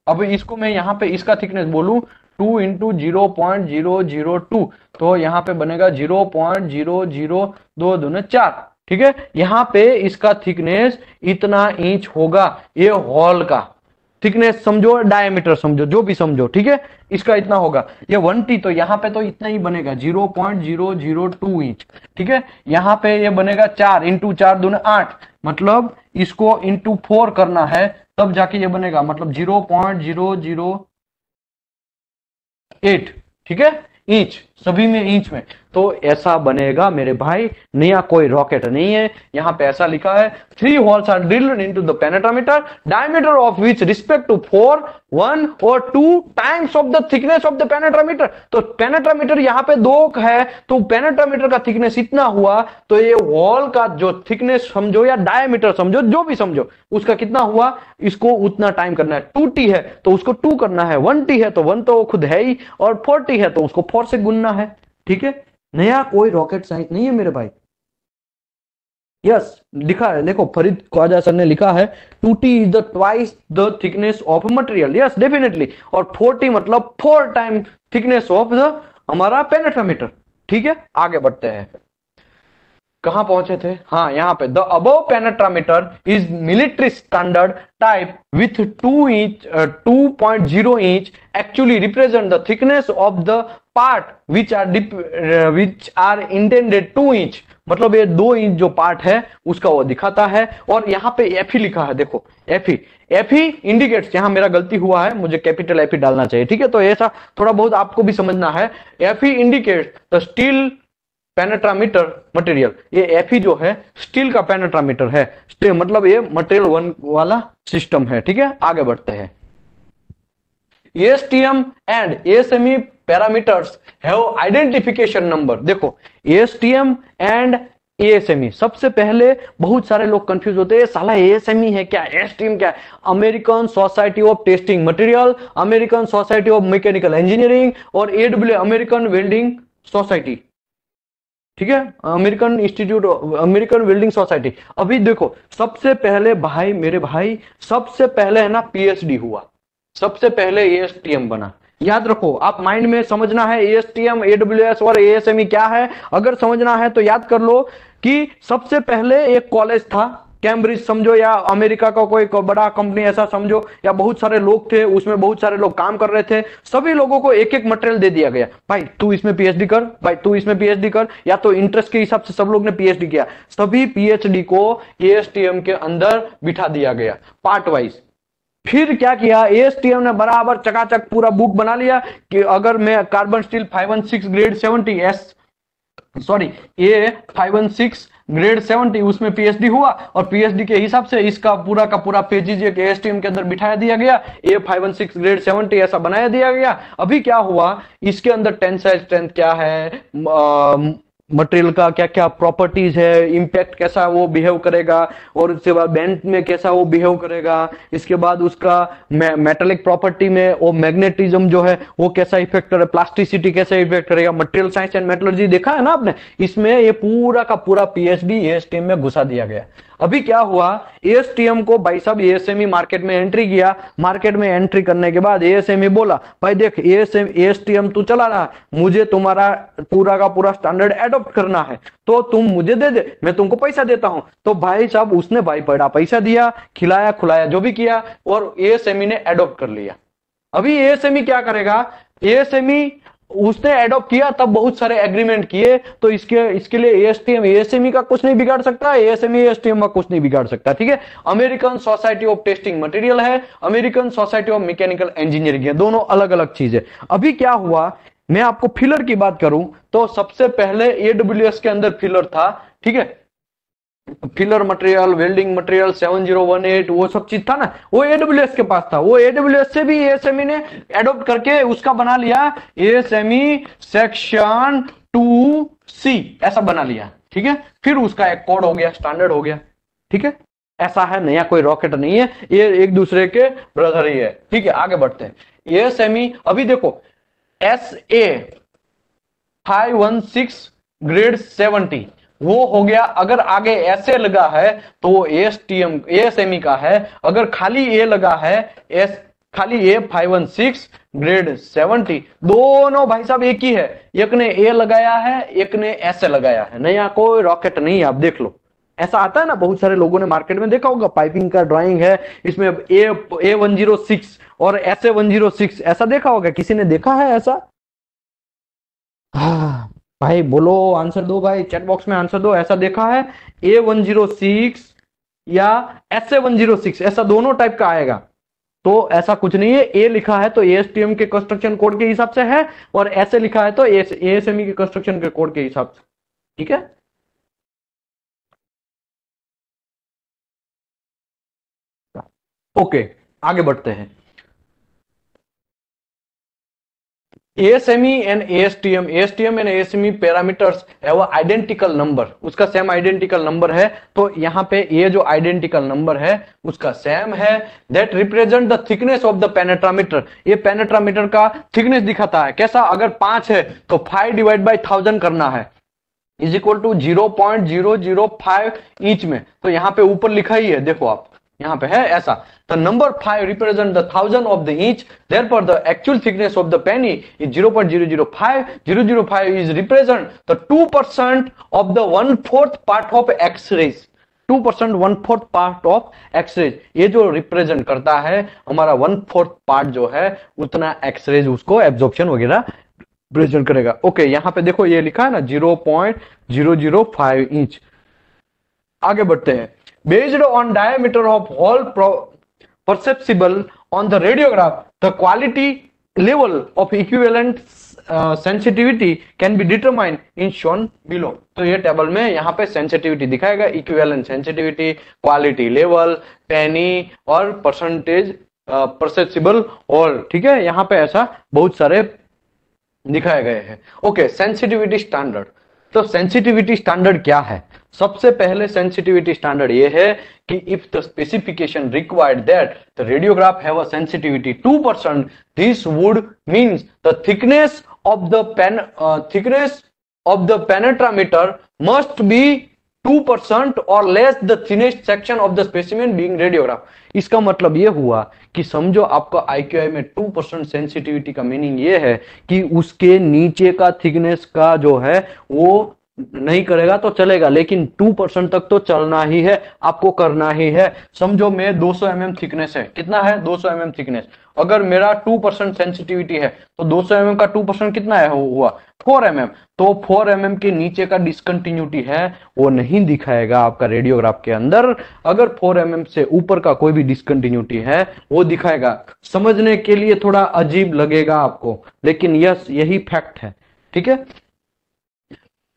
अब इसको मैं यहाँ पे इसका थिकनेस बोलू two into zero point zero zero two तो यहाँ पे बनेगा जीरो पॉइंट जीरो जीरो दो दोनों चार ठीक है यहाँ पे इसका थिकनेस इतना इंच होगा ये हॉल का थिकनेस समझो डायमीटर समझो जो भी समझो ठीक है इसका इतना होगा ये वन टी तो यहाँ पे तो इतना ही बनेगा zero point zero zero two inch ठीक है यहाँ पे ये बनेगा चार इंटू चार दून आठ मतलब इसको इंटू फोर करना है तब जाके ये बनेगा मतलब zero point zero zero eight ठीक है इंच सभी में इंच में तो ऐसा बनेगा मेरे भाई नया कोई रॉकेट नहीं है यहाँ पे ऐसा लिखा है three holes are drilled into the penetrometer diameter of which respect to four one और two times of the thickness of the penetrameter तो पेनेट्रामीटर यहाँ पे दो है तो पेनेट्रामीटर का थिकनेस इतना हुआ तो ये हॉल का जो थिकनेस समझो या डायमीटर समझो जो भी समझो उसका कितना हुआ इसको उतना टाइम करना है टू है तो उसको टू करना है वन है तो वन तो खुद है ही और फोर है तो उसको फोर से गुनना करना है ठीक है नया कोई रॉकेट साइंस नहीं है मेरे भाई यस लिखा है देखो फरीद ख्वाजा सर ने लिखा है two T is the twice the thickness of material yes definitely और फोर्टी मतलब four time thickness of the हमारा पेनेट्रामीटर ठीक है आगे बढ़ते हैं कहां पहुंचे थे हाँ यहाँ पे द अब penetrameter is military standard type with two inch two point zero inch actually represent the thickness of the part which are which are intended two inch मतलब ये दो इंच जो पार्ट है उसका वो दिखाता है और यहाँ पे एफ लिखा है देखो एफ एफ इंडिकेट्स यहाँ मेरा गलती हुआ है मुझे कैपिटल एफ डालना चाहिए ठीक है तो ऐसा थोड़ा बहुत आपको भी समझना है F indicates the steel penetrameter material ये एफ जो है स्टील का पेनेट्रामीटर है मतलब ये मटेरियल वन वाला सिस्टम है ठीक है आगे बढ़ते हैं STM and SME parameters have identification number देखो एसटीएम एंड एएसएमई सबसे पहले बहुत सारे लोग कंफ्यूज होते हैं साला एएसएमई e है क्या एसटीएम क्या American Society of Testing Material American Society of Mechanical Engineering और एडब्ल्यू अमेरिकन वेल्डिंग सोसाइटी ठीक है American Institute American Welding Society अभी देखो सबसे पहले भाई मेरे भाई सबसे पहले है ना पीएचडी हुआ सबसे पहले एएसटीएम बना याद रखो आप माइंड में समझना है एएसटीएम एडब्ल्यूएस और एएसएमई e क्या है अगर समझना है तो याद कर लो कि सबसे पहले एक कॉलेज था कैम्ब्रिज समझो या अमेरिका का कोई बड़ा कंपनी ऐसा समझो या बहुत सारे लोग थे उसमें बहुत सारे लोग काम कर रहे थे सभी लोगों को एक एक मटेरियल दे दिया गया भाई तू इसमें पीएचडी कर भाई तू इसमें पीएचडी कर या तो इंटरेस्ट के हिसाब से सब लोग ने पीएचडी किया सभी पीएचडी को एएसटीएम के अंदर बिठा दिया गया पार्ट वाइज फिर क्या किया एएसटीएम ने बराबर चकाचक पूरा बुक बना लिया कि अगर मैं carbon steel five one six grade seventy S sorry A five one six grade seventy उसमें पीएचडी हुआ और पीएचडी के हिसाब से इसका पूरा का पूरा पेजेज एक एस के अंदर बिठाया दिया गया A five one six grade seventy ऐसा बनाया दिया गया अभी क्या हुआ इसके अंदर टेंसाइल स्ट्रेंथ क्या है आ, मटेरियल का क्या क्या प्रॉपर्टीज है इम्पैक्ट कैसा वो बिहेव करेगा और उसके बाद बेंट में कैसा वो बिहेव करेगा इसके बाद उसका मेटलिक प्रॉपर्टी में वो मैग्नेटिज्म जो है वो कैसा इफेक्ट करे प्लास्टिसिटी कैसा इफेक्ट करेगा मटेरियल साइंस एंड मेटोलॉजी देखा है ना आपने इसमें ये पूरा का पूरा पीएचडी एएसटीएम में घुसा दिया गया अभी क्या हुआ एएसटीएम को भाई साहब एएसएमई मार्केट e में एंट्री किया मार्केट में एंट्री करने के बाद एएसएमई e बोला भाई देख एएसएम एएसटीएम e, तू चला रहा मुझे तुम्हारा पूरा का पूरा स्टैंडर्ड एडोप्ट करना है तो तुम मुझे दे दे मैं तुमको पैसा देता हूं तो भाई साहब उसने भाई बड़ा पैसा दिया खिलाया खुलाया जो भी किया और एएसएमई ने एडोप्ट कर लिया अभी एएसएमई क्या करेगा एएसएमई उसने एडॉप्ट किया तब बहुत सारे एग्रीमेंट किए तो इसके इसके लिए एएसटीएम एएसएमई e का कुछ नहीं बिगाड़ सकता एएसएमई एएसटीएम e, का कुछ नहीं बिगाड़ सकता ठीक है American Society of Testing Material है American Society of Mechanical Engineering है दोनों अलग अलग चीज है अभी क्या हुआ मैं आपको फिलर की बात करूं तो सबसे पहले एडब्ल्यू के अंदर फिलर था ठीक है फिलर मटेरियल वेल्डिंग मटेरियल 7018 वो सब चीज था ना वो एडब्ल्यूएस के पास था वो एडब्ल्यू से भी एएसएमई e ने एडोप्ट करके उसका बना लिया एएसएमई सेक्शन टू सी ऐसा बना लिया ठीक है फिर उसका एक कोड हो गया स्टैंडर्ड हो गया ठीक है ऐसा है नया कोई रॉकेट नहीं है ये एक दूसरे के ब्रदर ही है ठीक है आगे बढ़ते हैं एएसएमई e, अभी देखो S A five one six grade seventy वो हो गया अगर आगे ऐसे लगा है तो वो S T M S M का है अगर खाली ए लगा है एस खाली A five one six grade seventy दोनों भाई साहब एक ही है एक ने ए लगाया है एक ने ऐसे लगाया है नया कोई रॉकेट नहीं आप देख लो ऐसा आता है ना बहुत सारे लोगों ने मार्केट में देखा होगा पाइपिंग का ड्राइंग है इसमें A A one zero six और S A one zero six ऐसा देखा होगा किसी ने देखा है ऐसा हाँ भाई बोलो आंसर दो भाई चैट बॉक्स में आंसर दो ऐसा देखा है ए वन जीरो सिक्स या S A one zero six ऐसा दोनों टाइप का आएगा तो ऐसा कुछ नहीं है ए लिखा है तो एएसटीएम के कंस्ट्रक्शन कोड के हिसाब से है और ऐसे लिखा है तो एएसएमई e के कंस्ट्रक्शन के कोड के हिसाब से ठीक है ओके आगे बढ़ते हैं ASME and ASTM, ASTM and ASME parameters have वो identical number. उसका सेम आइडेंटिकल नंबर है तो यहाँ पे ये जो आइडेंटिकल नंबर है उसका सेम है that represent the thickness of the penetrameter ये पेनेट्रामीटर का थिकनेस दिखाता है कैसा अगर पांच है तो फाइव डिवाइड बाई थाउजेंड करना है is equal to zero point zero zero five inch में तो यहाँ पे ऊपर लिखा ही है देखो आप यहाँ पे है ऐसा the number five represent the thousand of the inch there पर the actual thickness of the penny is zero point zero zero five zero zero five is represent the two percent of the one fourth part of x-rays two percent one fourth part of x-rays ये जो represent करता है हमारा one fourth part जो है उतना X-rays उसको absorption वगैरह प्रेजेंट करेगा ओके okay, यहां पे देखो ये लिखा है ना zero point zero zero five inch आगे बढ़ते हैं based on diameter of hole perceptible on the radiograph the quality level of equivalent sensitivity can be determine in shown below तो ये टेबल में यहाँ पे सेंसिटिविटी दिखाएगा equivalent sensitivity quality level penny और परसेंटेज परसेप्सिबल और ठीक है यहाँ पे ऐसा बहुत सारे दिखाए गए हैं ओके सेंसिटिविटी स्टैंडर्ड तो सेंसिटिविटी स्टैंडर्ड क्या है सबसे पहले सेंसिटिविटी स्टैंडर्ड ये है कि if the specification required that the radiograph have a sensitivity 2% this would means the thickness of the pen thickness of the penetrameter must be 2% और less the thinnest section of the specimen being radiograph इसका मतलब ये हुआ कि समझो आपका IQI में 2% sensitivity का मीनिंग ये है कि उसके नीचे का थिकनेस का जो है वो नहीं करेगा तो चलेगा लेकिन टू परसेंट तक तो चलना ही है आपको करना ही है समझो मैं 200 सौ mm थिकनेस है कितना है 200 सौ mm थिकनेस अगर मेरा टू परसेंट सेंसिटिविटी है तो 200 सौ mm का टू परसेंट कितना है हुआ फोर एम mm. तो फोर एम mm के नीचे का डिसकंटिन्यूटी है वो नहीं दिखाएगा आपका रेडियोग्राफ के अंदर अगर फोर एम mm से ऊपर का कोई भी डिसकंटिन्यूटी है वो दिखाएगा समझने के लिए थोड़ा अजीब लगेगा आपको लेकिन यस यही फैक्ट है ठीक है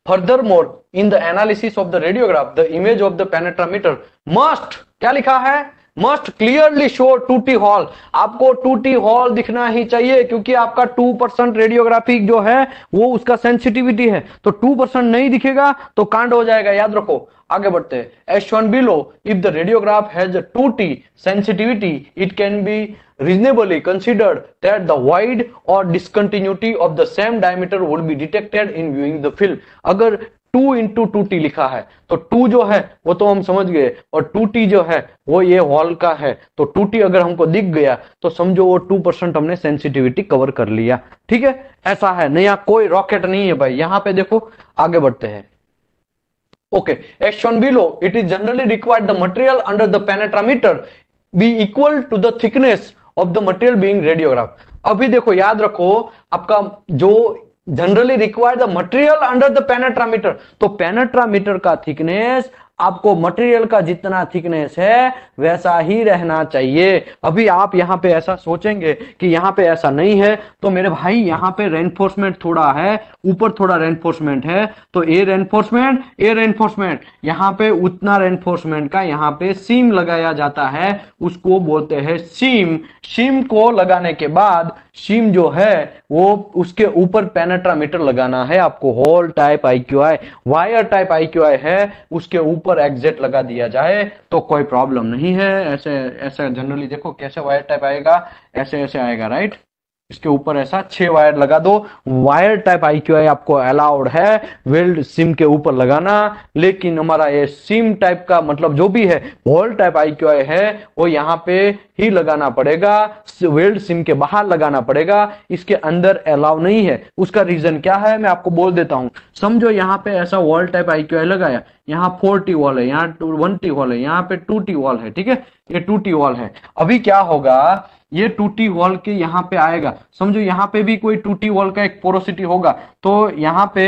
further more in the analysis of the radiograph the image of the penetrameter must क्या लिखा है must clearly show two T hole आपको टूटी हॉल दिखना ही चाहिए क्योंकि आपका टू परसेंट रेडियोग्राफी जो है वो उसका सेंसिटिविटी है तो टू परसेंट नहीं दिखेगा तो कांड हो जाएगा याद रखो आगे बढ़ते हैं as one below if the radiograph has two T sensitivity it can be reasonably considered that the wide और discontinuity of the same diameter would be detected in viewing the film अगर टू इंटू टू टी लिखा है तो to जो है वो तो हम समझ गए और टू टी जो है वो ये हॉल का है तो टू टी अगर हमको दिख गया तो समझो वो टू परसेंट हमने सेंसिटिविटी कवर कर लिया ठीक है ऐसा है नया कोई रॉकेट नहीं है भाई यहां पे देखो आगे बढ़ते हैं okay action below it is generally required the material under the penetrameter be equal to the thickness of the material being radiograph अभी देखो याद रखो आपका जो generally require the material under the penetrameter तो पेनेट्रामीटर का थिकनेस आपको material का जितना थिकनेस है वैसा ही रहना चाहिए अभी आप यहाँ पे ऐसा सोचेंगे कि यहाँ पे ऐसा नहीं है तो मेरे भाई यहाँ पे रेनफोर्समेंट थोड़ा है ऊपर थोड़ा रेनफोर्समेंट है तो ए रेनफोर्समेंट ए रेनफोर्समेंट यहाँ पे उतना रेनफोर्समेंट का यहाँ पे सीम लगाया जाता है उसको बोलते हैं सीम सीम को लगाने के बाद सीम जो है वो उसके ऊपर पेनेट्रामीटर लगाना है आपको hole type I wire type I है उसके ऊपर ऊपर एग्जिट लगा दिया जाए तो कोई प्रॉब्लम नहीं है ऐसे ऐसे जनरली देखो कैसे वायर टाइप आएगा ऐसे ऐसे आएगा राइट इसके ऊपर ऐसा छह वायर लगा दो wire type I Q I आपको अलाउड है वेल्ड सिम के ऊपर लगाना लेकिन हमारा ये सिम टाइप का मतलब जो भी है wall type I Q I है वो यहाँ पे ही लगाना पड़ेगा वेल्ड सिम के बाहर लगाना पड़ेगा इसके अंदर अलाउ नहीं है उसका रीजन क्या है मैं आपको बोल देता हूं समझो यहाँ पे ऐसा wall type I Q I लगाया यहाँ फोर टी वॉल है यहाँ वन टी वॉल है यहाँ पे टू टी वॉल है ठीक है ये टू टी वॉल है अभी क्या होगा ये टू टी वॉल के यहाँ पे आएगा समझो यहाँ पे भी कोई टू टी वॉल का एक पोरोसिटी होगा तो यहाँ पे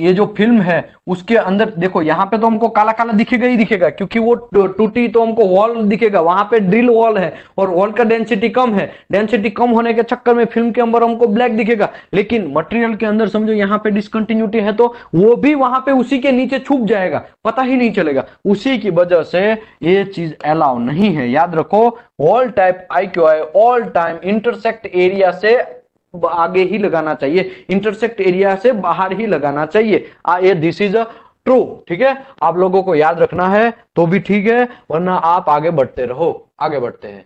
ये जो फिल्म है उसके अंदर देखो यहाँ पे तो हमको काला काला दिखेगा ही दिखेगा क्योंकि वो टूटी तो हमको वॉल दिखेगा वहां पे ड्रिल वॉल है और वॉल का डेंसिटी कम है डेंसिटी कम होने के चक्कर में फिल्म के अंदर हमको ब्लैक दिखेगा लेकिन मटेरियल के अंदर समझो यहाँ पे डिसकंटिन्यूटी है तो वो भी वहां पे उसी के नीचे छुप जाएगा पता ही नहीं चलेगा उसी की वजह से ये चीज अलाउ नहीं है याद रखो wall type I Q I all time intersect area से आगे ही लगाना चाहिए इंटरसेक्ट एरिया से बाहर ही लगाना चाहिए दिस इज अ ट्रू ठीक है आप लोगों को याद रखना है तो भी ठीक है वरना आप आगे बढ़ते रहो आगे बढ़ते हैं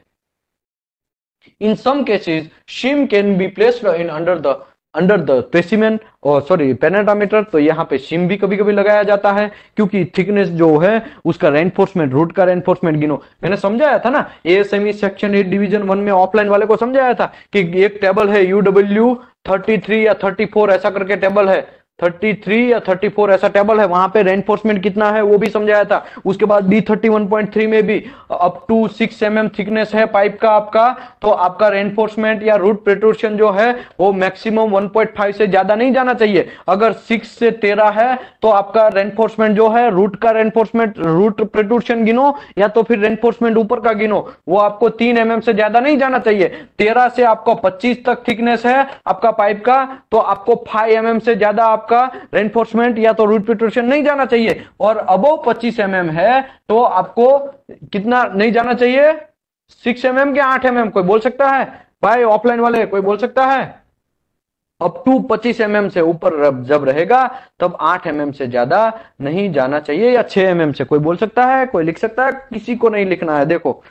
in some cases shim can be placed in under the under the specimen और सॉरी पेनाडामीटर तो यहाँ पे सिम भी कभी कभी लगाया जाता है क्योंकि थिकनेस जो है उसका रेनफोर्समेंट रूट का रेनफोर्समेंट गिनो मैंने समझाया था ना ASME section eight division one में ऑफलाइन वाले को समझाया था कि एक टेबल है यू डब्ल्यू थर्टी थ्री या थर्टी फोर ऐसा करके टेबल है 33 या 34 ऐसा टेबल है वहां पे रेनफोर्समेंट कितना है वो भी समझाया था उसके बाद डी थर्टी में भी up to 6 M mm thickness है पाइप का आपका तो आपका रेनफोर्समेंट या रूट प्रेटोशन जो है वो मैक्सिमम 1.5 से ज्यादा नहीं जाना चाहिए अगर 6 से 13 है तो आपका रेनफोर्समेंट जो है रूट का रेनफोर्समेंट रूट प्रेटोशन गिनो या तो फिर रेनफोर्समेंट ऊपर का गिनो वो आपको तीन एम mm से ज्यादा नहीं जाना चाहिए तेरह से आपका पच्चीस तक थिकनेस है आपका पाइप का तो आपको फाइव एम mm से ज्यादा आपका आपका रेनफोर्समेंट या तो रूट प्रिटोरेशन नहीं जाना चाहिए और अबो पच्चीस एम mm है तो आपको कितना नहीं जाना चाहिए सिक्स एम mm के आठ एम mm कोई बोल सकता है भाई ऑफलाइन वाले कोई बोल सकता है अब टू पच्चीस एम mm से ऊपर जब रहेगा तब आठ एम mm से ज्यादा नहीं जाना चाहिए या छह एम mm से कोई बोल सकता है कोई लिख सकता है किसी को नहीं लिखना है देखो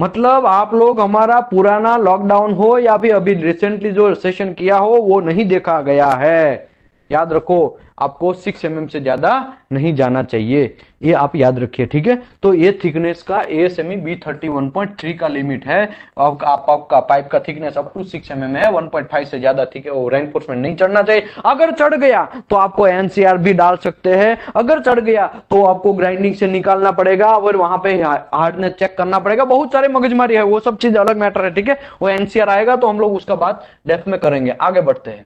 मतलब आप लोग हमारा पुराना लॉकडाउन हो या फिर अभी रिसेंटली जो सेशन किया हो वो नहीं देखा गया है याद रखो आपको सिक्स एम mm से ज्यादा नहीं जाना चाहिए ये आप याद रखिए ठीक है तो ये थिकनेस का A S M E B thirty one point three का लिमिट है आपका आप, आपका पाइप का thickness up to six M M है वन पॉइंट फाइव से ज्यादा ठीक है रेनफोर्समेंट नहीं चढ़ना चाहिए अगर चढ़ गया तो आपको एनसीआर भी डाल सकते हैं अगर चढ़ गया तो आपको ग्राइंडिंग से निकालना पड़ेगा और वहां पे हार्डनेस चेक करना पड़ेगा बहुत सारे मगजमारी है वो सब चीज अलग मैटर है ठीक है वो एनसीआर आएगा तो हम लोग उसका बात डेप्थ में करेंगे आगे बढ़ते हैं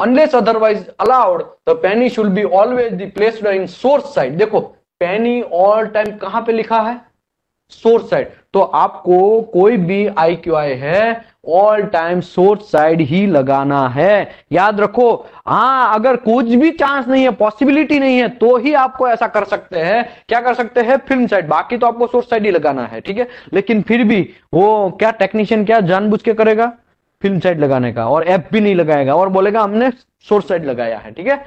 unless otherwise allowed the penny should be always be placed in source side देखो penny all time कहां पे लिखा है सोर्स साइड तो आपको कोई भी आई क्यू आई है ऑल टाइम सोर्स साइड ही लगाना है याद रखो हाँ अगर कुछ भी चांस नहीं है पॉसिबिलिटी नहीं है तो ही आपको ऐसा कर सकते हैं क्या कर सकते हैं फिल्म साइड बाकी तो आपको सोर्स साइड ही लगाना है ठीक है लेकिन फिर भी वो क्या टेक्नीशियन क्या जानबूझ के करेगा फिल्म साइड लगाने का और ऐप भी नहीं लगाएगा और बोलेगा हमने सोर्स साइड लगाया है ठीक है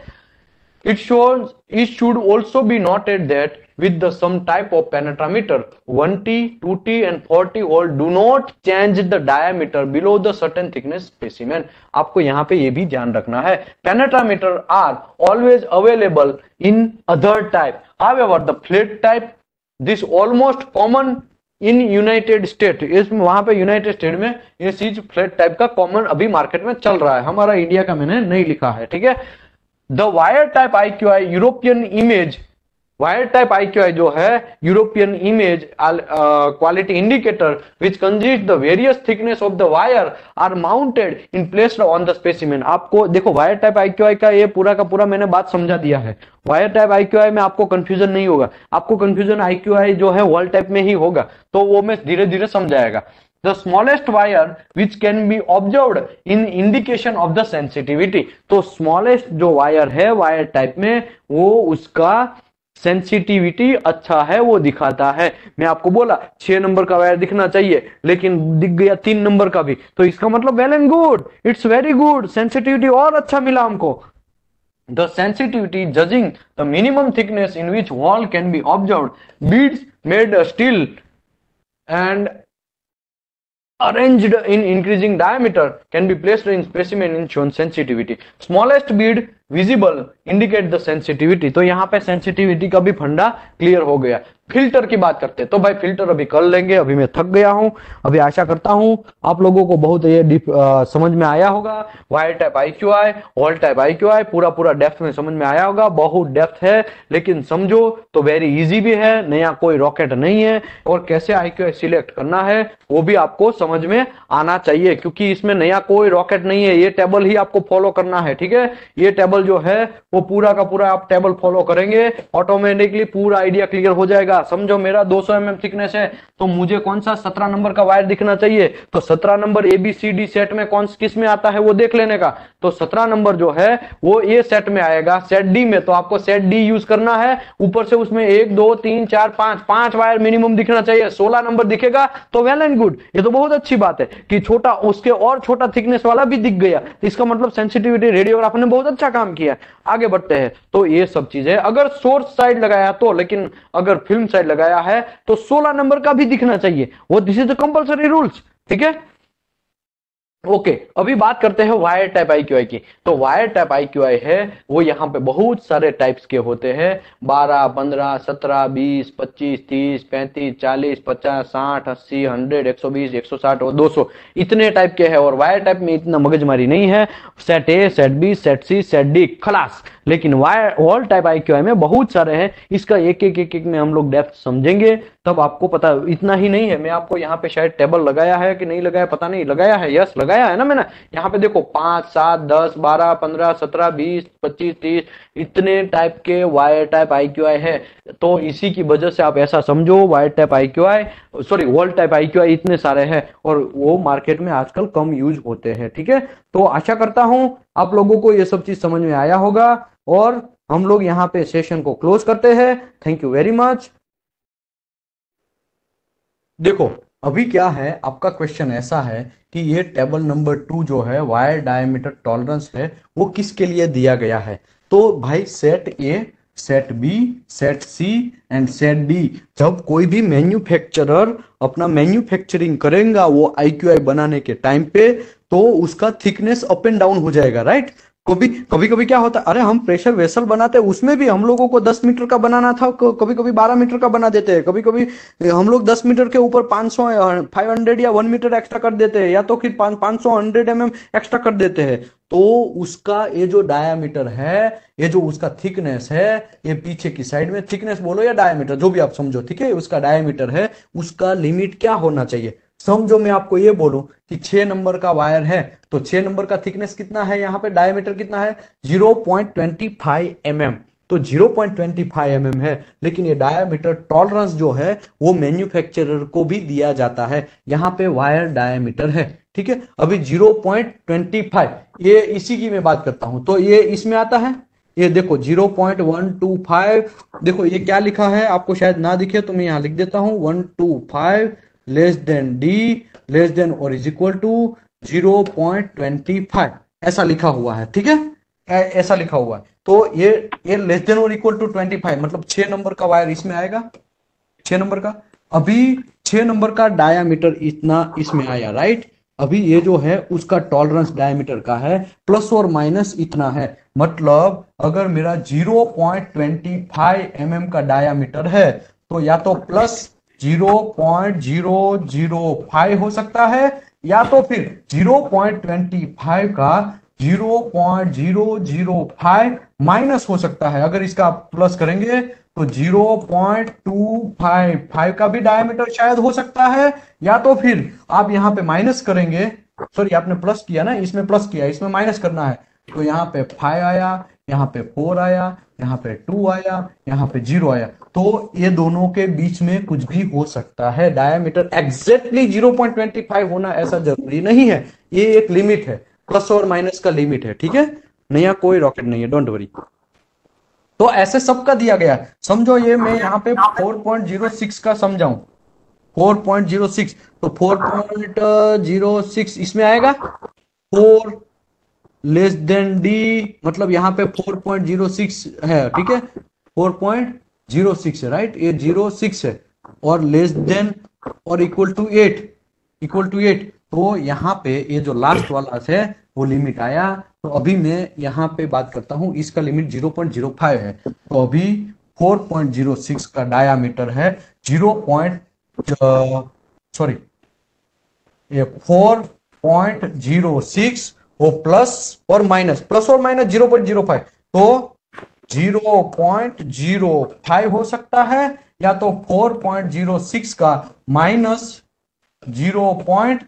it shows it should also be noted that with the some type of penetrameter one T two T and four T old do not change the diameter below the certain thickness specimen आपको यहाँ पे ये भी ध्यान रखना है penetrameter are always available in other type however the flat type this almost common in United State is वहां पे यूनाइटेड स्टेट में ये चीज फ्लैट टाइप का कॉमन अभी मार्केट में चल रहा है हमारा इंडिया का मैंने नहीं लिखा है ठीक है the wire type I Q I European image wire type I Q I जो है European image quality indicator which consist the various thickness of the wire are mounted in place on the specimen आपको देखो wire type आई का ये पूरा का पूरा मैंने बात समझा दिया है वायर टाइप आईक्यूआई में आपको कंफ्यूजन नहीं होगा आपको कंफ्यूजन आई जो है वॉल टाइप में ही होगा तो वो मैं धीरे धीरे समझाएगा the smallest wire which can be observe in indication of the sensitivity तो स्मॉलेस्ट जो वायर है वायर टाइप में वो उसका सेंसिटिविटी अच्छा है वो दिखाता है मैं आपको बोला छह नंबर का वायर दिखना चाहिए लेकिन दिख गया तीन नंबर का भी तो इसका मतलब well and good it's very good sensitivity और अच्छा मिला हमको the sensitivity judging the minimum thickness in which wall can be observe beads made steel and arrange in increasing diameter can be placed in specimen in shown sensitivity smallest bead visible indicate the sensitivity तो यहाँ पे sensitivity का भी फंडा clear हो गया filter की बात करते हैं तो भाई फिल्टर अभी कर लेंगे अभी मैं थक गया हूँ अभी आशा करता हूँ आप लोगों को बहुत ये आ, समझ में आया होगा wire type I Q I all type I Q I पूरा पूरा डेप्थ में समझ में आया होगा बहुत डेप्थ है लेकिन समझो तो वेरी इजी भी है नया कोई रॉकेट नहीं है और कैसे आई क्यू आई सिलेक्ट करना है वो भी आपको समझ में आना चाहिए क्योंकि इसमें नया कोई रॉकेट नहीं है ये टेबल ही आपको फॉलो करना है ठीक है ये टेबल टेबल जो है वो पूरा का पूरा आप टेबल फॉलो करेंगे ऑटोमेटिकली पूरा आइडिया क्लियर हो जाएगा समझो मेरा 200 सौ mm थिकनेस है तो मुझे कौन सा 17 नंबर का वायर दिखना चाहिए तो 17 number A B C D set में कौन किस में आता है वो देख लेने का तो 17 नंबर जो है वो ए सेट में आएगा सेट डी में तो आपको सेट डी यूज करना है ऊपर से उसमें एक दो तीन चार पांच पांच वायर मिनिमम दिखना चाहिए सोलह नंबर दिखेगा तो वेल एंड गुड ये तो बहुत अच्छी बात है कि छोटा उसके और छोटा थिकनेस वाला भी दिख गया इसका मतलब सेंसिटिविटी रेडियोग्राफर ने बहुत अच्छा काम काम किया आगे बढ़ते हैं तो ये सब चीजें अगर सोर्स साइड लगाया तो लेकिन अगर फिल्म साइड लगाया है तो सोलह नंबर का भी दिखना चाहिए वो this is the compulsory rules ठीक है ओके okay, अभी बात करते हैं wire type I Q I की तो wire type I Q I है वो यहाँ पे बहुत सारे टाइप्स के होते हैं बारह पंद्रह सत्रह बीस पच्चीस तीस पैंतीस चालीस पचास साठ अस्सी हंड्रेड एक सौ बीस एक सौ साठ और दो सौ इतने टाइप के हैं और वायर टाइप में इतना मगजमारी नहीं है set A set B set C set D खलास लेकिन वाय ऑल टाइप आई में बहुत सारे हैं इसका एक एक एक एक में हम लोग डेप्थ समझेंगे तब आपको पता इतना ही नहीं है मैं आपको यहाँ पे शायद टेबल लगाया है कि नहीं लगाया पता नहीं लगाया है यस लगाया है ना मैंने यहाँ पे देखो पांच सात दस बारह पंद्रह सत्रह बीस पच्चीस तीस इतने टाइप के wire type I Q I है तो इसी की वजह से आप ऐसा समझो wire type I Q I sorry world type I Q I इतने सारे हैं और वो मार्केट में आजकल कम यूज होते हैं ठीक है तो आशा करता हूं आप लोगों को ये सब चीज समझ में आया होगा और हम लोग यहाँ पे सेशन को क्लोज करते हैं थैंक यू वेरी मच देखो अभी क्या है आपका क्वेश्चन ऐसा है कि ये टेबल नंबर टू जो है वायर डायमीटर टॉलरेंस है वो किसके लिए दिया गया है तो भाई set A set B set C and set D जब कोई भी मैन्युफैक्चरर अपना मैन्युफैक्चरिंग करेगा वो आई बनाने के टाइम पे तो उसका थिकनेस अप एंड डाउन हो जाएगा राइट कभी कभी कभी क्या होता अरे हम प्रेशर वेसल बनाते हैं उसमें भी हम लोगों को दस मीटर का बनाना था कभी कभी बारह मीटर का बना देते हैं कभी कभी हम लोग दस मीटर के ऊपर पांच सौ फाइव हंड्रेड या वन मीटर एक्स्ट्रा कर देते हैं या तो फिर पांच सौ हंड्रेड एम एक्स्ट्रा कर देते हैं तो उसका ये जो डायामीटर है ये जो उसका थिकनेस है ये पीछे की साइड में थिकनेस बोलो या डायामीटर जो भी आप समझो ठीक है उसका डायामीटर है उसका लिमिट क्या होना चाहिए समझो मैं आपको ये बोलूं कि छह नंबर का वायर है तो छह नंबर का थिकनेस कितना है यहाँ पे डायमीटर कितना है zero point twenty five M M तो zero point twenty five M M है लेकिन ये डायमीटर टॉलरेंस जो है वो मैन्युफैक्चरर को भी दिया जाता है यहाँ पे वायर डायमीटर है ठीक है अभी जीरो पॉइंट ट्वेंटी फाइव ये इसी की मैं बात करता हूं तो ये इसमें आता है ये देखो zero point one two five देखो ये क्या लिखा है आपको शायद ना दिखे तो मैं यहाँ लिख देता हूं one two five less than D less than और is equal to zero point twenty five ऐसा लिखा हुआ है ठीक है ऐसा लिखा हुआ है तो ये ये लेस देन और इक्वल टू ट्वेंटी फाइव मतलब छह नंबर का वायर इसमें आएगा छह नंबर का अभी छह नंबर का डायामीटर इतना इसमें आया राइट अभी ये जो है उसका टॉलरेंस डायमीटर का है प्लस और माइनस इतना है मतलब अगर मेरा 0.25 पॉइंट mm का डायामीटर है तो या तो प्लस 0.005 हो सकता है या तो फिर 0.25 का 0.005 माइनस हो सकता है अगर इसका प्लस करेंगे तो 0.255 का भी डायमीटर शायद हो सकता है या तो फिर आप यहाँ पे माइनस करेंगे सॉरी आपने प्लस किया ना इसमें प्लस किया इसमें माइनस करना है तो यहाँ पे फाइव आया यहाँ पे फोर आया यहाँ पे टू आया यहाँ पे जीरो आया तो ये दोनों के बीच में कुछ भी हो सकता है diameter exactly zero point twenty five होना ऐसा जरूरी नहीं है ये एक लिमिट है प्लस और माइनस का लिमिट है ठीक है नया कोई रॉकेट नहीं है डोंट वरी तो ऐसे सबका दिया गया समझो ये मैं यहाँ पे फोर पॉइंट जीरो सिक्स का समझाऊ फोर पॉइंट जीरो सिक्स तो फोर पॉइंट जीरो सिक्स इसमें आएगा 4 लेस देन डी मतलब यहाँ पे 4.06 है ठीक है 4.06 है राइट ये 06 है और लेस देन और equal to eight equal to eight तो यहाँ पे ये जो लास्ट वाला है वो लिमिट आया तो अभी मैं यहाँ पे बात करता हूँ इसका लिमिट 0.05 है तो अभी 4.06 का डायामीटर है 0. सॉरी ये 4.06 वो प्लस और माइनस प्लस और minus zero point zero five तो जीरो पॉइंट जीरो फाइव हो सकता है या तो फोर पॉइंट जीरो सिक्स का minus zero point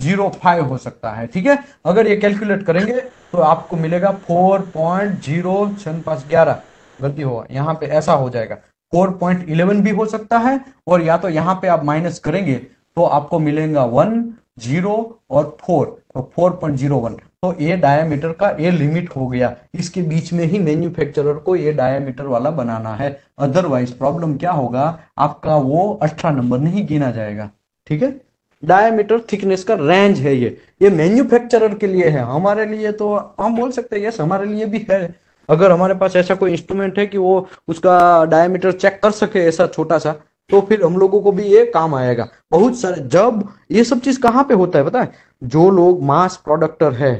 zero five हो सकता है ठीक है अगर ये कैलकुलेट करेंगे तो आपको मिलेगा फोर पॉइंट जीरो पांच ग्यारह गलती होगा यहाँ पे ऐसा हो जाएगा फोर पॉइंट इलेवन भी हो सकता है और या तो यहाँ पे आप माइनस करेंगे तो आपको मिलेगा वन जीरो और फोर तो फोर पॉइंट जीरो वन तो ए डायमीटर का ए लिमिट हो गया इसके बीच में ही मैन्युफैक्चरर को ये डायमीटर वाला बनाना है अदरवाइज प्रॉब्लम क्या होगा आपका वो अठारह नंबर नहीं गिना जाएगा ठीक है डायमीटर थिकनेस का रेंज है ये ये मैन्युफैक्चरर के लिए है हमारे लिए तो हम बोल सकते हैं यस हमारे लिए भी है अगर हमारे पास ऐसा कोई इंस्ट्रूमेंट है कि वो उसका डायमीटर चेक कर सके ऐसा छोटा सा तो फिर हम लोगों को भी ये काम आएगा बहुत सारे जब ये सब चीज कहाँ पे होता है पता है जो लोग मास प्रोडक्टर है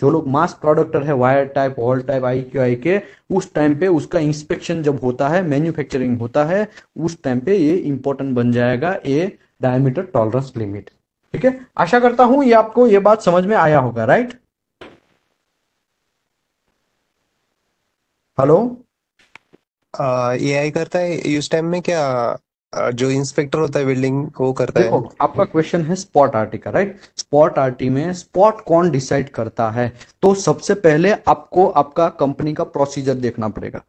जो लोग मास प्रोडक्टर है wire type hole type I Q I के उस टाइम पे उसका इंस्पेक्शन जब होता है मैन्युफैक्चरिंग होता है उस टाइम पे ये इंपॉर्टेंट बन जाएगा ये डायमीटर टॉलरेंस लिमिट ठीक है आशा करता हूं ये आपको ये बात समझ में आया होगा राइट हेलो आई करता है उस टाइम में क्या जो इंस्पेक्टर होता है बिल्डिंग वो करता है आपका क्वेश्चन है स्पॉट आरटी का राइट स्पॉट आरटी में स्पॉट कौन डिसाइड करता है तो सबसे पहले आपको आपका कंपनी का प्रोसीजर देखना पड़ेगा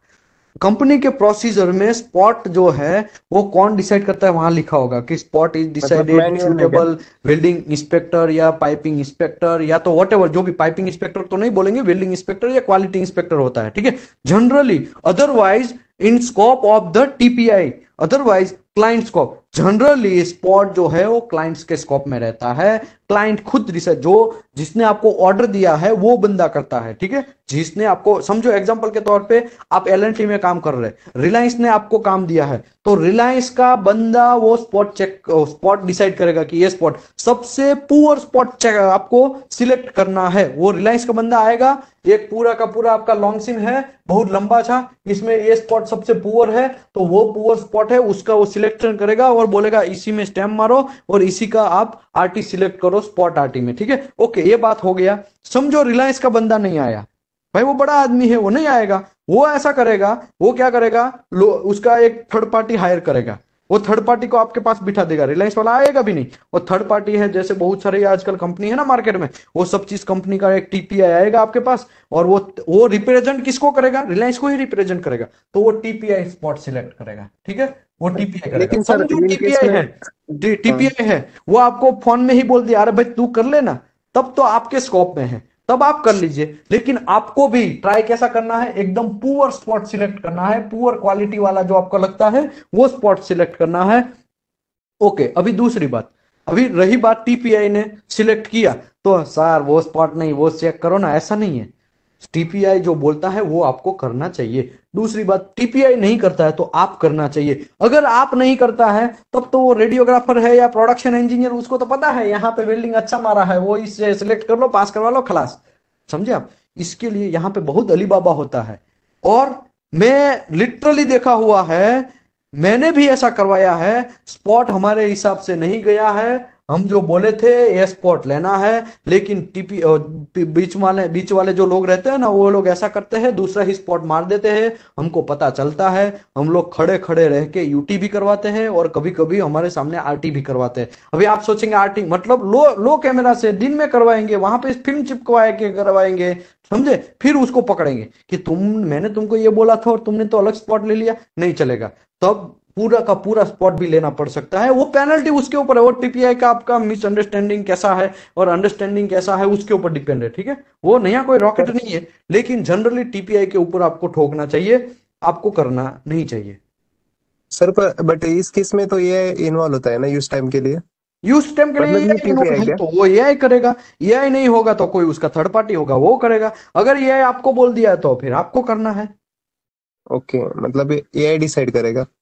कंपनी के प्रोसीजर में स्पॉट जो है वो कौन डिसाइड करता है वहां लिखा होगा कि spot is decided suitable building inspector या पाइपिंग इंस्पेक्टर या तो वट जो भी पाइपिंग इंस्पेक्टर तो नहीं बोलेंगे बिल्डिंग इंस्पेक्टर या क्वालिटी इंस्पेक्टर होता है ठीक है generally otherwise in scope of the TPI otherwise client scope generally spot जो है वो क्लाइंट्स के स्कोप में रहता है क्लाइंट खुद रिसर्च जो जिसने आपको ऑर्डर दिया है वो बंदा करता है ठीक है जिसने आपको समझो एग्जांपल के तौर पे आप एल में काम कर रहे रिलायंस ने आपको काम दिया है तो रिलायंस का बंदा वो स्पॉट चेक स्पॉट डिसाइड करेगा कि ये स्पॉट सबसे पुअर स्पॉट चेक आपको सिलेक्ट करना है वो रिलायंस का बंदा आएगा एक पूरा का पूरा आपका लॉन्ग सिन है बहुत लंबा था इसमें ये स्पॉट सबसे पुअर है तो वो पुअर स्पॉट स्लॉट है उसका वो सिलेक्शन करेगा और बोलेगा इसी में स्टैम्प मारो और इसी का आप आरटी सिलेक्ट करो स्पॉट आरटी में ठीक है ओके ये बात हो गया समझो रिलायंस का बंदा नहीं आया भाई वो बड़ा आदमी है वो नहीं आएगा वो ऐसा करेगा वो क्या करेगा उसका एक थर्ड पार्टी हायर करेगा वो थर्ड पार्टी को आपके पास बिठा देगा रिलायंस वाला आएगा भी नहीं वो थर्ड पार्टी है जैसे बहुत सारे आजकल कंपनी है ना मार्केट में वो सब चीज कंपनी का एक टीपीआई आएगा आपके पास और वो वो रिप्रेजेंट किसको करेगा रिलायंस को ही रिप्रेजेंट करेगा तो वो टीपीआई स्पॉट सिलेक्ट करेगा ठीक है वो टीपीआई लेकिन है टीपीआई है वो आपको फोन में ही बोल दिया अरे भाई तू कर लेना तब तो आपके स्कोप में है तब आप कर लीजिए लेकिन आपको भी ट्राई कैसा करना है एकदम पुअर स्पॉट सिलेक्ट करना है पुअर क्वालिटी वाला जो आपको लगता है वो स्पॉट सिलेक्ट करना है ओके अभी दूसरी बात अभी रही बात टीपीआई ने सिलेक्ट किया तो सर हाँ, वो स्पॉट नहीं वो चेक करो ना ऐसा नहीं है टीपीआई जो बोलता है वो आपको करना चाहिए दूसरी बात टीपीआई नहीं करता है तो आप करना चाहिए अगर आप नहीं करता है तब तो वो रेडियोग्राफर है या प्रोडक्शन इंजीनियर उसको तो पता है यहाँ पे वेल्डिंग अच्छा मारा है वो इससे सिलेक्ट कर लो पास करवा लो खलास समझे आप इसके लिए यहाँ पे बहुत अलीबाबा होता है और मैं लिटरली देखा हुआ है मैंने भी ऐसा करवाया है स्पॉट हमारे हिसाब से नहीं गया है हम जो बोले थे एयरपोर्ट लेना है लेकिन टीपी बीच वाले बीच वाले जो लोग रहते हैं ना वो लोग ऐसा करते हैं दूसरा ही स्पॉट मार देते हैं हमको पता चलता है हम लोग खड़े खड़े रह के यूटी भी करवाते हैं और कभी कभी हमारे सामने आरटी भी करवाते हैं अभी आप सोचेंगे आरटी मतलब लो लो कैमरा से दिन में करवाएंगे वहां पे फिल्म चिपकवा के करवाएंगे समझे फिर उसको पकड़ेंगे कि तुम मैंने तुमको ये बोला था और तुमने तो अलग स्पॉट ले लिया नहीं चलेगा तब पूरा का पूरा स्पॉट भी लेना पड़ सकता है वो पेनल्टी उसके ऊपर है वो टीपीआई का आपका मिसअंडरस्टैंडिंग कैसा है और अंडरस्टैंडिंग कैसा है उसके ऊपर डिपेंड है ठीक है वो नया कोई रॉकेट नहीं है लेकिन जनरली टीपीआई के ऊपर आपको ठोकना चाहिए आपको करना नहीं चाहिए सर पर बट इस केस में तो ये इन्वॉल्व होता है ना यूज टाइम के लिए यूज टाइम के लिए तो, तो वो ए करेगा ए नहीं होगा तो कोई उसका थर्ड पार्टी होगा वो करेगा अगर ए आपको बोल दिया तो फिर आपको करना है ओके okay, मतलब ए डिसाइड करेगा